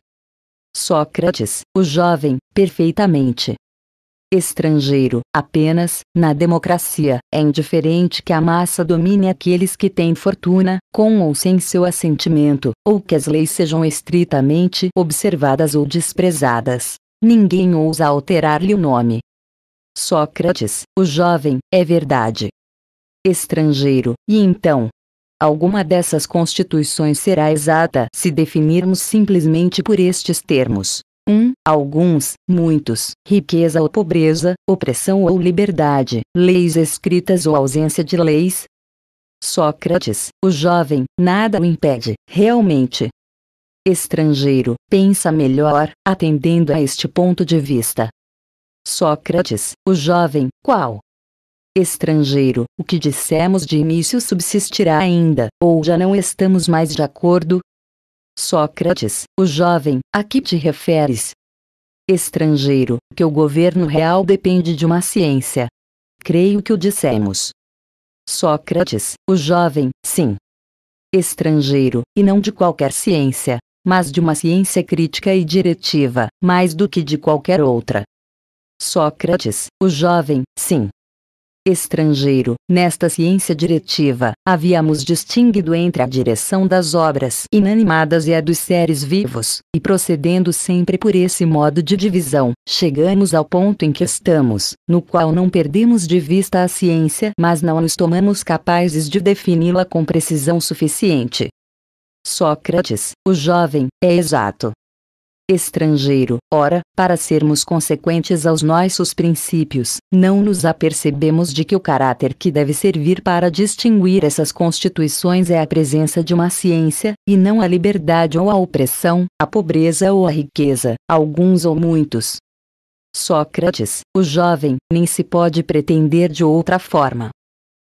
A: Sócrates, o jovem, perfeitamente estrangeiro. Apenas, na democracia, é indiferente que a massa domine aqueles que têm fortuna, com ou sem seu assentimento, ou que as leis sejam estritamente observadas ou desprezadas. Ninguém ousa alterar-lhe o nome. Sócrates, o jovem, é verdade. Estrangeiro, e então, Alguma dessas constituições será exata se definirmos simplesmente por estes termos. Um, alguns, muitos, riqueza ou pobreza, opressão ou liberdade, leis escritas ou ausência de leis. Sócrates, o jovem, nada o impede, realmente. Estrangeiro, pensa melhor, atendendo a este ponto de vista. Sócrates, o jovem, qual? Estrangeiro, o que dissemos de início subsistirá ainda, ou já não estamos mais de acordo? Sócrates, o jovem, a que te referes? Estrangeiro, que o governo real depende de uma ciência. Creio que o dissemos. Sócrates, o jovem, sim. Estrangeiro, e não de qualquer ciência, mas de uma ciência crítica e diretiva, mais do que de qualquer outra. Sócrates, o jovem, sim estrangeiro. Nesta ciência diretiva, havíamos distinguido entre a direção das obras inanimadas e a dos seres vivos, e procedendo sempre por esse modo de divisão, chegamos ao ponto em que estamos, no qual não perdemos de vista a ciência, mas não nos tomamos capazes de defini-la com precisão suficiente. Sócrates, o jovem, é exato, estrangeiro. Ora, para sermos consequentes aos nossos princípios, não nos apercebemos de que o caráter que deve servir para distinguir essas constituições é a presença de uma ciência, e não a liberdade ou a opressão, a pobreza ou a riqueza, alguns ou muitos. Sócrates, o jovem, nem se pode pretender de outra forma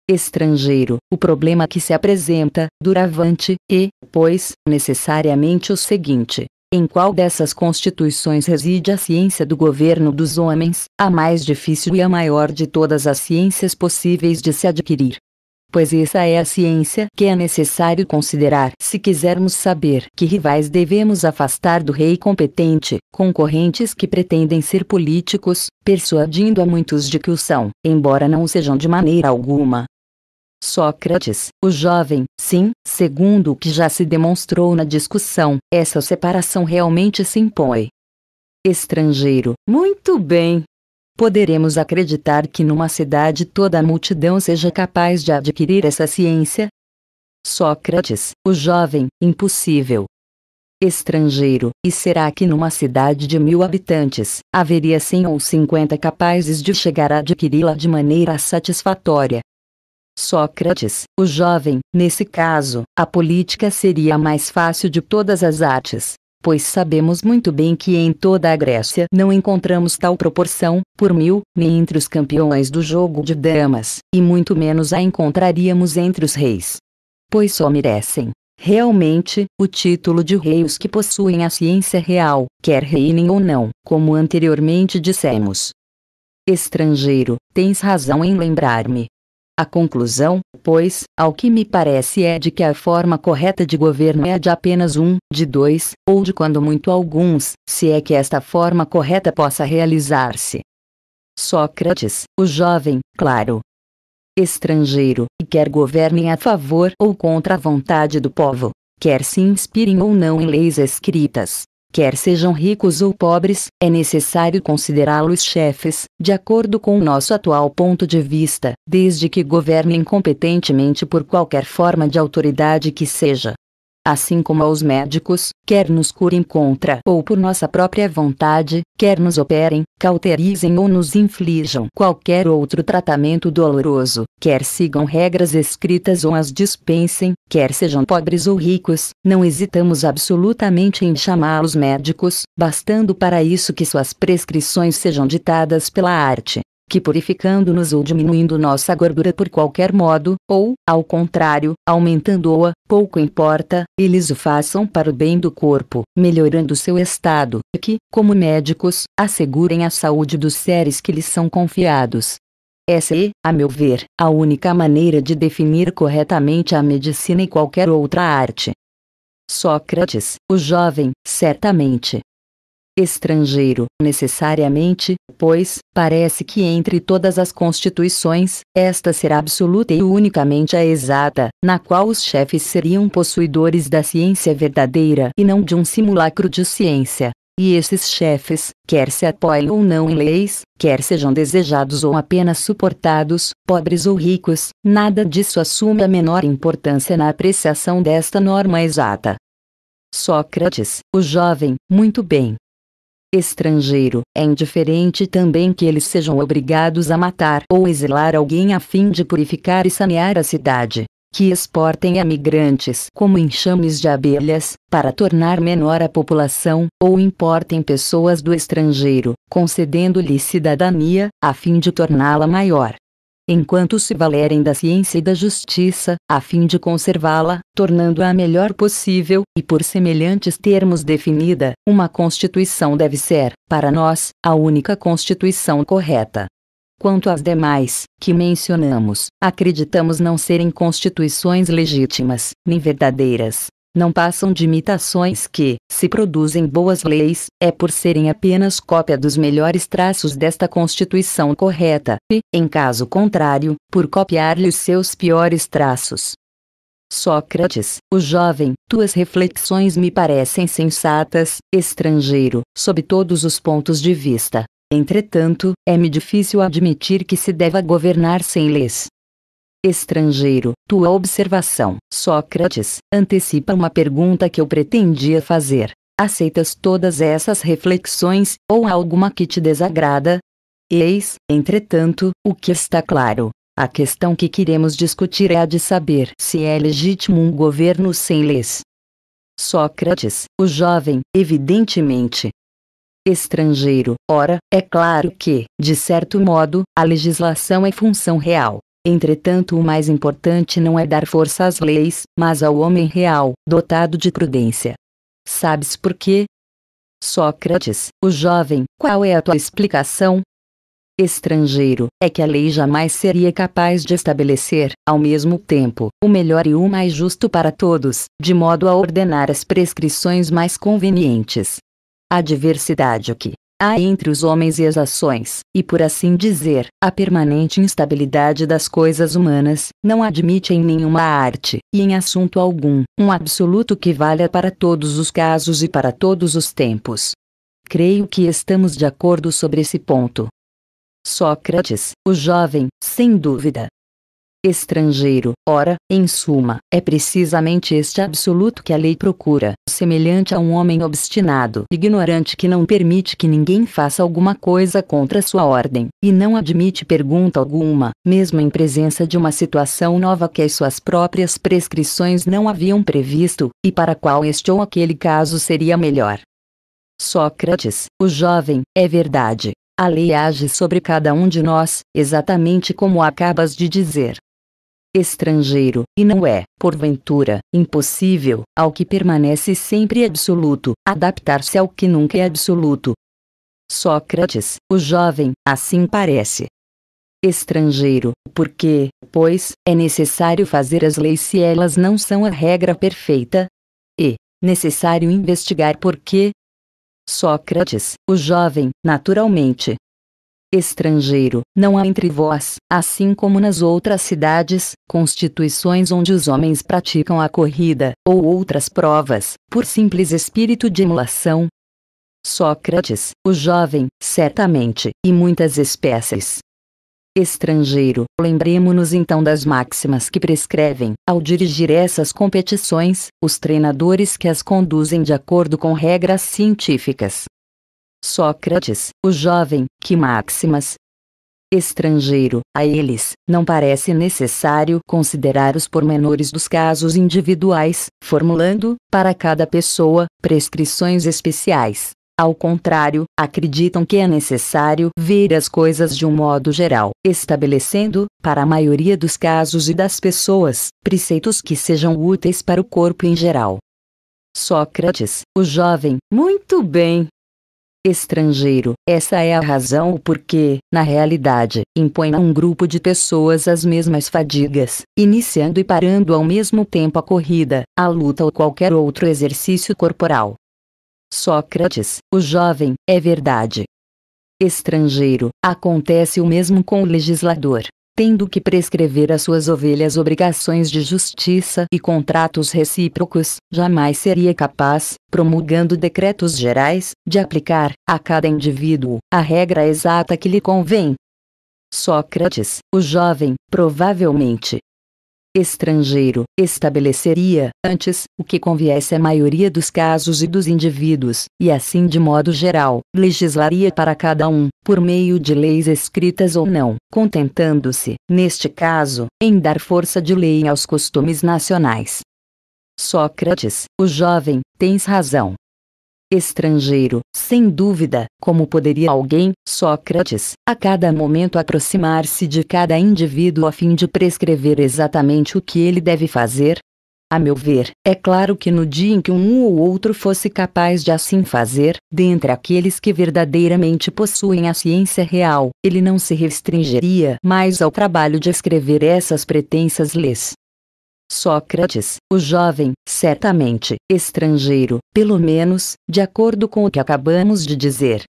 A: estrangeiro, o problema que se apresenta, duravante, e, pois, necessariamente o seguinte: em qual dessas constituições reside a ciência do governo dos homens, a mais difícil e a maior de todas as ciências possíveis de se adquirir? pois essa é a ciência que é necessário considerar se quisermos saber que rivais devemos afastar do rei competente, concorrentes que pretendem ser políticos, persuadindo a muitos de que o são, embora não o sejam de maneira alguma, Sócrates, o jovem, sim, segundo o que já se demonstrou na discussão, essa separação realmente se impõe. Estrangeiro, muito bem. Poderemos acreditar que numa cidade toda a multidão seja capaz de adquirir essa ciência? Sócrates, o jovem, impossível. Estrangeiro, e será que numa cidade de mil habitantes, haveria cem ou cinquenta capazes de chegar a adquiri-la de maneira satisfatória? Sócrates, o jovem, nesse caso, a política seria a mais fácil de todas as artes, pois sabemos muito bem que em toda a Grécia não encontramos tal proporção, por mil, nem entre os campeões do jogo de damas, e muito menos a encontraríamos entre os reis. Pois só merecem, realmente, o título de rei os que possuem a ciência real, quer reinem ou não, como anteriormente dissemos. Estrangeiro, tens razão em lembrar-me, a conclusão, pois, ao que me parece é de que a forma correta de governo é a de apenas um, de dois, ou de quando muito alguns, se é que esta forma correta possa realizar-se. Sócrates, o jovem, claro. Estrangeiro, quer governem a favor ou contra a vontade do povo, quer se inspirem ou não em leis escritas, quer sejam ricos ou pobres, é necessário considerá-los chefes, de acordo com o nosso atual ponto de vista, desde que governem competentemente por qualquer forma de autoridade que seja assim como aos médicos, quer nos curem contra ou por nossa própria vontade, quer nos operem, cauterizem ou nos inflijam qualquer outro tratamento doloroso, quer sigam regras escritas ou as dispensem, quer sejam pobres ou ricos, não hesitamos absolutamente em chamá-los médicos, bastando para isso que suas prescrições sejam ditadas pela arte, que purificando-nos ou diminuindo nossa gordura por qualquer modo, ou, ao contrário, aumentando-a, pouco importa, eles o façam para o bem do corpo, melhorando seu estado, e que, como médicos, assegurem a saúde dos seres que lhes são confiados. Essa é, a meu ver, a única maneira de definir corretamente a medicina e qualquer outra arte. Sócrates, o jovem, certamente, estrangeiro, necessariamente, pois, parece que entre todas as constituições, esta será absoluta e unicamente a exata, na qual os chefes seriam possuidores da ciência verdadeira e não de um simulacro de ciência. E esses chefes, quer se apoiem ou não em leis, quer sejam desejados ou apenas suportados, pobres ou ricos, nada disso assume a menor importância na apreciação desta norma exata. Sócrates, o jovem, muito bem, estrangeiro. É indiferente também que eles sejam obrigados a matar ou exilar alguém a fim de purificar e sanear a cidade. Que exportem a migrantes como enxames de abelhas, para tornar menor a população, ou importem pessoas do estrangeiro, concedendo-lhe cidadania, a fim de torná-la maior enquanto se valerem da ciência e da justiça, a fim de conservá-la, tornando-a a melhor possível, e por semelhantes termos definida, uma Constituição deve ser, para nós, a única Constituição correta. Quanto às demais, que mencionamos, acreditamos não serem constituições legítimas, nem verdadeiras, não passam de imitações que, se produzem boas leis, é por serem apenas cópia dos melhores traços desta Constituição correta, e, em caso contrário, por copiar-lhe os seus piores traços. Sócrates, o jovem, tuas reflexões me parecem sensatas, estrangeiro, sob todos os pontos de vista. Entretanto, é-me difícil admitir que se deva governar sem leis. Estrangeiro, tua observação, Sócrates, antecipa uma pergunta que eu pretendia fazer. Aceitas todas essas reflexões, ou alguma que te desagrada? Eis, entretanto, o que está claro. A questão que queremos discutir é a de saber se é legítimo um governo sem leis. Sócrates, o jovem, evidentemente. Estrangeiro, ora, é claro que, de certo modo, a legislação é função real, Entretanto, o mais importante não é dar força às leis, mas ao homem real, dotado de prudência. Sabes por quê? Sócrates, o jovem, qual é a tua explicação? Estrangeiro, é que a lei jamais seria capaz de estabelecer, ao mesmo tempo, o melhor e o mais justo para todos, de modo a ordenar as prescrições mais convenientes. A diversidade que, há entre os homens e as ações, e por assim dizer, a permanente instabilidade das coisas humanas, não admite em nenhuma arte, e em assunto algum, um absoluto que valha para todos os casos e para todos os tempos. Creio que estamos de acordo sobre esse ponto. Sócrates, o jovem, sem dúvida, estrangeiro. Ora, em suma, é precisamente este absoluto que a lei procura, semelhante a um homem obstinado, ignorante que não permite que ninguém faça alguma coisa contra sua ordem, e não admite pergunta alguma, mesmo em presença de uma situação nova que as suas próprias prescrições não haviam previsto, e para qual este ou aquele caso seria melhor. Sócrates, o jovem, é verdade, a lei age sobre cada um de nós, exatamente como acabas de dizer estrangeiro, e não é, porventura, impossível, ao que permanece sempre absoluto, adaptar-se ao que nunca é absoluto. Sócrates, o jovem, assim parece. Estrangeiro, porque, pois, é necessário fazer as leis se elas não são a regra perfeita? E, necessário investigar por quê? Sócrates, o jovem, naturalmente, estrangeiro, não há entre vós, assim como nas outras cidades, constituições onde os homens praticam a corrida, ou outras provas, por simples espírito de emulação. Sócrates, o jovem, certamente, e muitas espécies, estrangeiro. Lembremos-nos então das máximas que prescrevem, ao dirigir essas competições, os treinadores que as conduzem de acordo com regras científicas. Sócrates, o jovem, que máximas estrangeiro, a eles, não parece necessário considerar os pormenores dos casos individuais, formulando, para cada pessoa, prescrições especiais. Ao contrário, acreditam que é necessário ver as coisas de um modo geral, estabelecendo, para a maioria dos casos e das pessoas, preceitos que sejam úteis para o corpo em geral. Sócrates, o jovem, muito bem, estrangeiro. Essa é a razão porque, na realidade, impõe a um grupo de pessoas as mesmas fadigas, iniciando e parando ao mesmo tempo a corrida, a luta ou qualquer outro exercício corporal. Sócrates, o jovem, é verdade. Estrangeiro, acontece o mesmo com o legislador, tendo que prescrever às suas ovelhas obrigações de justiça e contratos recíprocos, jamais seria capaz, promulgando decretos gerais, de aplicar, a cada indivíduo, a regra exata que lhe convém. Sócrates, o jovem, provavelmente, estrangeiro estabeleceria, antes, o que conviesse à maioria dos casos e dos indivíduos, e assim de modo geral, legislaria para cada um, por meio de leis escritas ou não, contentando-se, neste caso, em dar força de lei aos costumes nacionais. Sócrates, o jovem, tens razão estrangeiro. Sem dúvida, como poderia alguém, Sócrates, a cada momento aproximar-se de cada indivíduo a fim de prescrever exatamente o que ele deve fazer? A meu ver, é claro que no dia em que um ou outro fosse capaz de assim fazer, dentre aqueles que verdadeiramente possuem a ciência real, ele não se restringiria mais ao trabalho de escrever essas pretensas leis, Sócrates, o jovem, certamente, estrangeiro, pelo menos, de acordo com o que acabamos de dizer.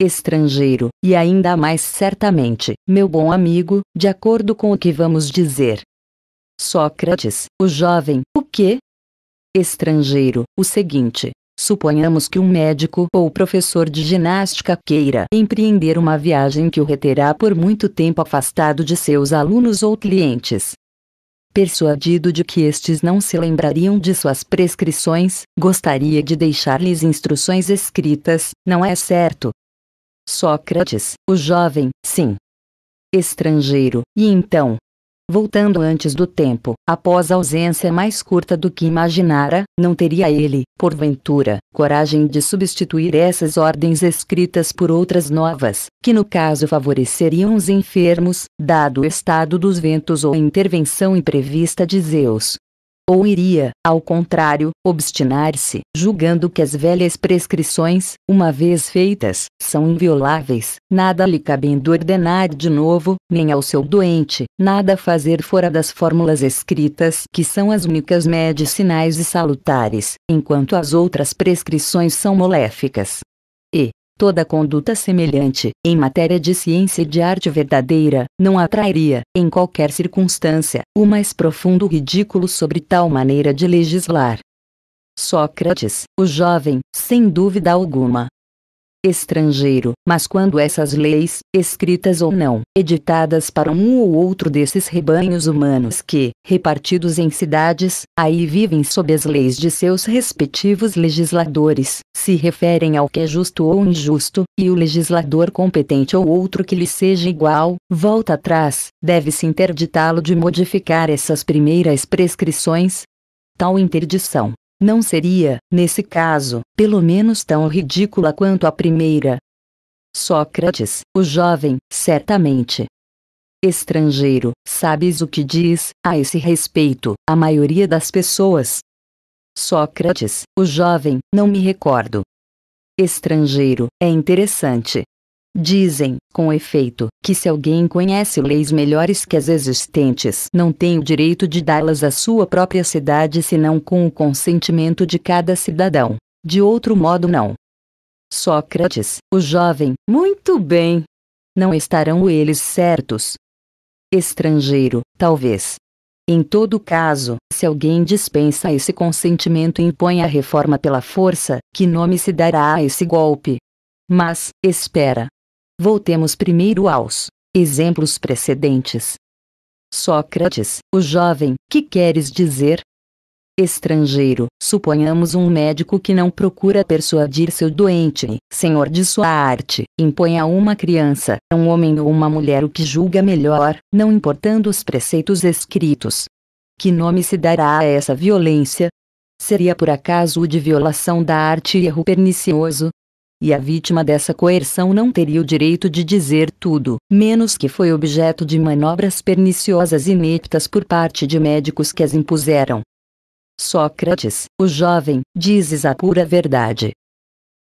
A: Estrangeiro, e ainda mais certamente, meu bom amigo, de acordo com o que vamos dizer. Sócrates, o jovem, o quê? Estrangeiro, o seguinte. Suponhamos que um médico ou professor de ginástica queira empreender uma viagem que o reterá por muito tempo afastado de seus alunos ou clientes persuadido de que estes não se lembrariam de suas prescrições, gostaria de deixar-lhes instruções escritas, não é certo? Sócrates, o jovem, sim. Estrangeiro, e então, voltando antes do tempo, após a ausência mais curta do que imaginara, não teria ele, porventura, coragem de substituir essas ordens escritas por outras novas, que no caso favoreceriam os enfermos, dado o estado dos ventos ou a intervenção imprevista de Zeus, ou iria, ao contrário, obstinar-se, julgando que as velhas prescrições, uma vez feitas, são invioláveis, nada lhe cabendo ordenar de novo, nem ao seu doente, nada fazer fora das fórmulas escritas que são as únicas medicinais e salutares, enquanto as outras prescrições são moléficas. E, Toda conduta semelhante, em matéria de ciência e de arte verdadeira, não atrairia, em qualquer circunstância, o mais profundo ridículo sobre tal maneira de legislar. Sócrates, o jovem, sem dúvida alguma, estrangeiro, mas quando essas leis, escritas ou não, editadas para um ou outro desses rebanhos humanos que, repartidos em cidades, aí vivem sob as leis de seus respectivos legisladores, se referem ao que é justo ou injusto, e o legislador competente ou outro que lhe seja igual, volta atrás, deve-se interditá-lo de modificar essas primeiras prescrições, tal interdição não seria, nesse caso, pelo menos tão ridícula quanto a primeira. Sócrates, o jovem, certamente. Estrangeiro, sabes o que diz, a esse respeito, a maioria das pessoas? Sócrates, o jovem, não me recordo. Estrangeiro, é interessante, Dizem, com efeito, que se alguém conhece leis melhores que as existentes, não tem o direito de dá-las à sua própria cidade senão com o consentimento de cada cidadão. De outro modo, não. Sócrates, o jovem, muito bem. Não estarão eles certos? Estrangeiro, talvez. Em todo caso, se alguém dispensa esse consentimento e impõe a reforma pela força, que nome se dará a esse golpe? Mas, espera, Voltemos primeiro aos exemplos precedentes. Sócrates, o jovem, que queres dizer? Estrangeiro, suponhamos um médico que não procura persuadir seu doente, senhor de sua arte, impõe a uma criança, um homem ou uma mulher o que julga melhor, não importando os preceitos escritos. Que nome se dará a essa violência? Seria por acaso o de violação da arte erro pernicioso, e a vítima dessa coerção não teria o direito de dizer tudo, menos que foi objeto de manobras perniciosas e ineptas por parte de médicos que as impuseram. Sócrates, o jovem, dizes a pura verdade.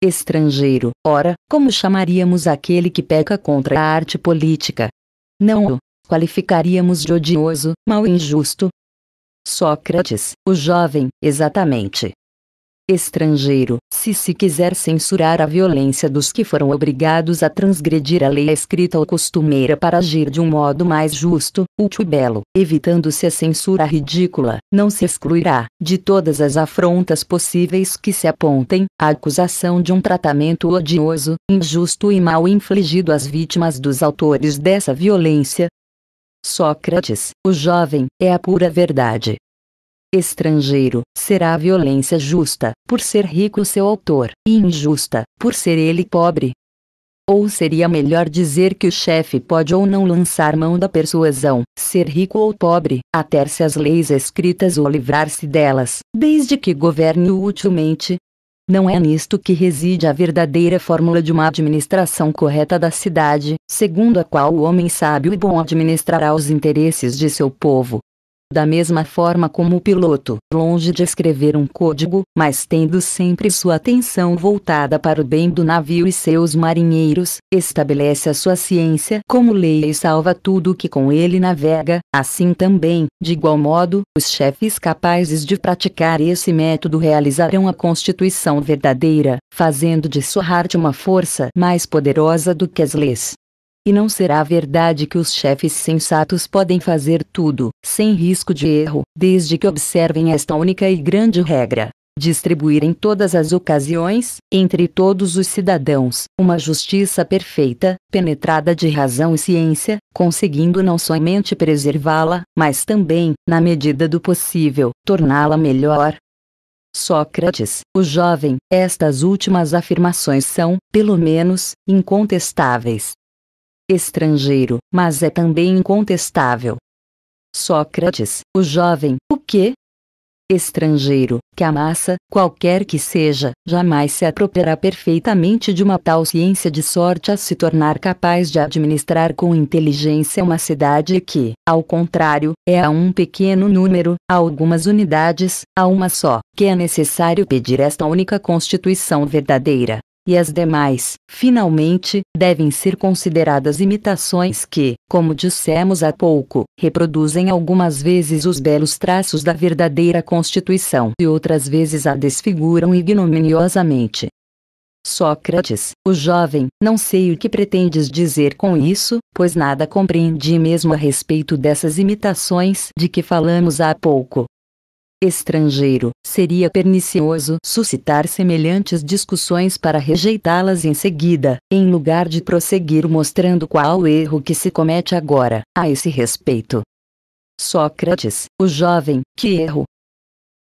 A: Estrangeiro, ora, como chamaríamos aquele que peca contra a arte política? Não o qualificaríamos de odioso, mal e injusto? Sócrates, o jovem, exatamente, estrangeiro. Se se quiser censurar a violência dos que foram obrigados a transgredir a lei escrita ou costumeira para agir de um modo mais justo, útil e belo, evitando-se a censura ridícula, não se excluirá, de todas as afrontas possíveis que se apontem, a acusação de um tratamento odioso, injusto e mal infligido às vítimas dos autores dessa violência, Sócrates, o jovem, é a pura verdade. Estrangeiro, será violência justa, por ser rico seu autor, e injusta, por ser ele pobre. Ou seria melhor dizer que o chefe pode ou não lançar mão da persuasão, ser rico ou pobre, ater-se às leis escritas ou livrar-se delas, desde que governe utilmente, não é nisto que reside a verdadeira fórmula de uma administração correta da cidade, segundo a qual o homem sábio e bom administrará os interesses de seu povo, da mesma forma como o piloto, longe de escrever um código, mas tendo sempre sua atenção voltada para o bem do navio e seus marinheiros, estabelece a sua ciência como lei e salva tudo que com ele navega, assim também, de igual modo, os chefes capazes de praticar esse método realizarão a constituição verdadeira, fazendo de sua arte uma força mais poderosa do que as leis, e não será verdade que os chefes sensatos podem fazer tudo, sem risco de erro, desde que observem esta única e grande regra: distribuir em todas as ocasiões, entre todos os cidadãos, uma justiça perfeita, penetrada de razão e ciência, conseguindo não somente preservá-la, mas também, na medida do possível, torná-la melhor. Sócrates, o jovem, estas últimas afirmações são, pelo menos, incontestáveis, estrangeiro, mas é também incontestável. Sócrates, o jovem, o que? Estrangeiro, que a massa, qualquer que seja, jamais se apropriará perfeitamente de uma tal ciência de sorte a se tornar capaz de administrar com inteligência uma cidade que, ao contrário, é a um pequeno número, a algumas unidades, a uma só, que é necessário pedir esta única constituição verdadeira, e as demais, finalmente, devem ser consideradas imitações que, como dissemos há pouco, reproduzem algumas vezes os belos traços da verdadeira constituição e outras vezes a desfiguram ignominiosamente. Sócrates, o jovem, não sei o que pretendes dizer com isso, pois nada compreendi mesmo a respeito dessas imitações de que falamos há pouco estrangeiro, seria pernicioso suscitar semelhantes discussões para rejeitá-las em seguida, em lugar de prosseguir mostrando qual o erro que se comete agora, a esse respeito. Sócrates, o jovem, que erro,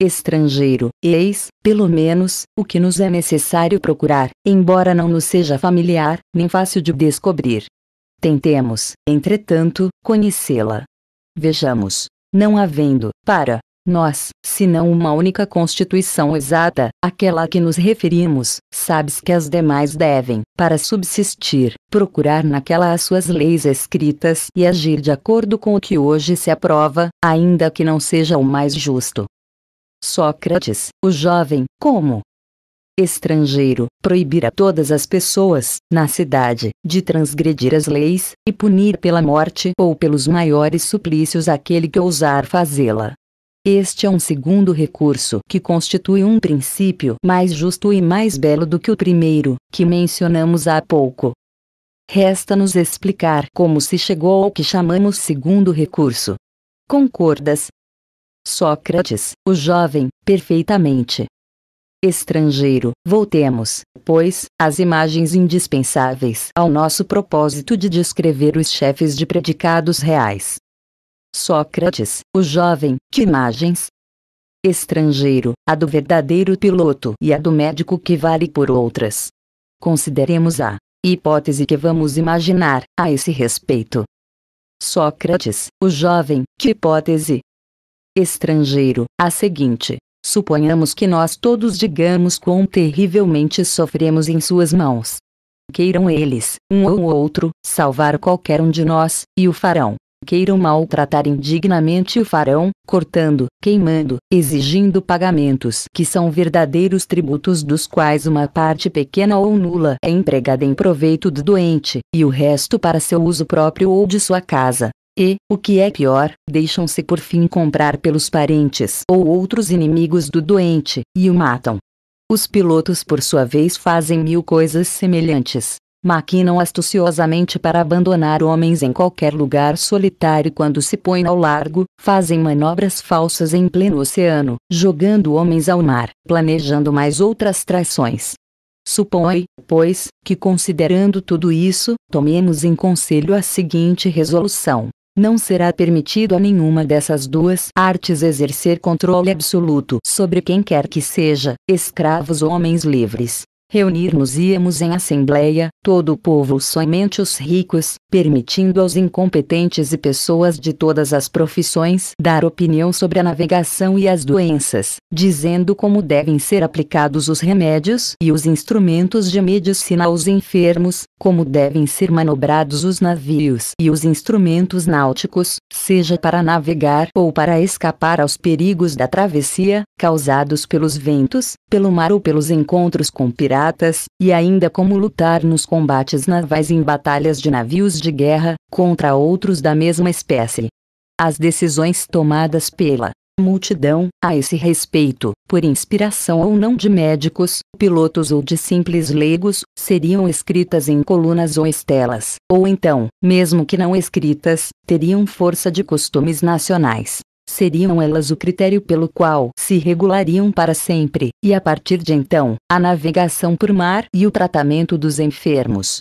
A: estrangeiro, eis, pelo menos, o que nos é necessário procurar, embora não nos seja familiar, nem fácil de descobrir. Tentemos, entretanto, conhecê-la. Vejamos, não havendo, para, nós, se não uma única constituição exata, aquela a que nos referimos, sabes que as demais devem, para subsistir, procurar naquela as suas leis escritas e agir de acordo com o que hoje se aprova, ainda que não seja o mais justo. Sócrates, o jovem, como, estrangeiro, proibir a todas as pessoas, na cidade, de transgredir as leis, e punir pela morte ou pelos maiores suplícios aquele que ousar fazê-la. Este é um segundo recurso que constitui um princípio mais justo e mais belo do que o primeiro, que mencionamos há pouco. Resta-nos explicar como se chegou ao que chamamos segundo recurso. Concordas? Sócrates, o jovem, perfeitamente. Estrangeiro, voltemos, pois, às imagens indispensáveis ao nosso propósito de descrever os chefes de predicados reais. Sócrates, o jovem, que imagens? Estrangeiro, a do verdadeiro piloto e a do médico que vale por outras. Consideremos a hipótese que vamos imaginar a esse respeito. Sócrates, o jovem, que hipótese? Estrangeiro, a seguinte. Suponhamos que nós todos digamos quão terrivelmente sofremos em suas mãos. Queiram eles, um ou outro, salvar qualquer um de nós, e o farão queiram maltratar indignamente o farão, cortando, queimando, exigindo pagamentos que são verdadeiros tributos dos quais uma parte pequena ou nula é empregada em proveito do doente, e o resto para seu uso próprio ou de sua casa. E, o que é pior, deixam-se por fim comprar pelos parentes ou outros inimigos do doente, e o matam. Os pilotos, por sua vez, fazem mil coisas semelhantes, maquinam astuciosamente para abandonar homens em qualquer lugar solitário quando se põem ao largo, fazem manobras falsas em pleno oceano, jogando homens ao mar, planejando mais outras traições. Supõe, pois, que considerando tudo isso, tomemos em conselho a seguinte resolução. Não será permitido a nenhuma dessas duas artes exercer controle absoluto sobre quem quer que seja, escravos ou homens livres, reunir-nos-íamos em assembleia, todo o povo somente os ricos, permitindo aos incompetentes e pessoas de todas as profissões dar opinião sobre a navegação e as doenças, dizendo como devem ser aplicados os remédios e os instrumentos de medicina aos enfermos, como devem ser manobrados os navios e os instrumentos náuticos, seja para navegar ou para escapar aos perigos da travessia, causados pelos ventos, pelo mar ou pelos encontros com piratas e ainda como lutar nos combates navais em batalhas de navios de guerra, contra outros da mesma espécie. As decisões tomadas pela multidão, a esse respeito, por inspiração ou não de médicos, pilotos ou de simples leigos, seriam escritas em colunas ou estelas, ou então, mesmo que não escritas, teriam força de costumes nacionais seriam elas o critério pelo qual se regulariam para sempre, e a partir de então, a navegação por mar e o tratamento dos enfermos.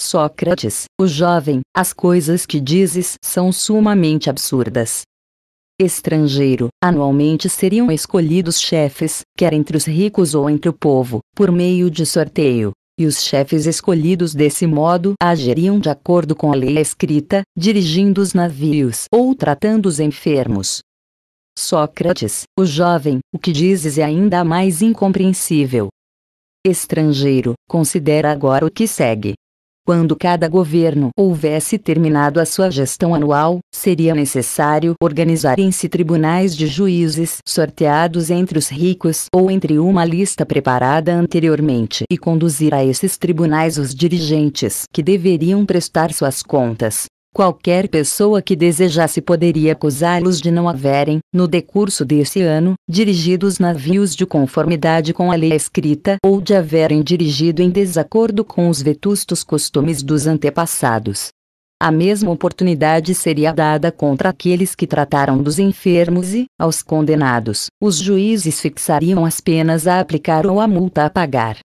A: Sócrates, o jovem, as coisas que dizes são sumamente absurdas. Estrangeiro, anualmente seriam escolhidos chefes, quer entre os ricos ou entre o povo, por meio de sorteio, e os chefes escolhidos desse modo agiriam de acordo com a lei escrita, dirigindo os navios ou tratando os enfermos. Sócrates, o jovem, o que dizes é ainda mais incompreensível. Estrangeiro, considera agora o que segue. Quando cada governo houvesse terminado a sua gestão anual, seria necessário organizarem-se tribunais de juízes sorteados entre os ricos ou entre uma lista preparada anteriormente e conduzir a esses tribunais os dirigentes que deveriam prestar suas contas Qualquer pessoa que desejasse poderia acusá-los de não haverem, no decurso desse ano, dirigido os navios de conformidade com a lei escrita ou de haverem dirigido em desacordo com os vetustos costumes dos antepassados. A mesma oportunidade seria dada contra aqueles que trataram dos enfermos e, aos condenados, os juízes fixariam as penas a aplicar ou a multa a pagar.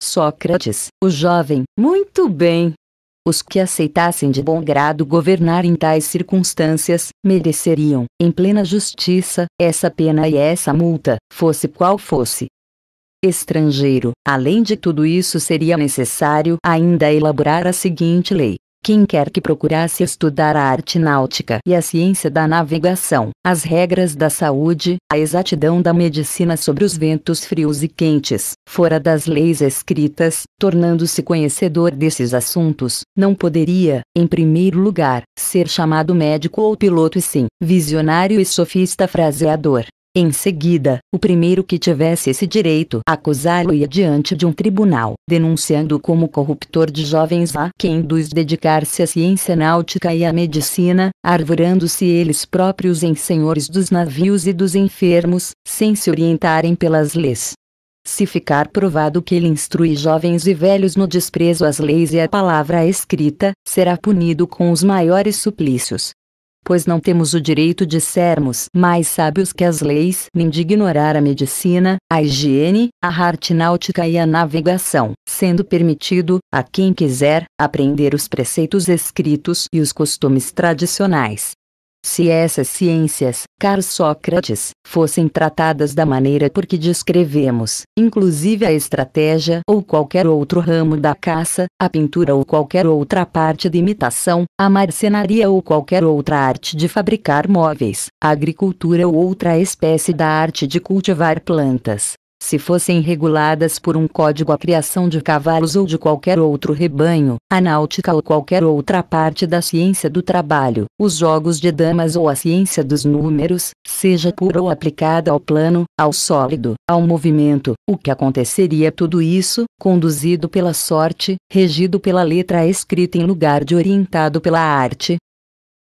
A: Sócrates, o jovem, muito bem, os que aceitassem de bom grado governar em tais circunstâncias, mereceriam, em plena justiça, essa pena e essa multa, fosse qual fosse. Estrangeiro, além de tudo isso, seria necessário ainda elaborar a seguinte lei: quem quer que procurasse estudar a arte náutica e a ciência da navegação, as regras da saúde, a exatidão da medicina sobre os ventos frios e quentes, fora das leis escritas, tornando-se conhecedor desses assuntos, não poderia, em primeiro lugar, ser chamado médico ou piloto e sim, visionário e sofista fraseador, em seguida, o primeiro que tivesse esse direito acusá-lo ia diante de um tribunal, denunciando como corruptor de jovens a quem induz dedicar-se à ciência náutica e à medicina, arvorando-se eles próprios em senhores dos navios e dos enfermos, sem se orientarem pelas leis. Se ficar provado que ele instrui jovens e velhos no desprezo às leis e à palavra escrita, será punido com os maiores suplícios, pois não temos o direito de sermos mais sábios que as leis, nem de ignorar a medicina, a higiene, a arte náutica e a navegação, sendo permitido, a quem quiser, aprender os preceitos escritos e os costumes tradicionais, se essas ciências, caro Sócrates, fossem tratadas da maneira por que descrevemos, inclusive a estratégia ou qualquer outro ramo da caça, a pintura ou qualquer outra parte de imitação, a marcenaria ou qualquer outra arte de fabricar móveis, a agricultura ou outra espécie da arte de cultivar plantas, se fossem reguladas por um código a criação de cavalos ou de qualquer outro rebanho, a náutica ou qualquer outra parte da ciência do trabalho, os jogos de damas ou a ciência dos números, seja pura ou aplicada ao plano, ao sólido, ao movimento, o que aconteceria tudo isso, conduzido pela sorte, regido pela letra escrita em lugar de orientado pela arte,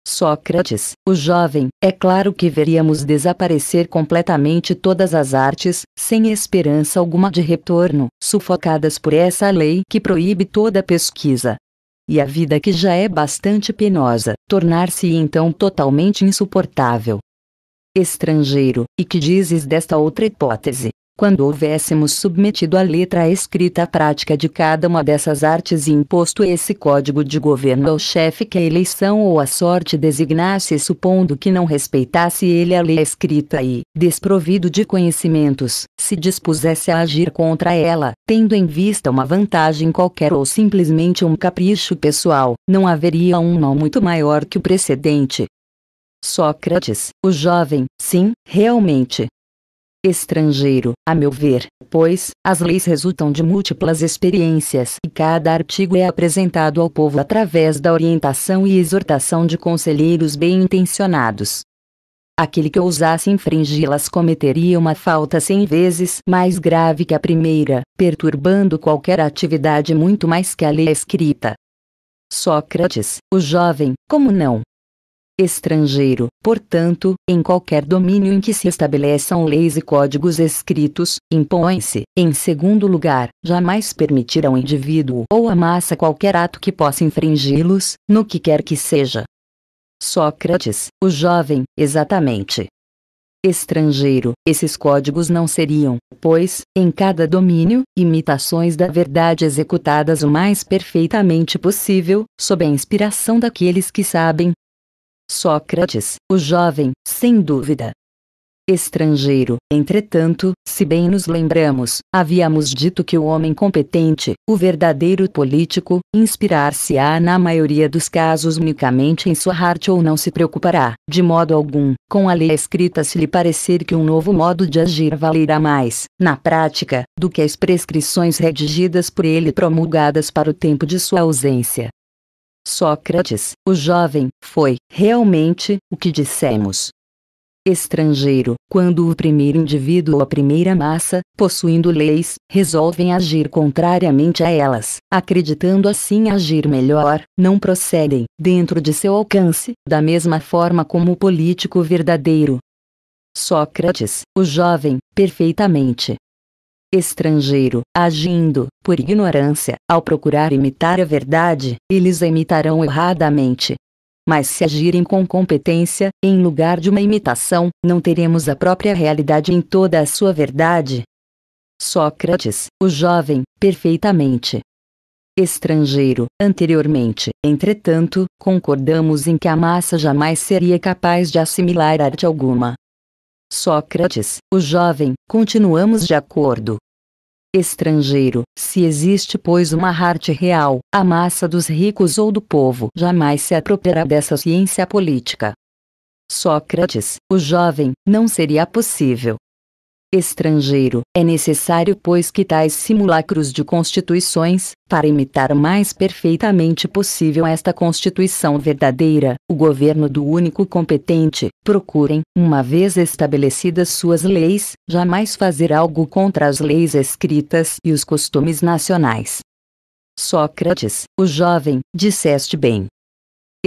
A: Sócrates, o jovem, é claro que veríamos desaparecer completamente todas as artes, sem esperança alguma de retorno, sufocadas por essa lei que proíbe toda pesquisa. E a vida que já é bastante penosa, tornar-se então totalmente insuportável. Estrangeiro, e que dizes desta outra hipótese? quando houvéssemos submetido a letra a escrita prática de cada uma dessas artes e imposto esse código de governo ao chefe que a eleição ou a sorte designasse, supondo que não respeitasse ele a lei escrita e, desprovido de conhecimentos, se dispusesse a agir contra ela, tendo em vista uma vantagem qualquer ou simplesmente um capricho pessoal, não haveria um mal muito maior que o precedente. Sócrates, o jovem, sim, realmente, estrangeiro, a meu ver, pois, as leis resultam de múltiplas experiências e cada artigo é apresentado ao povo através da orientação e exortação de conselheiros bem intencionados. Aquele que ousasse infringi-las cometeria uma falta cem vezes mais grave que a primeira, perturbando qualquer atividade muito mais que a lei escrita. Sócrates, o jovem, como não, estrangeiro, portanto, em qualquer domínio em que se estabeleçam leis e códigos escritos, impõe-se, em segundo lugar, jamais permitir ao indivíduo ou à massa qualquer ato que possa infringi-los, no que quer que seja. Sócrates, o jovem, exatamente. Estrangeiro, esses códigos não seriam, pois, em cada domínio, imitações da verdade executadas o mais perfeitamente possível, sob a inspiração daqueles que sabem, Sócrates, o jovem, sem dúvida. Estrangeiro, entretanto, se bem nos lembramos, havíamos dito que o homem competente, o verdadeiro político, inspirar-se-á na maioria dos casos unicamente em sua arte ou não se preocupará, de modo algum, com a lei escrita se lhe parecer que um novo modo de agir valerá mais, na prática, do que as prescrições redigidas por ele promulgadas para o tempo de sua ausência. Sócrates, o jovem, foi, realmente, o que dissemos. Estrangeiro, quando o primeiro indivíduo ou a primeira massa, possuindo leis, resolvem agir contrariamente a elas, acreditando assim agir melhor, não procedem, dentro de seu alcance, da mesma forma como o político verdadeiro. Sócrates, o jovem, perfeitamente, estrangeiro, agindo, por ignorância, ao procurar imitar a verdade, eles a imitarão erradamente. Mas se agirem com competência, em lugar de uma imitação, não teremos a própria realidade em toda a sua verdade. Sócrates, o jovem, perfeitamente. Estrangeiro, anteriormente, entretanto, concordamos em que a massa jamais seria capaz de assimilar arte alguma. Sócrates, o jovem, continuamos de acordo estrangeiro. Se existe, pois, uma arte real, a massa dos ricos ou do povo jamais se apropriará dessa ciência política. Sócrates, o jovem, não seria possível estrangeiro. É necessário, pois, que tais simulacros de constituições, para imitar o mais perfeitamente possível esta Constituição verdadeira, o governo do único competente, procurem, uma vez estabelecidas suas leis, jamais fazer algo contra as leis escritas e os costumes nacionais. Sócrates, o jovem, disseste bem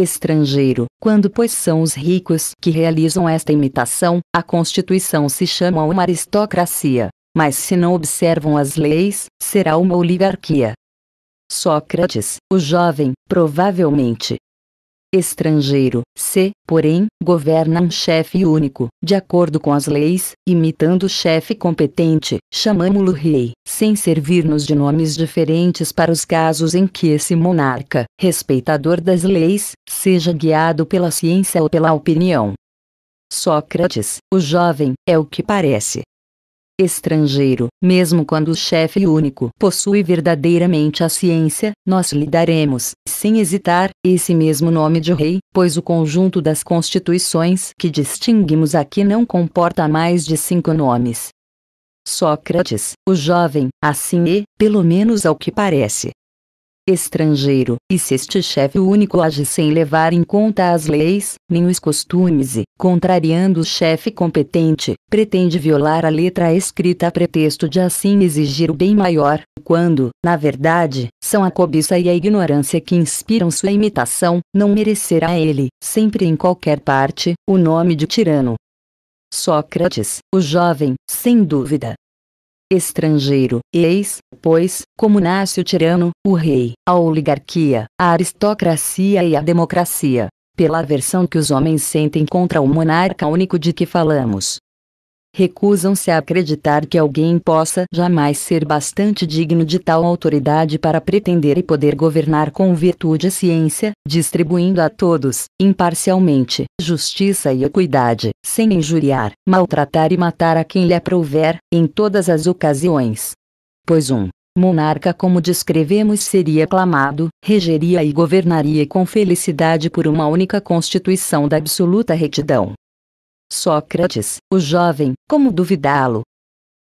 A: estrangeiro. Quando pois são os ricos que realizam esta imitação, a constituição se chama uma aristocracia, mas se não observam as leis, será uma oligarquia. Sócrates, o jovem, provavelmente, estrangeiro, se, porém, governa um chefe único, de acordo com as leis, imitando o chefe competente, chamamo-lo rei, sem servir-nos de nomes diferentes para os casos em que esse monarca, respeitador das leis, seja guiado pela ciência ou pela opinião. Sócrates, o jovem, é o que parece, estrangeiro. Mesmo quando o chefe único possui verdadeiramente a ciência, nós lhe daremos, sem hesitar, esse mesmo nome de rei, pois o conjunto das constituições que distinguimos aqui não comporta mais de cinco nomes. Sócrates, o jovem, assim e, é, pelo menos ao que parece, estrangeiro, e se este chefe único age sem levar em conta as leis, nem os costumes e, contrariando o chefe competente, pretende violar a letra escrita a pretexto de assim exigir o bem maior, quando, na verdade, são a cobiça e a ignorância que inspiram sua imitação, não merecerá ele, sempre em qualquer parte, o nome de tirano. Sócrates, o jovem, sem dúvida, estrangeiro. Eis, pois, como nasce o tirano, o rei, a oligarquia, a aristocracia e a democracia. Pela aversão que os homens sentem contra o monarca único de que falamos, recusam-se a acreditar que alguém possa jamais ser bastante digno de tal autoridade para pretender e poder governar com virtude e ciência, distribuindo a todos, imparcialmente, justiça e equidade, sem injuriar, maltratar e matar a quem lhe aprouver, em todas as ocasiões. Pois um monarca como descrevemos seria aclamado, regeria e governaria com felicidade por uma única constituição da absoluta retidão, Sócrates, o jovem, como duvidá-lo?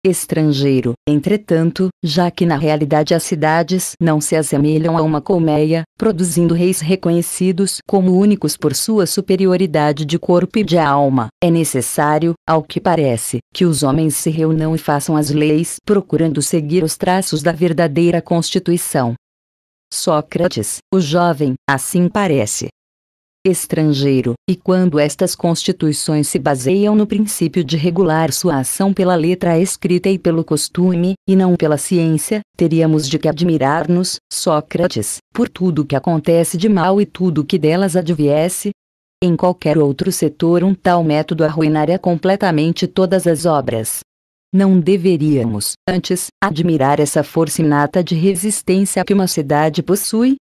A: Estrangeiro, entretanto, já que na realidade as cidades não se assemelham a uma colmeia, produzindo reis reconhecidos como únicos por sua superioridade de corpo e de alma, é necessário, ao que parece, que os homens se reúnam e façam as leis procurando seguir os traços da verdadeira Constituição. Sócrates, o jovem, assim parece, estrangeiro, e quando estas constituições se baseiam no princípio de regular sua ação pela letra escrita e pelo costume, e não pela ciência, teríamos de que admirar-nos, Sócrates, por tudo que acontece de mal e tudo que delas adviesse, em qualquer outro setor um tal método arruinaria completamente todas as obras. Não deveríamos, antes, admirar essa força inata de resistência que uma cidade possui,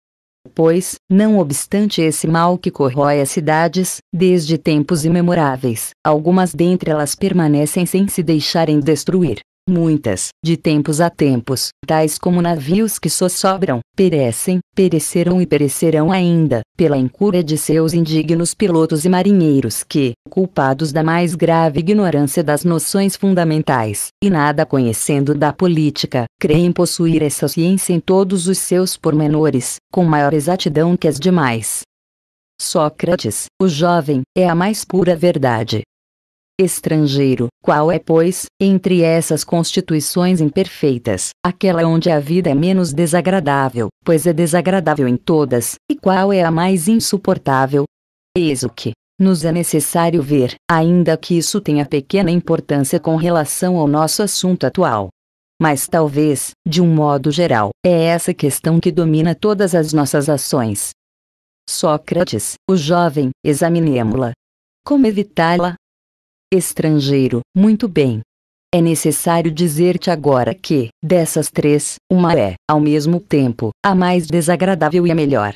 A: Pois, não obstante esse mal que corrói as cidades, desde tempos imemoráveis, algumas dentre elas permanecem sem se deixarem destruir. Muitas, de tempos a tempos, tais como navios que só sobram, perecem, pereceram e perecerão ainda, pela incúria de seus indignos pilotos e marinheiros que, culpados da mais grave ignorância das noções fundamentais, e nada conhecendo da política, creem possuir essa ciência em todos os seus pormenores, com maior exatidão que as demais. Sócrates, o jovem, é a mais pura verdade, estrangeiro. Qual é, pois, entre essas constituições imperfeitas, aquela onde a vida é menos desagradável, pois é desagradável em todas, e qual é a mais insuportável? Eis o que nos é necessário ver, ainda que isso tenha pequena importância com relação ao nosso assunto atual. Mas talvez, de um modo geral, é essa questão que domina todas as nossas ações. Sócrates, o jovem, examinemo-la. Como evitá-la? Estrangeiro, muito bem. É necessário dizer-te agora que, dessas três, uma é, ao mesmo tempo, a mais desagradável e a melhor.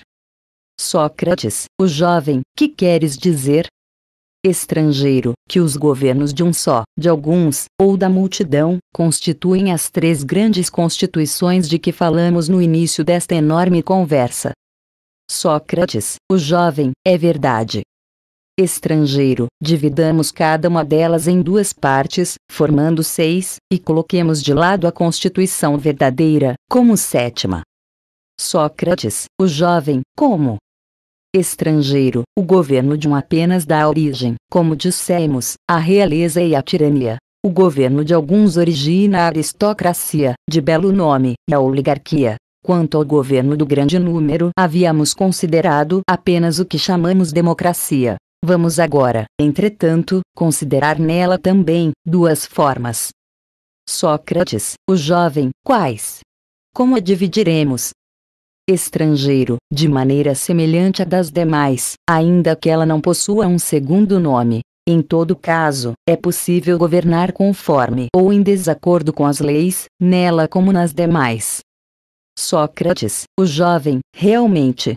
A: Sócrates, o jovem, que queres dizer? Estrangeiro, que os governos de um só, de alguns, ou da multidão, constituem as três grandes constituições de que falamos no início desta enorme conversa. Sócrates, o jovem, é verdade, estrangeiro. Dividamos cada uma delas em duas partes, formando seis, e coloquemos de lado a Constituição verdadeira, como sétima. Sócrates, o jovem, como estrangeiro, o governo de um apenas dá origem, como dissemos, à realeza e à tirania. O governo de alguns origina a aristocracia, de belo nome, e a oligarquia. Quanto ao governo do grande número, havíamos considerado apenas o que chamamos democracia. Vamos agora, entretanto, considerar nela também duas formas. Sócrates, o jovem, quais? Como a dividiremos? Estrangeiro, de maneira semelhante à das demais, ainda que ela não possua um segundo nome. Em todo caso, é possível governar conforme ou em desacordo com as leis, nela como nas demais. Sócrates, o jovem, realmente,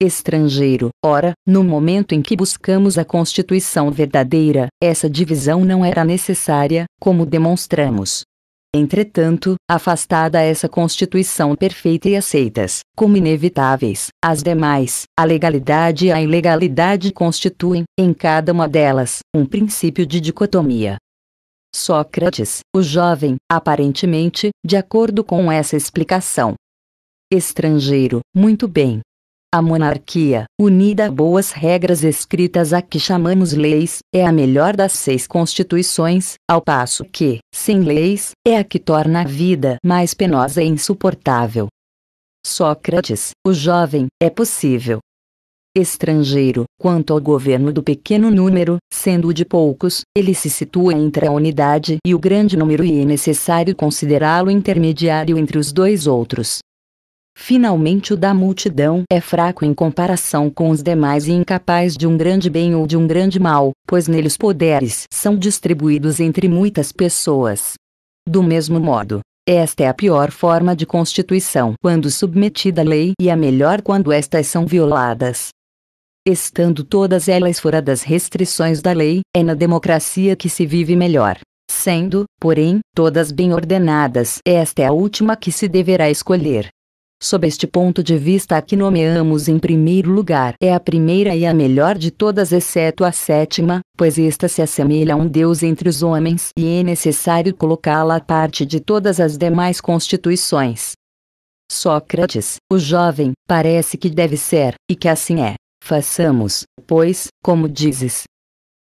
A: estrangeiro. Ora, no momento em que buscamos a Constituição verdadeira, essa divisão não era necessária, como demonstramos. Entretanto, afastada essa Constituição perfeita e aceitas, como inevitáveis, as demais, a legalidade e a ilegalidade constituem, em cada uma delas, um princípio de dicotomia. Sócrates, o jovem, aparentemente, de acordo com essa explicação. Estrangeiro, muito bem, a monarquia, unida a boas regras escritas a que chamamos leis, é a melhor das seis constituições, ao passo que, sem leis, é a que torna a vida mais penosa e insuportável. Sócrates, o jovem, é possível, estrangeiro. Quanto ao governo do pequeno número, sendo o de poucos, ele se situa entre a unidade e o grande número e é necessário considerá-lo intermediário entre os dois outros. Finalmente o da multidão é fraco em comparação com os demais e incapaz de um grande bem ou de um grande mal, pois neles poderes são distribuídos entre muitas pessoas. Do mesmo modo, esta é a pior forma de constituição quando submetida à lei e a melhor quando estas são violadas. Estando todas elas fora das restrições da lei, é na democracia que se vive melhor. Sendo, porém, todas bem ordenadas, esta é a última que se deverá escolher. Sob este ponto de vista, a que nomeamos em primeiro lugar é a primeira e a melhor de todas, exceto a sétima, pois esta se assemelha a um Deus entre os homens e é necessário colocá-la à parte de todas as demais constituições. Sócrates, o jovem, parece que deve ser, e que assim é. Façamos, pois, como dizes,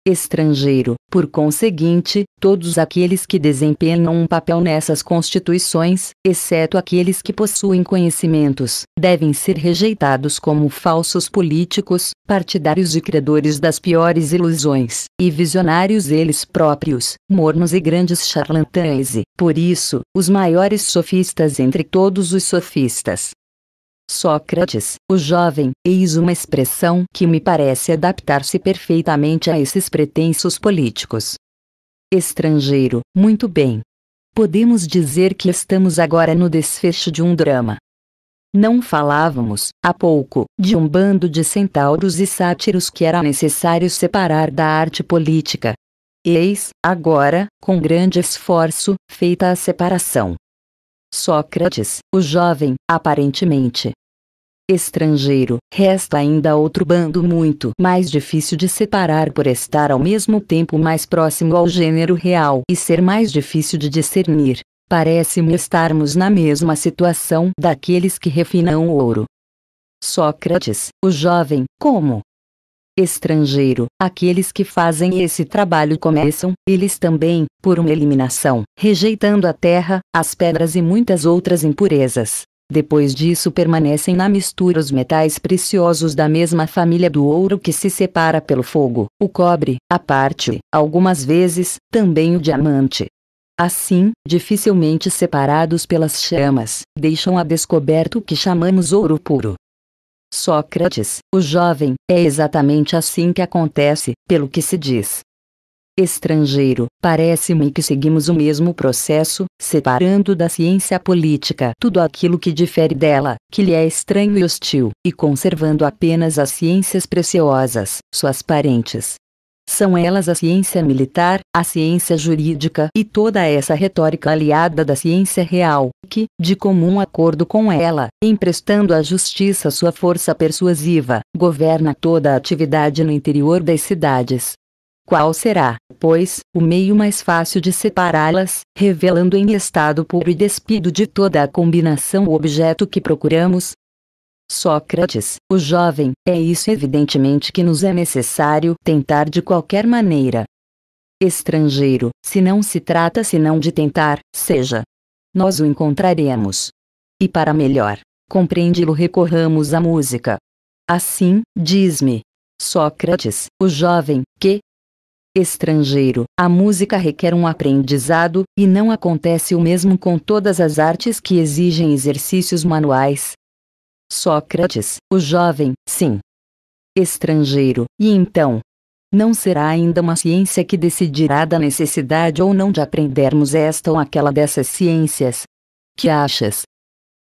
A: estrangeiro. Por conseguinte, todos aqueles que desempenham um papel nessas constituições, exceto aqueles que possuem conhecimentos, devem ser rejeitados como falsos políticos, partidários e credores das piores ilusões, e visionários eles próprios, mornos e grandes charlatães. Por isso, os maiores sofistas entre todos os sofistas, Sócrates, o jovem, eis uma expressão que me parece adaptar-se perfeitamente a esses pretensos políticos. Estrangeiro, muito bem. Podemos dizer que estamos agora no desfecho de um drama. Não falávamos, há pouco, de um bando de centauros e sátiros que era necessário separar da arte política. Eis, agora, com grande esforço, feita a separação. Sócrates, o jovem, aparentemente, estrangeiro. Resta ainda outro bando muito mais difícil de separar por estar ao mesmo tempo mais próximo ao gênero real e ser mais difícil de discernir. Parece-me estarmos na mesma situação daqueles que refinam o ouro. Sócrates, o jovem, como estrangeiro, aqueles que fazem esse trabalho começam, eles também, por uma eliminação, rejeitando a terra, as pedras e muitas outras impurezas. Depois disso permanecem na mistura os metais preciosos da mesma família do ouro que se separa pelo fogo, o cobre, a parte, algumas vezes, também o diamante. Assim, dificilmente separados pelas chamas, deixam a descoberto o que chamamos ouro puro. Sócrates, o jovem, é exatamente assim que acontece, pelo que se diz estrangeiro. Parece-me que seguimos o mesmo processo, separando da ciência política tudo aquilo que difere dela, que lhe é estranho e hostil, e conservando apenas as ciências preciosas, suas parentes. São elas a ciência militar, a ciência jurídica e toda essa retórica aliada da ciência real, que, de comum acordo com ela, emprestando à justiça sua força persuasiva, governa toda a atividade no interior das cidades, qual será, pois, o meio mais fácil de separá-las, revelando em estado puro e despido de toda a combinação o objeto que procuramos? Sócrates, o jovem, é isso evidentemente que nos é necessário tentar de qualquer maneira. Estrangeiro, se não se trata senão de tentar, seja. Nós o encontraremos. E para melhor compreendê-lo recorramos à música. Assim, diz-me, Sócrates, o jovem, que, estrangeiro. A música requer um aprendizado, e não acontece o mesmo com todas as artes que exigem exercícios manuais. Sócrates, o jovem, sim. Estrangeiro, e então? Não será ainda uma ciência que decidirá da necessidade ou não de aprendermos esta ou aquela dessas ciências? Que achas?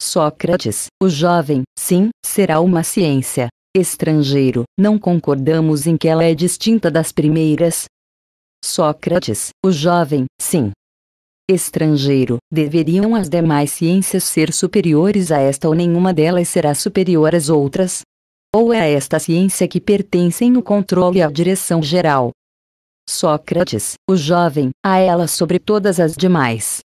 A: Sócrates, o jovem, sim, será uma ciência estrangeiro, não concordamos em que ela é distinta das primeiras? Sócrates, o jovem, sim. Estrangeiro, deveriam as demais ciências ser superiores a esta ou nenhuma delas será superior às outras? Ou é a esta ciência que pertencem o controle e a direção geral? Sócrates, o jovem, a ela sobre todas as demais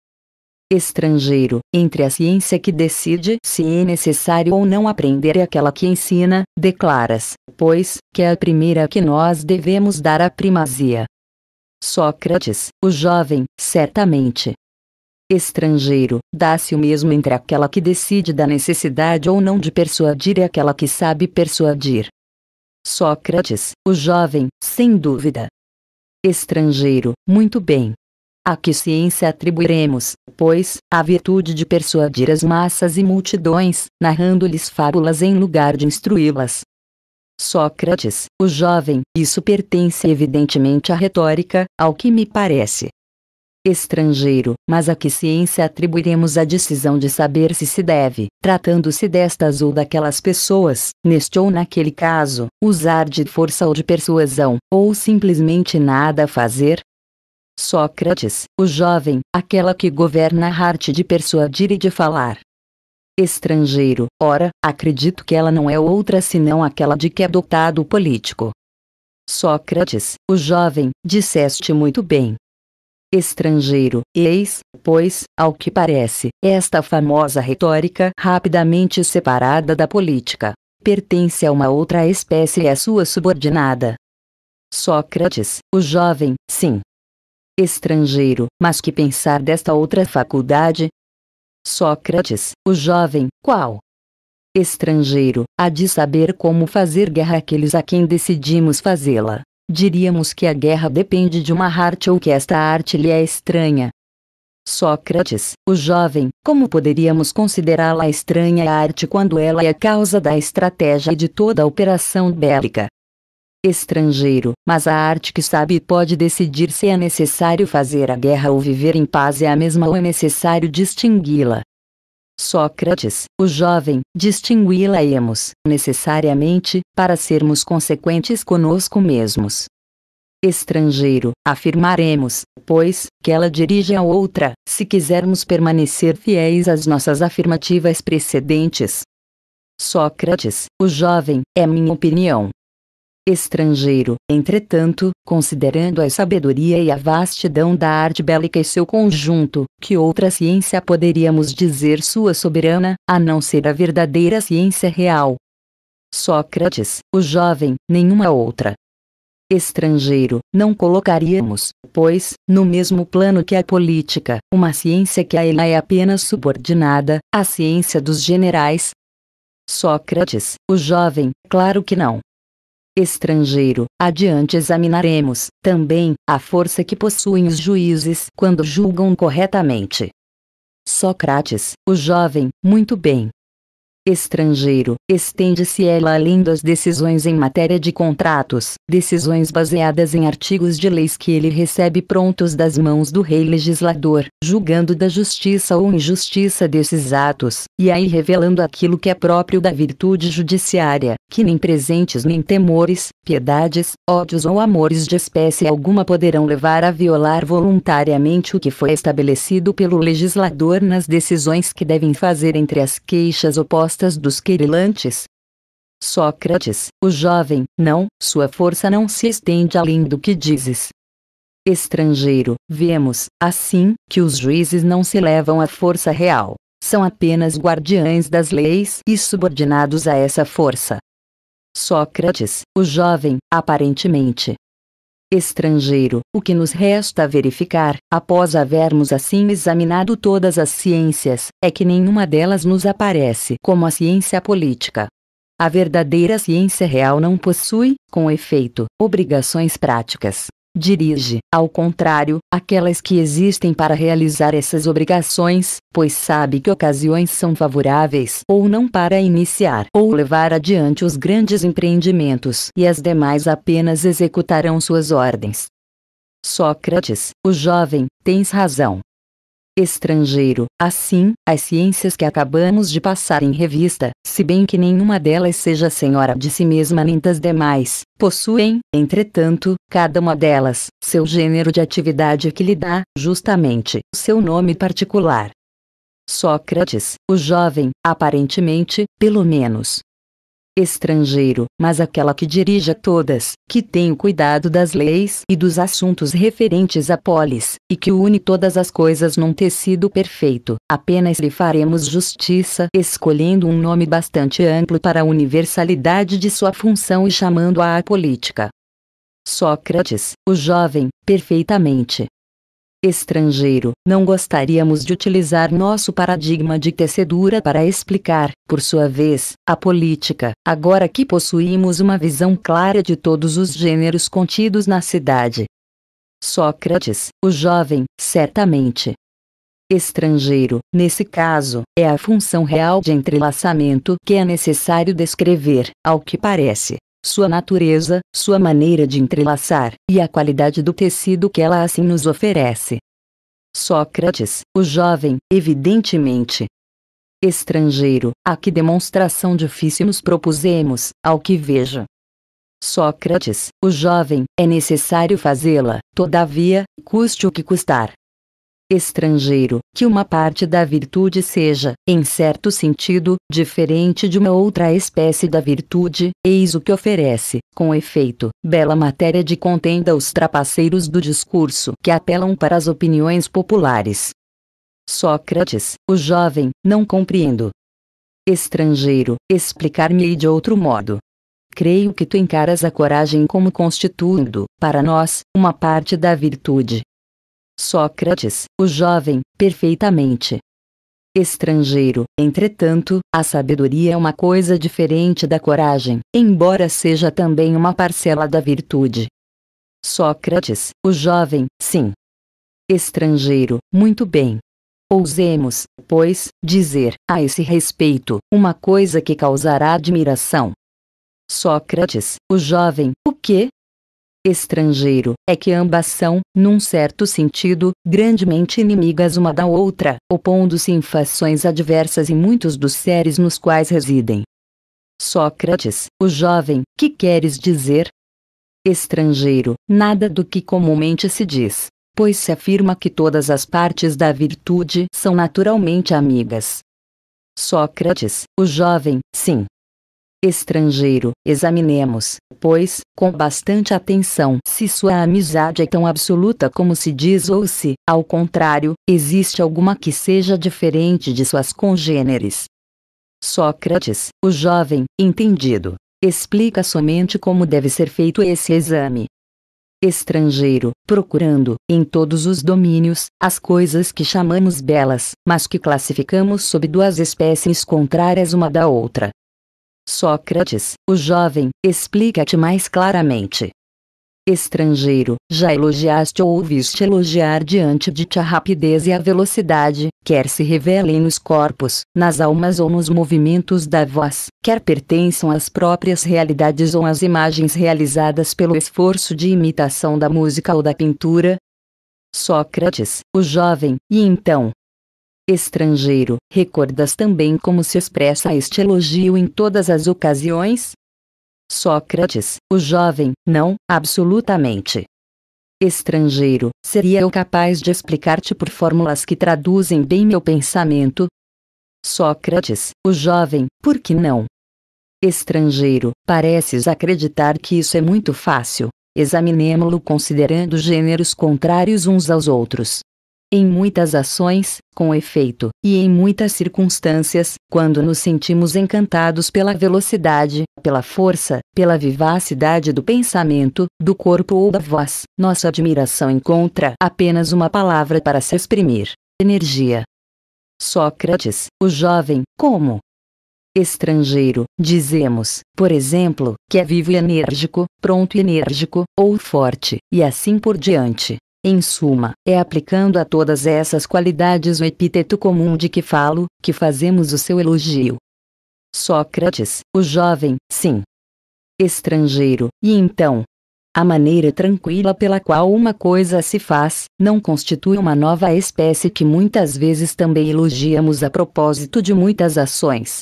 A: estrangeiro entre a ciência que decide se é necessário ou não aprender e aquela que ensina, declaras, pois, que é a primeira que nós devemos dar a primazia. Sócrates, o jovem, certamente. Estrangeiro, dá-se o mesmo entre aquela que decide da necessidade ou não de persuadir e aquela que sabe persuadir. Sócrates, o jovem, sem dúvida. Estrangeiro, muito bem. A que ciência atribuiremos, pois, a virtude de persuadir as massas e multidões, narrando-lhes fábulas em lugar de instruí-las? Sócrates, o jovem, isso pertence evidentemente à retórica, ao que me parece. Estrangeiro, mas a que ciência atribuiremos a decisão de saber se se deve, tratando-se destas ou daquelas pessoas, neste ou naquele caso, usar de força ou de persuasão, ou simplesmente nada fazer? Sócrates, o jovem, aquela que governa a arte de persuadir e de falar. Estrangeiro, ora, acredito que ela não é outra senão aquela de que é dotado o político. Sócrates, o jovem, disseste muito bem. Estrangeiro, eis, pois, ao que parece, esta famosa retórica rapidamente separada da política, pertence a uma outra espécie e é sua subordinada. Sócrates, o jovem, sim, estrangeiro, mas que pensar desta outra faculdade? Sócrates, o jovem, qual? Estrangeiro, há de saber como fazer guerra àqueles a quem decidimos fazê-la. Diríamos que a guerra depende de uma arte ou que esta arte lhe é estranha. Sócrates, o jovem, como poderíamos considerá-la estranha a arte quando ela é a causa da estratégia e de toda a operação bélica? estrangeiro, mas a arte que sabe e pode decidir se é necessário fazer a guerra ou viver em paz é a mesma ou é necessário distingui-la. Sócrates, o jovem, distingui-la-emos, necessariamente, para sermos consequentes conosco mesmos. Estrangeiro, afirmaremos, pois, que ela dirige a outra, se quisermos permanecer fiéis às nossas afirmativas precedentes. Sócrates, o jovem, é minha opinião, estrangeiro. Entretanto, considerando a sabedoria e a vastidão da arte bélica e seu conjunto, que outra ciência poderíamos dizer sua soberana, a não ser a verdadeira ciência real? Sócrates, o jovem, nenhuma outra. Estrangeiro, não colocaríamos, pois, no mesmo plano que a política, uma ciência que a ela é apenas subordinada, a ciência dos generais, Sócrates, o jovem, claro que não estrangeiro. Adiante examinaremos, também, a força que possuem os juízes quando julgam corretamente. Sócrates, o jovem, muito bem, estrangeiro, estende-se ela além das decisões em matéria de contratos, decisões baseadas em artigos de leis que ele recebe prontos das mãos do rei legislador, julgando da justiça ou injustiça desses atos, e aí revelando aquilo que é próprio da virtude judiciária, que nem presentes nem temores, piedades, ódios ou amores de espécie alguma poderão levar a violar voluntariamente o que foi estabelecido pelo legislador nas decisões que devem fazer entre as queixas opostas costas dos querilantes. Sócrates, o jovem, não, sua força não se estende além do que dizes. Estrangeiro, vemos, assim, que os juízes não se levam à força real, são apenas guardiães das leis e subordinados a essa força. Sócrates, o jovem, aparentemente, estrangeiro. O que nos resta verificar, após havermos assim examinado todas as ciências, é que nenhuma delas nos aparece como a ciência política. A verdadeira ciência real não possui, com efeito, obrigações práticas dirige, ao contrário, aquelas que existem para realizar essas obrigações, pois sabe que ocasiões são favoráveis ou não para iniciar ou levar adiante os grandes empreendimentos e as demais apenas executarão suas ordens. Sócrates, o jovem, tens razão, estrangeiro. Assim, as ciências que acabamos de passar em revista, se bem que nenhuma delas seja senhora de si mesma nem das demais, possuem, entretanto, cada uma delas, seu gênero de atividade que lhe dá, justamente, seu nome particular. Sócrates, o jovem, aparentemente, pelo menos, estrangeiro, mas aquela que dirija todas, que tem o cuidado das leis e dos assuntos referentes à polis, e que une todas as coisas num tecido perfeito. Apenas lhe faremos justiça escolhendo um nome bastante amplo para a universalidade de sua função e chamando-a a política. Sócrates, o jovem, perfeitamente estrangeiro. Não gostaríamos de utilizar nosso paradigma de tecedura para explicar, por sua vez, a política. Agora que possuímos uma visão clara de todos os gêneros contidos na cidade. Sócrates, o jovem, certamente, estrangeiro. Nesse caso, é a função real de entrelaçamento que é necessário descrever, ao que parece sua natureza, sua maneira de entrelaçar, e a qualidade do tecido que ela assim nos oferece. Sócrates, o jovem, evidentemente, estrangeiro, a que demonstração difícil nos propusemos, ao que veja. Sócrates, o jovem, é necessário fazê-la, todavia, custe o que custar estrangeiro, que uma parte da virtude seja, em certo sentido, diferente de uma outra espécie da virtude, eis o que oferece, com efeito, bela matéria de contenda aos trapaceiros do discurso que apelam para as opiniões populares. Sócrates, o jovem, não compreendo. Estrangeiro, explicar-me de outro modo. Creio que tu encaras a coragem como constituindo, para nós, uma parte da virtude, Sócrates, o jovem, perfeitamente. Estrangeiro, entretanto, a sabedoria é uma coisa diferente da coragem, embora seja também uma parcela da virtude. Sócrates, o jovem, sim. Estrangeiro, muito bem. Ousemos, pois, dizer, a esse respeito, uma coisa que causará admiração. Sócrates, o jovem, o quê? estrangeiro, é que ambas são, num certo sentido, grandemente inimigas uma da outra, opondo-se em fações adversas em muitos dos seres nos quais residem. Sócrates, o jovem, que queres dizer? Estrangeiro, nada do que comumente se diz, pois se afirma que todas as partes da virtude são naturalmente amigas. Sócrates, o jovem, sim, estrangeiro. Examinemos, pois, com bastante atenção, se sua amizade é tão absoluta como se diz ou se, ao contrário, existe alguma que seja diferente de suas congêneres. Sócrates, o jovem, entendido, explica somente como deve ser feito esse exame. Estrangeiro, procurando, em todos os domínios, as coisas que chamamos belas, mas que classificamos sob duas espécies contrárias uma da outra, Sócrates, o jovem, explica-te mais claramente. Estrangeiro, já elogiaste ou ouviste elogiar diante de ti a rapidez e a velocidade, quer se revelem nos corpos, nas almas ou nos movimentos da voz, quer pertençam às próprias realidades ou às imagens realizadas pelo esforço de imitação da música ou da pintura? Sócrates, o jovem, e então, Estrangeiro, recordas também como se expressa este elogio em todas as ocasiões? Sócrates, o jovem, não, absolutamente. Estrangeiro, seria eu capaz de explicar-te por fórmulas que traduzem bem meu pensamento? Sócrates, o jovem, por que não? Estrangeiro, pareces acreditar que isso é muito fácil. Examinemo-lo considerando gêneros contrários uns aos outros em muitas ações, com efeito, e em muitas circunstâncias, quando nos sentimos encantados pela velocidade, pela força, pela vivacidade do pensamento, do corpo ou da voz, nossa admiração encontra apenas uma palavra para se exprimir: energia. Sócrates, o jovem, como estrangeiro, dizemos, por exemplo, que é vivo e enérgico, pronto e enérgico, ou forte, e assim por diante. Em suma, é aplicando a todas essas qualidades o epíteto comum de que falo, que fazemos o seu elogio. Sócrates, o jovem, sim. Estrangeiro, e então? A maneira tranquila pela qual uma coisa se faz, não constitui uma nova espécie que muitas vezes também elogiamos a propósito de muitas ações.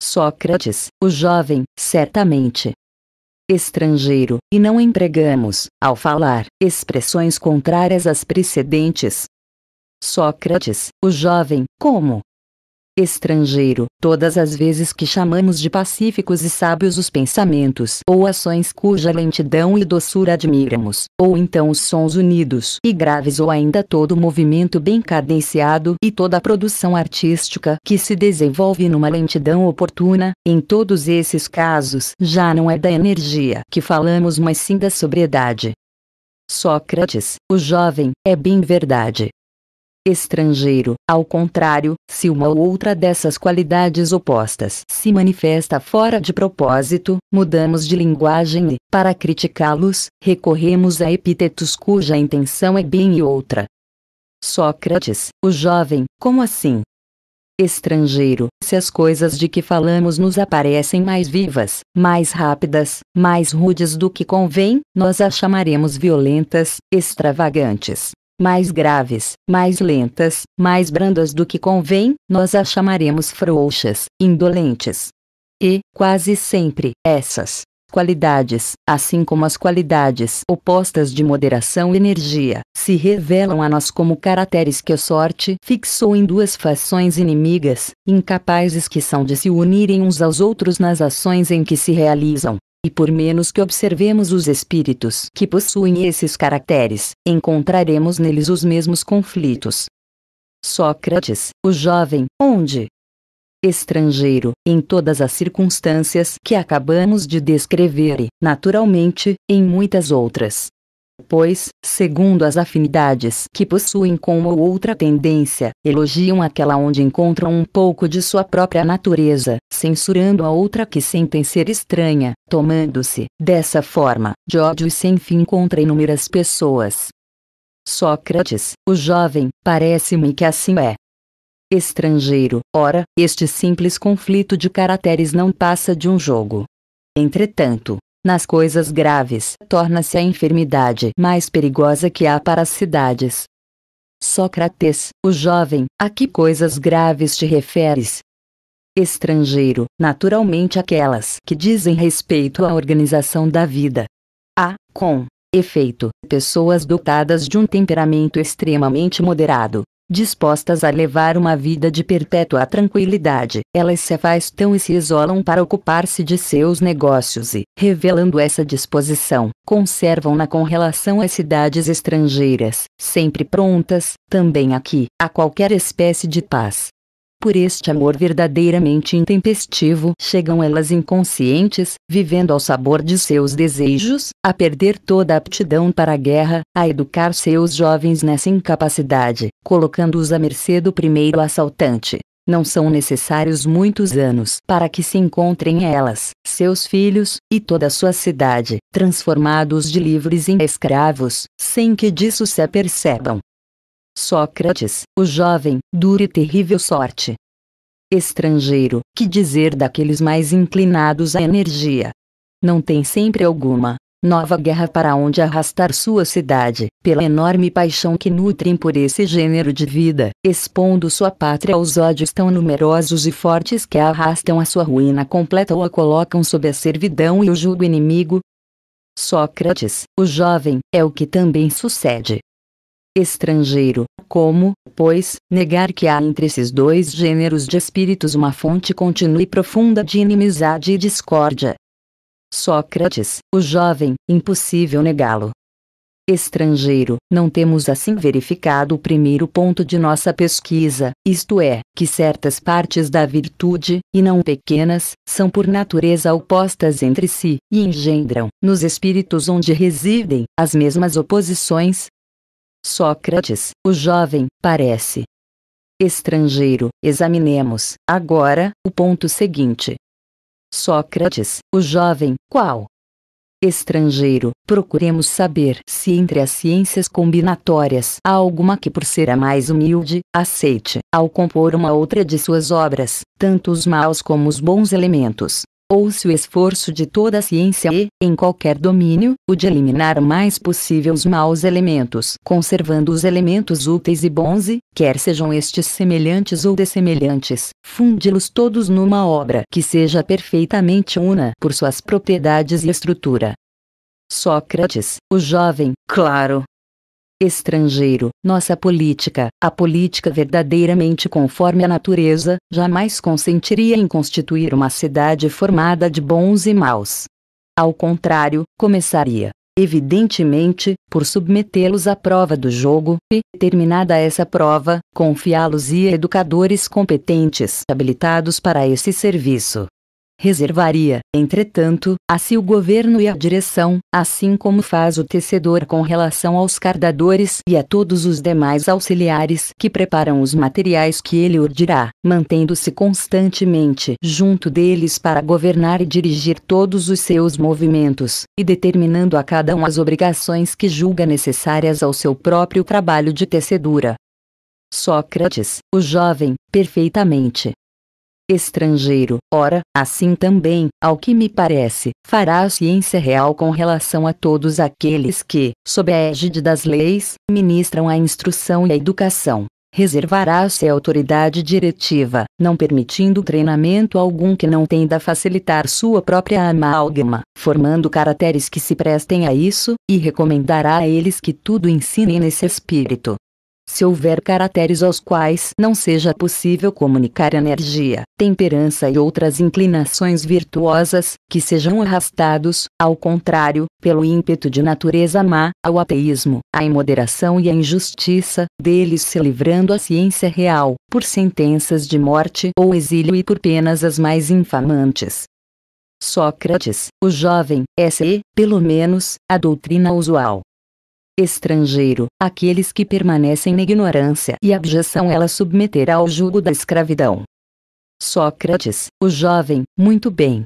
A: Sócrates, o jovem, certamente, estrangeiro, e não empregamos, ao falar, expressões contrárias às precedentes. Sócrates, o jovem, como estrangeiro. Todas as vezes que chamamos de pacíficos e sábios os pensamentos ou ações cuja lentidão e doçura admiramos, ou então os sons unidos e graves ou ainda todo o movimento bem cadenciado e toda a produção artística que se desenvolve numa lentidão oportuna, em todos esses casos já não é da energia que falamos mas sim da sobriedade. Sócrates, o jovem, é bem verdade, estrangeiro. Ao contrário, se uma ou outra dessas qualidades opostas se manifesta fora de propósito, mudamos de linguagem e, para criticá-los, recorremos a epítetos cuja intenção é bem outra. Sócrates, o jovem, como assim? Estrangeiro, se as coisas de que falamos nos aparecem mais vivas, mais rápidas, mais rudes do que convém, nós as chamaremos violentas, extravagantes, mais graves, mais lentas, mais brandas do que convém, nós as chamaremos frouxas, indolentes. E, quase sempre, essas qualidades, assim como as qualidades opostas de moderação e energia, se revelam a nós como caracteres que a sorte fixou em duas fações inimigas, incapazes que são de se unirem uns aos outros nas ações em que se realizam. E por menos que observemos os espíritos que possuem esses caracteres, encontraremos neles os mesmos conflitos. Sócrates, o jovem, onde? Estrangeiro, em todas as circunstâncias que acabamos de descrever e, naturalmente, em muitas outras pois, segundo as afinidades que possuem com uma ou outra tendência, elogiam aquela onde encontram um pouco de sua própria natureza, censurando a outra que sentem ser estranha, tomando-se, dessa forma, de ódios sem fim contra inúmeras pessoas. Sócrates, o jovem, parece-me que assim é. Estrangeiro, ora, este simples conflito de caracteres não passa de um jogo. Entretanto, nas coisas graves, torna-se a enfermidade mais perigosa que há para as cidades. Sócrates, o jovem, a que coisas graves te referes? Estrangeiro, naturalmente aquelas que dizem respeito à organização da vida. Há, com efeito, pessoas dotadas de um temperamento extremamente moderado, dispostas a levar uma vida de perpétua tranquilidade. Elas se afastam e se isolam para ocupar-se de seus negócios e, revelando essa disposição, conservam-na com relação às cidades estrangeiras, sempre prontas, também aqui, a qualquer espécie de paz por este amor verdadeiramente intempestivo, chegam elas inconscientes, vivendo ao sabor de seus desejos, a perder toda a aptidão para a guerra, a educar seus jovens nessa incapacidade, colocando-os à mercê do primeiro assaltante. Não são necessários muitos anos para que se encontrem elas, seus filhos, e toda a sua cidade, transformados de livres em escravos, sem que disso se apercebam. Sócrates, o jovem, dura e terrível sorte. Estrangeiro, que dizer daqueles mais inclinados à energia? Não tem sempre alguma nova guerra para onde arrastar sua cidade, pela enorme paixão que nutrem por esse gênero de vida, expondo sua pátria aos ódios tão numerosos e fortes que a arrastam à sua ruína completa ou a colocam sob a servidão e o julgo inimigo. Sócrates, o jovem, é o que também sucede estrangeiro. Como, pois, negar que há entre esses dois gêneros de espíritos uma fonte contínua e profunda de inimizade e discórdia? Sócrates, o jovem, impossível negá-lo. Estrangeiro, não temos assim verificado o primeiro ponto de nossa pesquisa, isto é, que certas partes da virtude, e não pequenas, são por natureza opostas entre si, e engendram, nos espíritos onde residem, as mesmas oposições, Sócrates, o jovem, parece estrangeiro. Examinemos, agora, o ponto seguinte. Sócrates, o jovem, qual? Estrangeiro, procuremos saber se entre as ciências combinatórias há alguma que, por ser a mais humilde, aceite, ao compor uma outra de suas obras, tanto os maus como os bons elementos, ou se o esforço de toda a ciência é, em qualquer domínio, o de eliminar o mais possível os maus elementos, conservando os elementos úteis e bons e, quer sejam estes semelhantes ou dessemelhantes, fundi-los todos numa obra que seja perfeitamente una por suas propriedades e estrutura. Sócrates, o jovem, claro, estrangeiro. Nossa política, a política verdadeiramente conforme a natureza, jamais consentiria em constituir uma cidade formada de bons e maus. Ao contrário, começaria, evidentemente, por submetê-los à prova do jogo, e, terminada essa prova, confiá-los a educadores competentes habilitados para esse serviço. Reservaria, entretanto, a si o governo e a direção, assim como faz o tecedor com relação aos cardadores e a todos os demais auxiliares que preparam os materiais que ele urdirá, mantendo-se constantemente junto deles para governar e dirigir todos os seus movimentos, e determinando a cada um as obrigações que julga necessárias ao seu próprio trabalho de tecedura. Sócrates, o jovem, perfeitamente estrangeiro. Ora, assim também, ao que me parece, fará a ciência real com relação a todos aqueles que, sob a égide das leis, ministram a instrução e a educação reservará-se a autoridade diretiva, não permitindo treinamento algum que não tenda a facilitar sua própria amálgama, formando caracteres que se prestem a isso, e recomendará a eles que tudo ensinem nesse espírito. Se houver caracteres aos quais não seja possível comunicar energia, temperança e outras inclinações virtuosas, que sejam arrastados, ao contrário, pelo ímpeto de natureza má, ao ateísmo, à imoderação e à injustiça, deles se livrando a ciência real, por sentenças de morte ou exílio e por penas as mais infamantes. Sócrates, o jovem, é, pelo menos, a doutrina usual estrangeiro, aqueles que permanecem na ignorância e abjeção ela submeterá ao jugo da escravidão. Sócrates, o jovem, muito bem.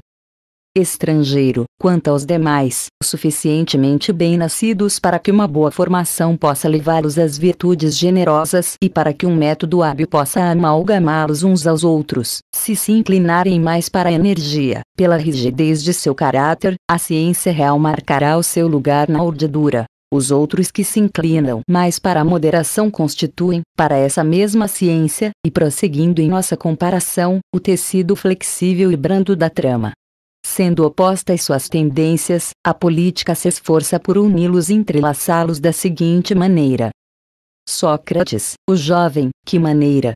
A: Estrangeiro, quanto aos demais, suficientemente bem nascidos para que uma boa formação possa levá-los às virtudes generosas e para que um método hábil possa amalgamá-los uns aos outros, se se inclinarem mais para a energia, pela rigidez de seu caráter, a ciência real marcará o seu lugar na urdidura, os outros que se inclinam mais para a moderação constituem, para essa mesma ciência, e prosseguindo em nossa comparação, o tecido flexível e brando da trama. Sendo opostas suas tendências, a política se esforça por uni-los e entrelaçá-los da seguinte maneira. Sócrates, o jovem, que maneira,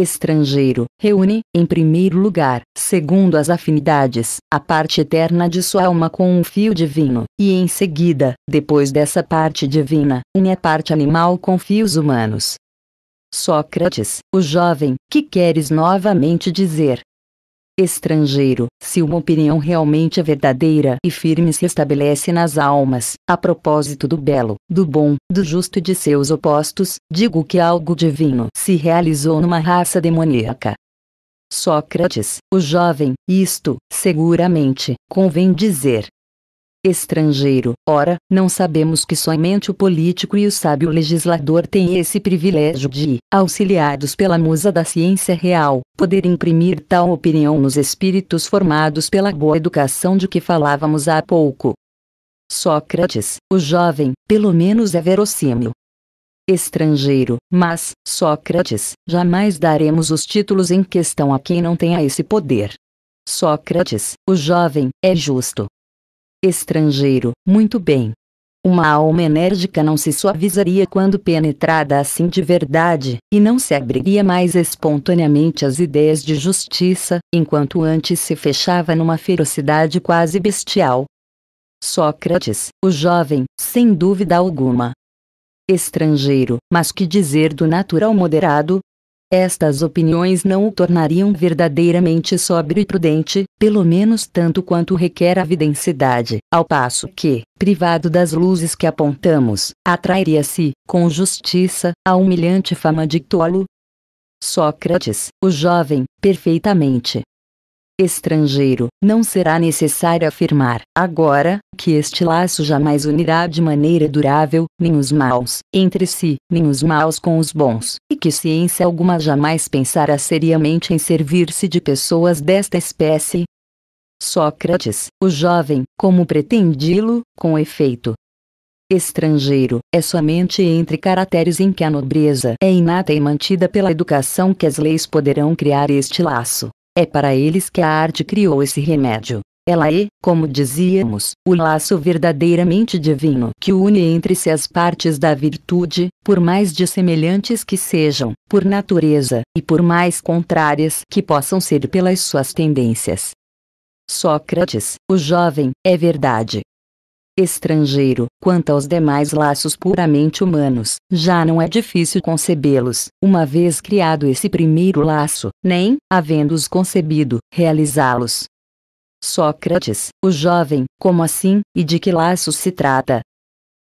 A: Estrangeiro reúne, em primeiro lugar, segundo as afinidades, a parte eterna de sua alma com um fio divino, e em seguida, depois dessa parte divina, une a parte animal com fios humanos. Sócrates, o jovem, que queres novamente dizer, estrangeiro. Se uma opinião realmente é verdadeira e firme se estabelece nas almas, a propósito do belo, do bom, do justo e de seus opostos, digo que algo divino se realizou numa raça demoníaca. Sócrates, o jovem, isto, seguramente, convém dizer, estrangeiro. Ora, não sabemos que somente o político e o sábio legislador têm esse privilégio de, auxiliados pela musa da ciência real, poder imprimir tal opinião nos espíritos formados pela boa educação de que falávamos há pouco. Sócrates, o jovem, pelo menos é verossímil, estrangeiro, mas, Sócrates, jamais daremos os títulos em questão a quem não tenha esse poder. Sócrates, o jovem, é justo, Estrangeiro, muito bem. Uma alma enérgica não se suavizaria quando penetrada assim de verdade, e não se abriria mais espontaneamente às ideias de justiça, enquanto antes se fechava numa ferocidade quase bestial. Sócrates, o jovem, sem dúvida alguma. Estrangeiro, mas que dizer do natural moderado, estas opiniões não o tornariam verdadeiramente sóbrio e prudente, pelo menos tanto quanto requer a vidensidade, ao passo que, privado das luzes que apontamos, atrairia-se, com justiça, a humilhante fama de tolo. Sócrates, o jovem, perfeitamente estrangeiro. Não será necessário afirmar, agora, que este laço jamais unirá de maneira durável, nem os maus entre si, nem os maus com os bons, e que ciência alguma jamais pensará seriamente em servir-se de pessoas desta espécie. Sócrates, o jovem, como pretendi-lo, com efeito, estrangeiro, é somente entre caracteres em que a nobreza é inata e mantida pela educação que as leis poderão criar este laço. É para eles que a arte criou esse remédio. Ela é, como dizíamos, o laço verdadeiramente divino que une entre si as partes da virtude, por mais dissemelhantes que sejam, por natureza, e por mais contrárias que possam ser pelas suas tendências. Sócrates, o jovem, é verdade, estrangeiro. Quanto aos demais laços puramente humanos, já não é difícil concebê-los, uma vez criado esse primeiro laço, nem, havendo-os concebido, realizá-los. Sócrates, o jovem, como assim, e de que laços se trata?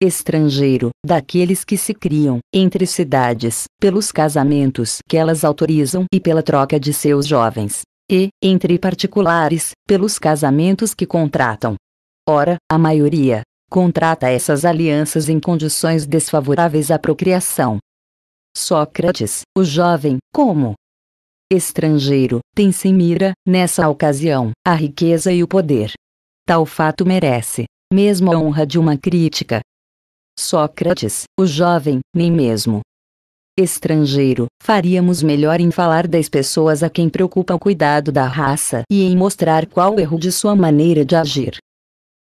A: Estrangeiro, daqueles que se criam, entre cidades, pelos casamentos que elas autorizam e pela troca de seus jovens, e, entre particulares, pelos casamentos que contratam. Ora, a maioria contrata essas alianças em condições desfavoráveis à procriação. Sócrates, o jovem, como estrangeiro, tem sem mira, nessa ocasião, a riqueza e o poder. Tal fato merece, mesmo a honra de uma crítica. Sócrates, o jovem, nem mesmo estrangeiro, faríamos melhor em falar das pessoas a quem preocupa o cuidado da raça e em mostrar qual erro de sua maneira de agir.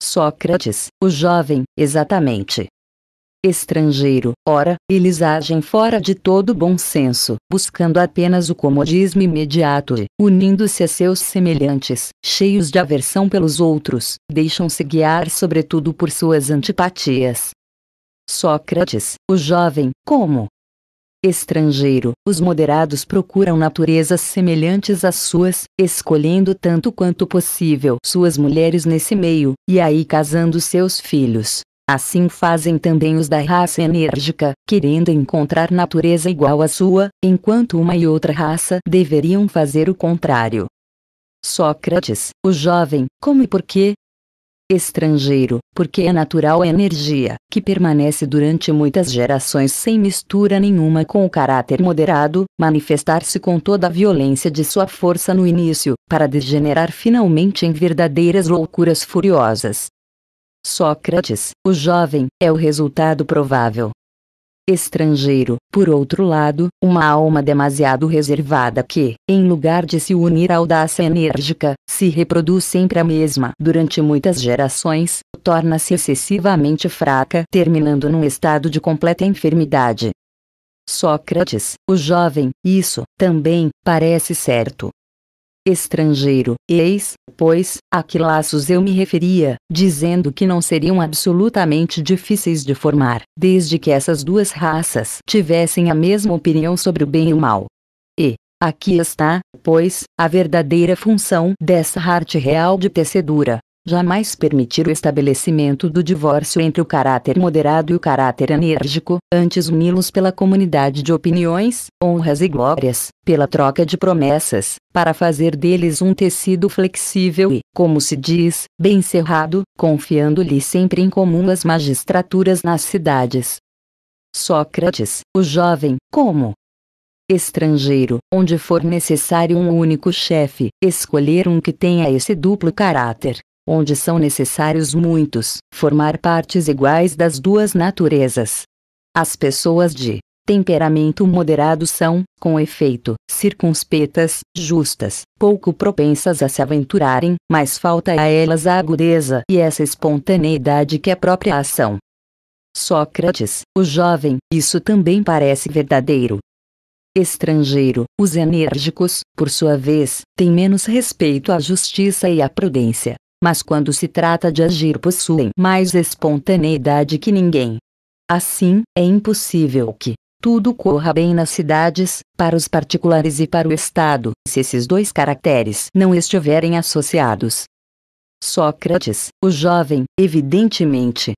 A: Sócrates, o jovem, exatamente. Estrangeiro, ora, eles agem fora de todo bom senso, buscando apenas o comodismo imediato e, unindo-se a seus semelhantes, cheios de aversão pelos outros, deixam-se guiar sobretudo por suas antipatias. Sócrates, o jovem, como, estrangeiro. Os moderados procuram naturezas semelhantes às suas, escolhendo tanto quanto possível suas mulheres nesse meio, e aí casando seus filhos. Assim fazem também os da raça enérgica, querendo encontrar natureza igual à sua, enquanto uma e outra raça deveriam fazer o contrário. Sócrates, o jovem, como e por quê? estrangeiro, porque é natural a energia, que permanece durante muitas gerações sem mistura nenhuma com o caráter moderado, manifestar-se com toda a violência de sua força no início, para degenerar finalmente em verdadeiras loucuras furiosas. Sócrates, o jovem, é o resultado provável, estrangeiro. Por outro lado, uma alma demasiado reservada que, em lugar de se unir à audácia enérgica, se reproduz sempre a mesma durante muitas gerações, torna-se excessivamente fraca, terminando num estado de completa enfermidade. Sócrates, o jovem, isso, também, parece certo estrangeiro. Eis, pois, a que laços eu me referia, dizendo que não seriam absolutamente difíceis de formar, desde que essas duas raças tivessem a mesma opinião sobre o bem e o mal. E, Aqui está, pois, a verdadeira função dessa arte real de tecedura, jamais permitir o estabelecimento do divórcio entre o caráter moderado e o caráter enérgico, antes uni-los pela comunidade de opiniões, honras e glórias, pela troca de promessas, para fazer deles um tecido flexível e, como se diz, bem cerrado, confiando-lhe sempre em comum as magistraturas nas cidades. Sócrates, o jovem, como estrangeiro, onde for necessário um único chefe, escolher um que tenha esse duplo caráter, onde são necessários muitos, formar partes iguais das duas naturezas. As pessoas de temperamento moderado são, com efeito, circunspetas, justas, pouco propensas a se aventurarem, mas falta a elas a agudeza e essa espontaneidade que é própria ação. Sócrates, o jovem, isso também parece verdadeiro. Estrangeiro, os enérgicos, por sua vez, têm menos respeito à justiça e à prudência, mas quando se trata de agir possuem mais espontaneidade que ninguém. Assim, é impossível que tudo corra bem nas cidades, para os particulares e para o Estado, se esses dois caracteres não estiverem associados. Sócrates, o jovem, evidentemente,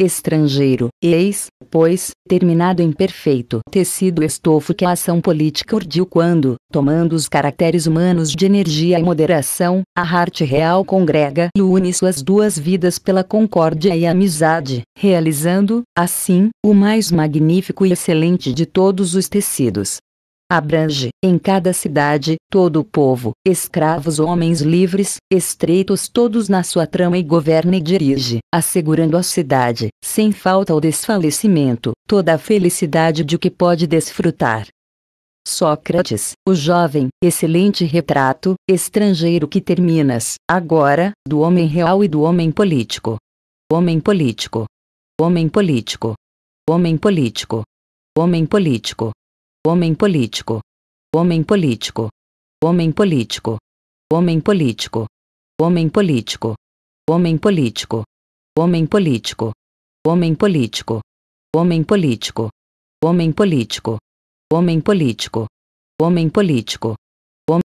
A: estrangeiro, eis, pois, terminado em perfeito tecido estofo que a ação política urdiu quando, tomando os caracteres humanos de energia e moderação, a arte real congrega e une suas duas vidas pela concórdia e amizade, realizando, assim, o mais magnífico e excelente de todos os tecidos, abrange, em cada cidade, todo o povo, escravos homens livres, estreitos todos na sua trama e governa e dirige, assegurando à cidade, sem falta ou desfalecimento, toda a felicidade de que pode desfrutar. Sócrates, o jovem, excelente retrato, estrangeiro que terminas, agora, do homem real e do homem político. Homem político. Homem político. Homem político. Homem político. Homem político. Homem político. Homem político. Homem político. Homem político. Homem político. Homem político. Homem político. Homem político. Homem político. Homem político. Homem político.